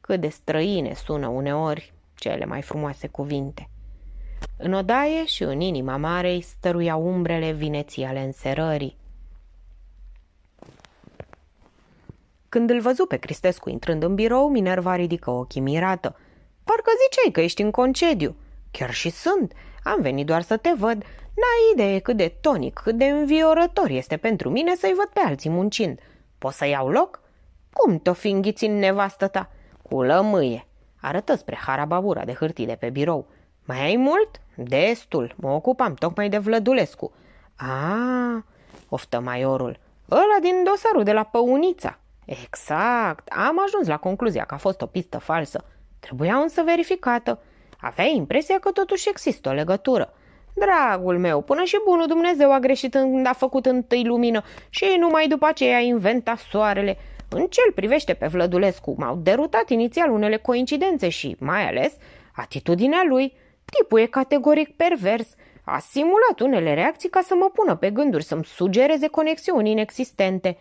Cât de străine sună uneori cele mai frumoase cuvinte. În odaie și în inima marei stăruia umbrele vineții ale înserării. Când îl văzu pe Cristescu intrând în birou, Minerva ridică ochii mirată. Parcă ziceai că ești în concediu. Chiar și sunt. Am venit doar să te văd. N-ai idee cât de tonic, cât de înviorător este pentru mine să-i văd pe alții muncind. Poți să iau loc? Cum te-o fi înghițin nevastă ta? Cu lămâie. Arătă spre harababura de hârtii de pe birou. Mai ai mult? Destul. Mă ocupam tocmai de Vlădulescu. A, oftă maiorul. Ăla din dosarul de la Păunița. Exact, am ajuns la concluzia că a fost o pistă falsă. Trebuia însă verificată. Avea impresia că totuși există o legătură. Dragul meu, până și bunul Dumnezeu a greșit când a făcut întâi lumină și numai după aceea a inventat soarele. În ce privește pe Vlădulescu, m-au derutat inițial unele coincidențe și, mai ales, atitudinea lui. Tipul e categoric pervers. A simulat unele reacții ca să mă pună pe gânduri, să-mi sugereze conexiuni inexistente.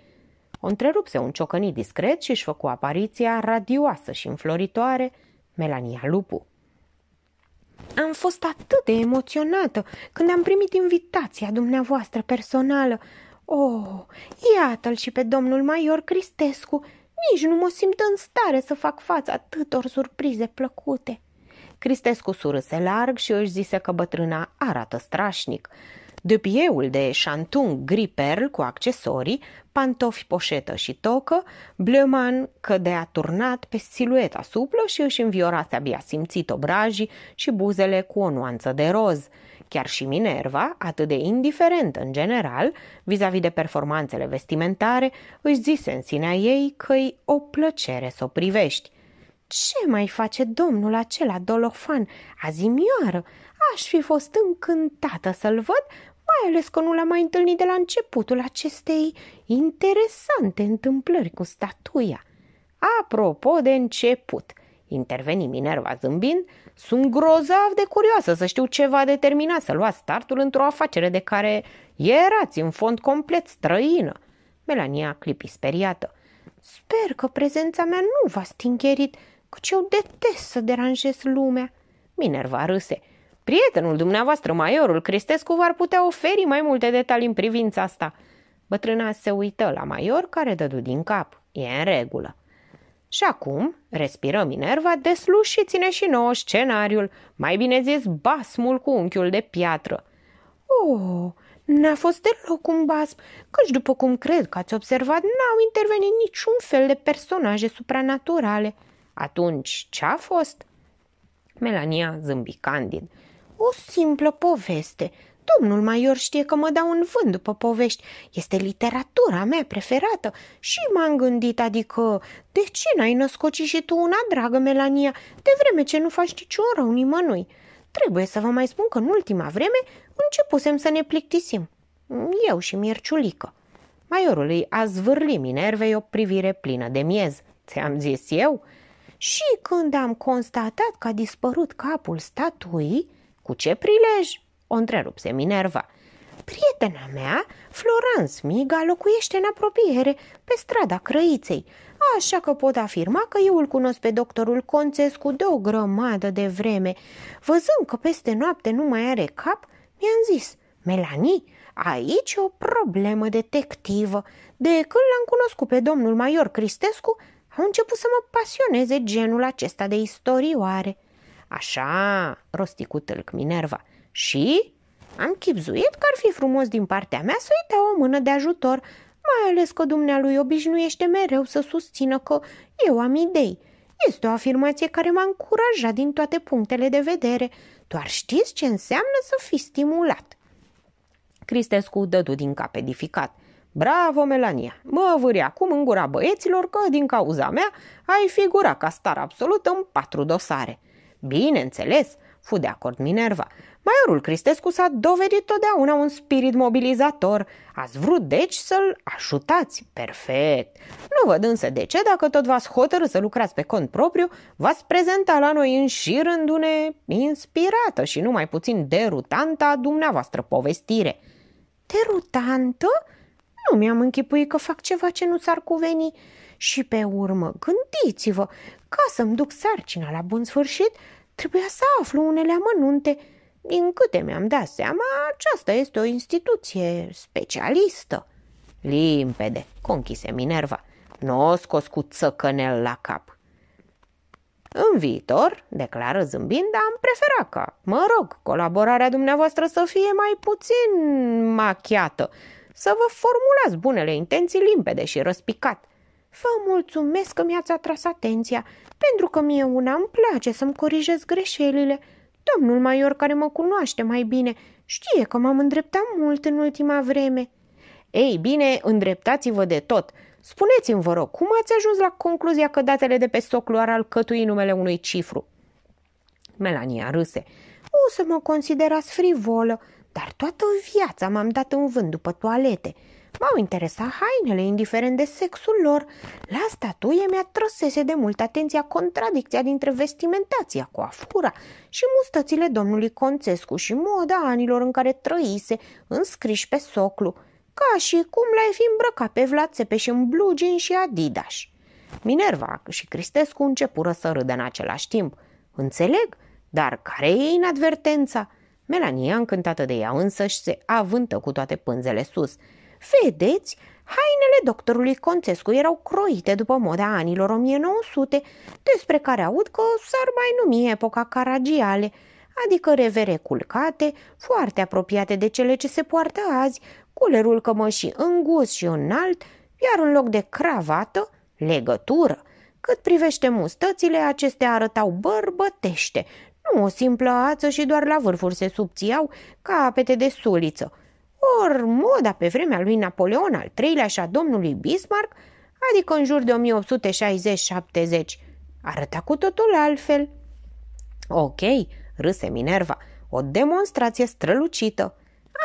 O întrerupse un ciocănit discret și își făcu apariția radioasă și înfloritoare Melania Lupu. Am fost atât de emoționată când am primit invitația dumneavoastră personală. Oh, iată-l și pe domnul Maior Cristescu. Nici nu mă simt în stare să fac față atâtor surprize plăcute. Cristescu surâse larg și își zise că bătrâna arată strașnic dupieul de șantung gri perl cu accesorii, pantofi, poșetă și tocă, Bleuman cădea turnat pe silueta suplă și își înviorase abia simțit obrajii și buzele cu o nuanță de roz. Chiar și Minerva, atât de indiferent în general, vis-a-vis de performanțele vestimentare, își zise în sinea ei că-i o plăcere să o privești. Ce mai face domnul acela dolofan azimioară? Aș fi fost încântată să-l văd, mai ales că nu l am mai întâlnit de la începutul acestei interesante întâmplări cu statuia. Apropo de început, interveni Minerva zâmbind, sunt grozav de curioasă să știu ce va determina să lua startul într-o afacere de care erați în fond complet străină. Melania clipi speriată. Sper că prezența mea nu v-a stingherit, căci eu detest să deranjez lumea. Minerva râse. Prietenul dumneavoastră, maiorul Cristescu, v-ar putea oferi mai multe detalii în privința asta. Bătrâna se uită la maior care dădu din cap. E în regulă. Și acum, respiră Minerva, desluși și ține și nouă scenariul, mai bine zis basmul cu unchiul de piatră. Oh, n-a fost deloc un basm, căci după cum cred că ați observat, n-au intervenit niciun fel de personaje supranaturale. Atunci, ce a fost? Melania zâmbi candid. O simplă poveste. Domnul Maior știe că mă dau în vânt după povești. Este literatura mea preferată și m-am gândit, adică, de ce n-ai născoci și tu una, dragă Melania, de vreme ce nu faci niciun rău nimănui? Trebuie să vă mai spun că în ultima vreme începusem să ne plictisim. Eu și Mirciulică. Maiorul îi a zvârli Minervei o privire plină de miez. Ți-am zis eu? Și când am constatat că a dispărut capul statuii, cu ce prilej? O întrerupse Minerva. Prietena mea, Florence Miga, locuiește în apropiere, pe strada Crăiței, așa că pot afirma că eu îl cunosc pe doctorul Conțescu de o grămadă de vreme. Văzând că peste noapte nu mai are cap, mi-am zis, Melanie, aici e o problemă detectivă. De când l-am cunoscut pe domnul Maior Cristescu, au început să mă pasioneze genul acesta de istorioare. Așa, rosti cu tâlc Minerva. Și? Am chipzuit că ar fi frumos din partea mea să-i dea o mână de ajutor, mai ales că dumnealui obișnuiește mereu să susțină că eu am idei. Este o afirmație care m-a încurajat din toate punctele de vedere. Doar știți ce înseamnă să fii stimulat. Cristescu dădu din cap edificat. Bravo, Melania! Mă vâri acum în gura băieților că, din cauza mea, ai figura ca star absolut în patru dosare. Bineînțeles, fu de acord Minerva. Maiorul Cristescu s-a dovedit totdeauna un spirit mobilizator. Ați vrut, deci, să-l ajutați. Perfect. Nu văd însă de ce, dacă tot v-ați hotărât să lucrați pe cont propriu, v-ați prezenta la noi în șirându-ne inspirată și numai puțin derutantă a dumneavoastră povestire. Derutantă? Nu mi-am închipuit că fac ceva ce nu s ar cuveni. Și pe urmă, gândiți-vă, ca să-mi duc sarcina la bun sfârșit, trebuia să aflu unele amănunte. Din câte mi-am dat seama, aceasta este o instituție specialistă. Limpede, conchise Minerva. Nu o scos cu țăcănel la cap. În viitor, declară zâmbind, am preferat ca, mă rog, colaborarea dumneavoastră să fie mai puțin machiată, să vă formulați bunele intenții limpede și răspicat. Vă mulțumesc că mi-ați atras atenția, pentru că mie una îmi place să-mi corijez greșelile. Domnul Maior, care mă cunoaște mai bine, știe că m-am îndreptat mult în ultima vreme. Ei bine, îndreptați-vă de tot. Spuneți-mi, vă rog, cum ați ajuns la concluzia că datele de pe soclu ar alcătui numele unui cifru? Melania râse. O să mă considerați frivolă, dar toată viața m-am dat în vânt după toalete – M-au interesat hainele, indiferent de sexul lor. La statuie mi-a trăsese de mult atenția contradicția dintre vestimentația, coafura și mustățile domnului Conțescu și moda anilor în care trăise, înscriși pe soclu, ca și cum l-ai fi îmbrăcat pe Vlad Țepeș în blugin și Adidas. Minerva și Cristescu începură să râdă în același timp. Înțeleg, dar care e inadvertența? Melania, încântată de ea însă și se avântă cu toate pânzele sus – Vedeți, hainele doctorului Conțescu erau croite după moda anilor 1900, despre care aud că s-ar mai numi epoca caragiale, adică revere culcate, foarte apropiate de cele ce se poartă azi, culerul cămășii îngust și înalt, iar în loc de cravată, legătură. Cât privește mustățile, acestea arătau bărbătește, nu o simplă ață și doar la vârfuri se subțiau capete de suliță. Or, moda pe vremea lui Napoleon al III-lea și a domnului Bismarck, adică în jur de 1860-70, arăta cu totul altfel. Ok, râse Minerva, o demonstrație strălucită.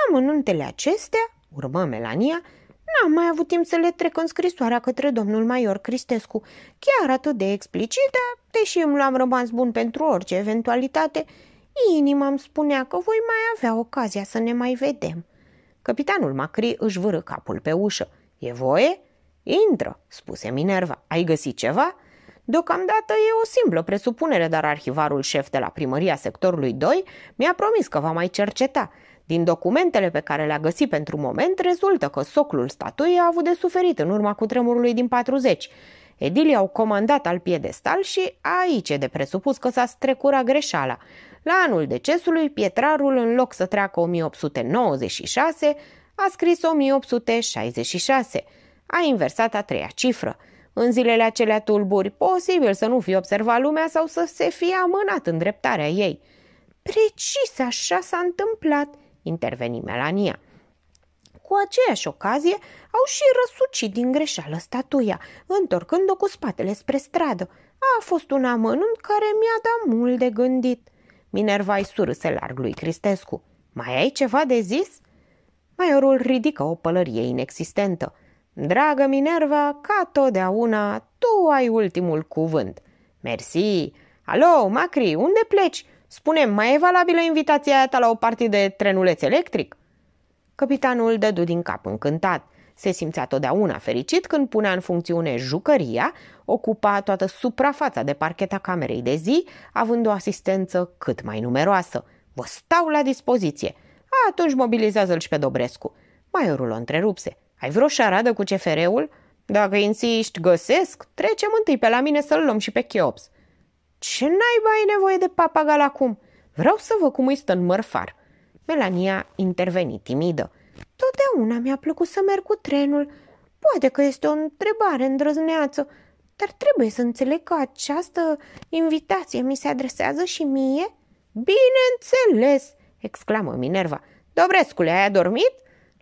Amănuntele acestea, urmă Melania, n-am mai avut timp să le trec în scrisoarea către domnul Maior Cristescu, chiar atât de explicită, deși îmi l-am rămas bun pentru orice eventualitate, inima îmi spunea că voi mai avea ocazia să ne mai vedem. Capitanul Macri își vâră capul pe ușă. E voie? Intră, spuse Minerva. Ai găsit ceva? Deocamdată e o simplă presupunere, dar arhivarul șef de la primăria sectorului 2 mi-a promis că va mai cerceta. Din documentele pe care le-a găsit pentru moment, rezultă că soclul statuiei a avut de suferit în urma cutremurului din 40. Edilii au comandat al piedestal și aici e de presupus că s-a strecurat greșeala. La anul decesului, Pietrarul, în loc să treacă 1896, a scris 1866. A inversat a treia cifră. În zilele acelea tulburi, posibil să nu fi observat lumea sau să se fie amânat în dreptarea ei. Precis așa s-a întâmplat, interveni Melania. Cu aceeași ocazie au și răsucit din greșeală statuia, întorcând-o cu spatele spre stradă. A fost un amănunt care mi-a dat mult de gândit. Minerva îi surâse larg lui Cristescu. Mai ai ceva de zis? Maiorul ridică o pălărie inexistentă. Dragă Minerva, ca totdeauna, tu ai ultimul cuvânt. Mersi! Alo, Macri, unde pleci? Spune, mai e valabilă invitația ta la o partidă de trenuleț electric? Capitanul dădu din cap încântat. Se simțea totdeauna fericit când punea în funcțiune jucăria, ocupa toată suprafața de parcheta camerei de zi, având o asistență cât mai numeroasă. Vă stau la dispoziție. A, atunci mobilizează-l și pe Dobrescu. Maiorul o întrerupse. Ai vreo șaradă cu CFR-ul? Dacă insiști, găsesc, trecem întâi pe la mine să-l luăm și pe Cheops. Ce naiba ai nevoie de papagal acum? Vreau să vă cum îi stă în mărfar. Melania interveni timidă. Totdeauna mi-a plăcut să merg cu trenul. Poate că este o întrebare îndrăzneață, dar trebuie să înțeleg că această invitație mi se adresează și mie? Bineînțeles!" exclamă Minerva. Dobrescule, ai adormit?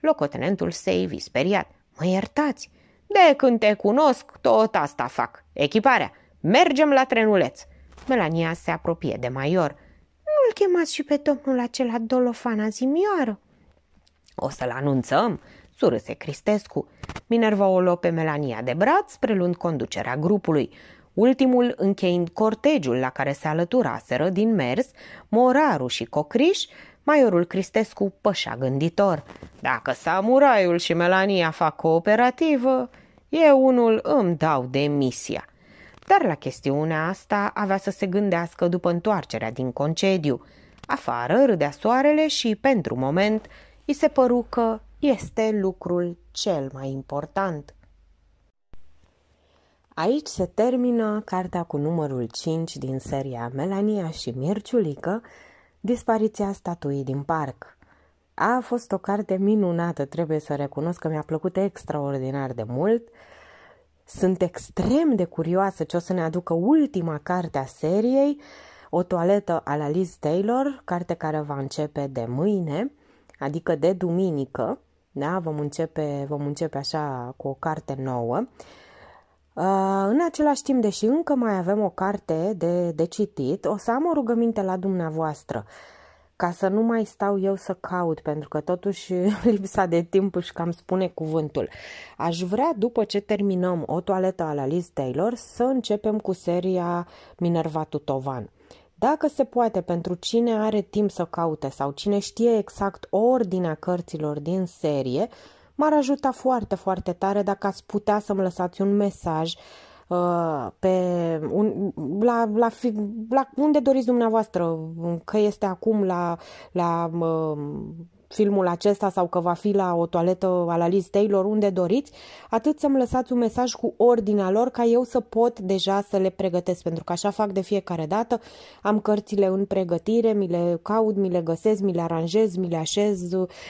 Locotenentul se ivi speriat. Mă iertați! De când te cunosc, tot asta fac. Echiparea! Mergem la trenuleț! Melania se apropie de Maior. Nu-l chemați și pe domnul acela Dolofan Zimioară? O să-l anunțăm?" surâse Cristescu. Minerva o luă pe Melania de braț, preluând conducerea grupului. Ultimul, încheind cortegiul la care se alăturaseră din mers, Moraru și Cocriș, Maiorul Cristescu pășa gânditor. Dacă samuraiul și Melania fac cooperativă, eu unul îmi dau demisia. Dar la chestiunea asta avea să se gândească după întoarcerea din concediu. Afară râdea soarele și, pentru moment, i se păru că este lucrul cel mai important. Aici se termină cartea cu numărul 5 din seria Melania și Mirciulică, Dispariția statuii din parc. A fost o carte minunată, trebuie să recunosc că mi-a plăcut extraordinar de mult. Sunt extrem de curioasă ce o să ne aducă ultima carte a seriei, O toaletă a la Liz Taylor, carte care va începe de mâine adică de duminică, da? vom, începe, vom începe așa cu o carte nouă. Uh, în același timp, deși încă mai avem o carte de, de citit, o să am o rugăminte la dumneavoastră ca să nu mai stau eu să caut, pentru că totuși lipsa de timp își cam spune cuvântul. Aș vrea, după ce terminăm o toaletă a la Liz Taylor, să începem cu seria Minerva Tutovan. Dacă se poate, pentru cine are timp să caute sau cine știe exact ordinea cărților din serie, m-ar ajuta foarte, foarte tare dacă ați putea să-mi lăsați un mesaj uh, pe un, la, la, fi, la unde doriți dumneavoastră, că este acum la, la uh, filmul acesta sau că va fi la o toaletă a la Liz Taylor, unde doriți, atât să-mi lăsați un mesaj cu ordinea lor ca eu să pot deja să le pregătesc, pentru că așa fac de fiecare dată, am cărțile în pregătire, mi le caut, mi le găsesc, mi le aranjez, mi le așez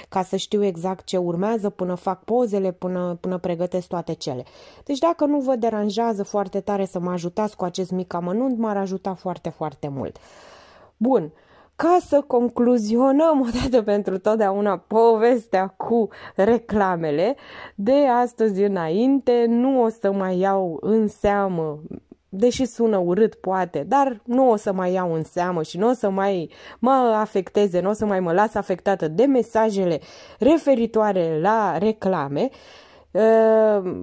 ca să știu exact ce urmează până fac pozele, până, până pregătesc toate cele. Deci dacă nu vă deranjează foarte tare să mă ajutați cu acest mic amănunt, m-ar ajuta foarte, foarte mult. Bun, ca să concluzionăm odată pentru totdeauna povestea cu reclamele, de astăzi înainte nu o să mai iau în seamă deși sună urât poate, dar nu o să mai iau în seamă și nu o să mai mă afecteze, nu o să mai mă las afectată de mesajele referitoare la reclame, ă,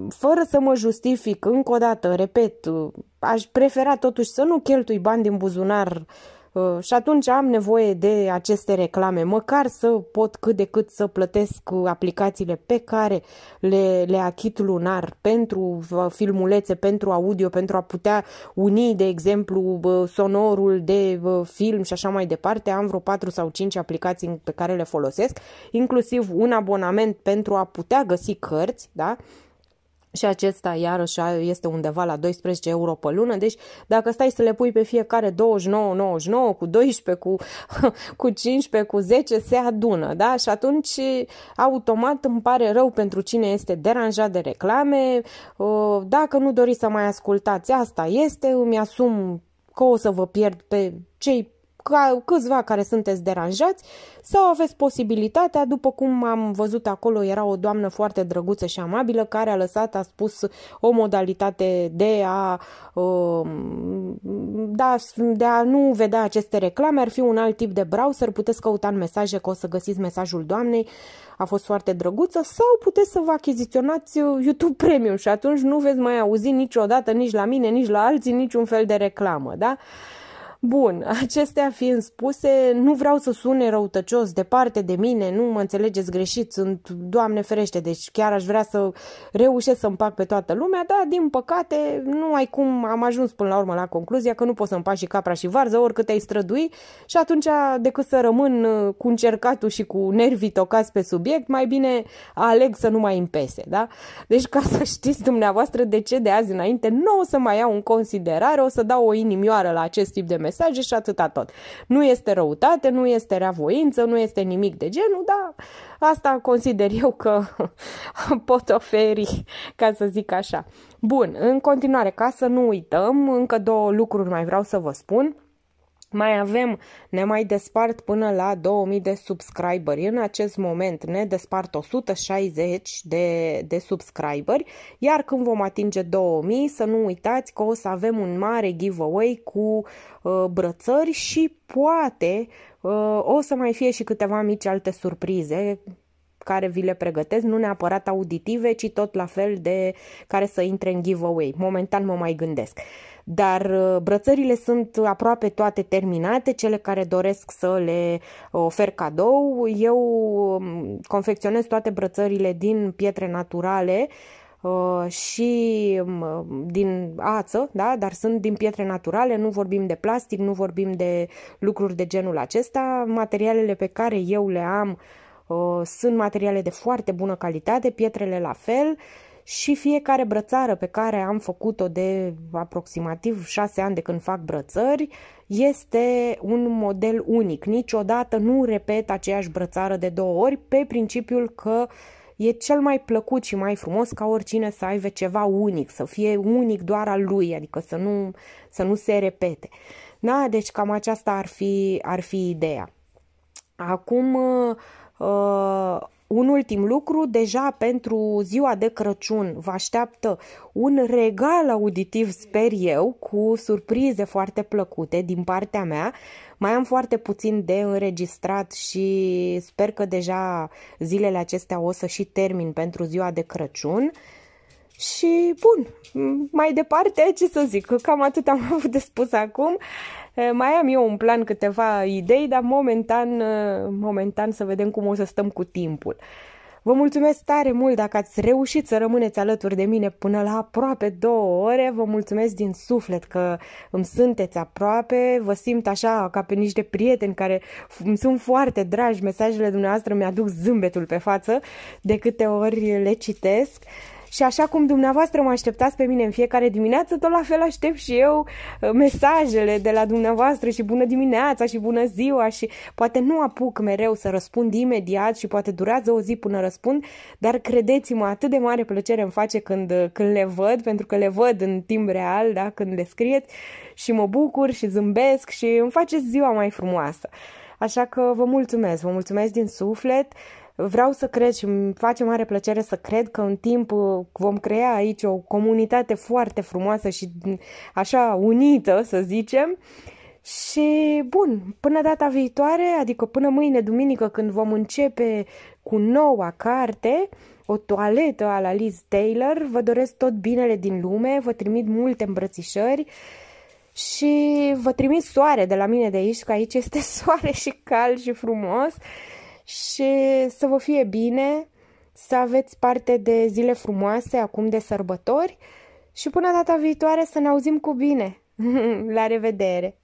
fără să mă justific încă o dată, repet, aș prefera totuși să nu cheltui bani din buzunar uh, Uh, și atunci am nevoie de aceste reclame, măcar să pot cât de cât să plătesc uh, aplicațiile pe care le, le achit lunar pentru uh, filmulețe, pentru audio, pentru a putea uni, de exemplu, sonorul de film și așa mai departe. Am vreo 4 sau 5 aplicații pe care le folosesc, inclusiv un abonament pentru a putea găsi cărți, da? și acesta iarăși este undeva la 12 euro pe lună, deci dacă stai să le pui pe fiecare 29,99 cu 12, cu, cu 15, cu 10 se adună, da? Și atunci automat îmi pare rău pentru cine este deranjat de reclame, dacă nu doriți să mai ascultați asta este, îmi asum că o să vă pierd pe cei ca câțiva care sunteți deranjați sau aveți posibilitatea, după cum am văzut acolo, era o doamnă foarte drăguță și amabilă care a lăsat, a spus, o modalitate um, de a, de a nu vedea aceste reclame, ar fi un alt tip de browser, puteți căuta în mesaje că o să găsiți mesajul doamnei, a fost foarte drăguță, sau puteți să vă achiziționați YouTube Premium și atunci nu veți mai auzi niciodată nici la mine, nici la alții, niciun fel de reclamă, da? Uh, Bun, acestea fiind spuse, nu vreau să sune răutăcios, departe de mine, nu mă înțelegeți greșit, sunt, Doamne ferește, deci chiar aș vrea să reușesc să împac pe toată lumea, dar din păcate nu ai cum, am ajuns până la urmă la concluzia că nu poți să împaci și capra și varză, oricât ai strădui și atunci decât să rămân uh, cu încercatul și cu nervii tocați pe subiect, mai bine aleg să nu mai impese, da? Deci ca să știți dumneavoastră de ce de azi înainte nu o să mai iau în considerare, o să dau o inimioară la acest tip de mesaj mesaje și atâta tot. Nu este răutate, nu este reavoință, nu este nimic de genul, dar asta consider eu că pot oferi, ca să zic așa. Bun, în continuare, ca să nu uităm, încă două lucruri mai vreau să vă spun. Mai avem, ne mai despart până la 2000 de subscriberi. În acest moment ne despart 160 de, de subscriberi, iar când vom atinge 2000, să nu uitați că o să avem un mare giveaway cu uh, brățări și poate uh, o să mai fie și câteva mici alte surprize care vi le pregătesc, nu neapărat auditive, ci tot la fel de care să intre în giveaway. Momentan mă mai gândesc. Uh, dar uh, brățările sunt aproape toate terminate, cele care doresc să le ofer cadou. Eu um, confecționez toate brățările din pietre naturale, uh, și um, din ață, da? dar sunt din pietre naturale, nu vorbim de plastic, nu vorbim de lucruri de genul acesta. Materialele pe care eu le am uh, sunt materiale de foarte bună calitate, pietrele la fel și fiecare brățară pe care am făcut-o de aproximativ șase ani de când fac brățări este un model unic. Niciodată nu repet aceeași brățară de două ori pe principiul că e cel mai plăcut și mai frumos ca oricine să aibă ceva unic, să fie unic doar al lui, adică să nu, să nu se repete. Da, deci cam aceasta ar fi, ar fi ideea. Acum, uh, uh un ultim lucru, deja pentru ziua de Crăciun vă așteaptă un regal auditiv, sper eu, cu surprize foarte plăcute din partea mea. Mai am foarte puțin de înregistrat și sper că deja zilele acestea o să și termin pentru ziua de Crăciun. Și bun, mai departe, ce să zic, cam atât am avut de spus acum. Eh, mai am eu un plan câteva idei, dar momentan, eh, momentan să vedem cum o să stăm cu timpul. Vă mulțumesc tare mult dacă ați reușit să rămâneți alături de mine până la aproape două ore. Vă mulțumesc din suflet că îmi sunteți aproape. Vă simt așa ca pe niște prieteni care îmi sunt foarte dragi. Mesajele dumneavoastră mi-aduc zâmbetul pe față de câte ori le citesc. Uh, și așa cum dumneavoastră mă așteptați pe mine în fiecare dimineață, tot la fel aștept și eu uh, mesajele de la dumneavoastră și bună dimineața și bună ziua și poate nu apuc mereu să răspund imediat și poate durează o zi până răspund, dar credeți-mă, atât de mare plăcere îmi face când, uh, când le văd, pentru că le văd în timp real, da, când le scrieți și mă bucur și zâmbesc și îmi faceți ziua mai frumoasă. Așa că vă mulțumesc, vă mulțumesc din suflet. Uh, vreau să cred și îmi face mare plăcere să cred că în timp uh, vom crea aici o comunitate foarte frumoasă și mm, așa unită, să zicem. Și bun, până data viitoare, adică până mâine duminică când vom începe cu noua carte, o toaletă a la Liz Taylor, vă doresc tot binele din lume, vă trimit multe îmbrățișări și vă trimit soare de la mine de aici, că aici este soare și cald și frumos și să vă fie bine, să aveți parte de zile frumoase acum de sărbători și până data viitoare să ne auzim cu bine. La revedere!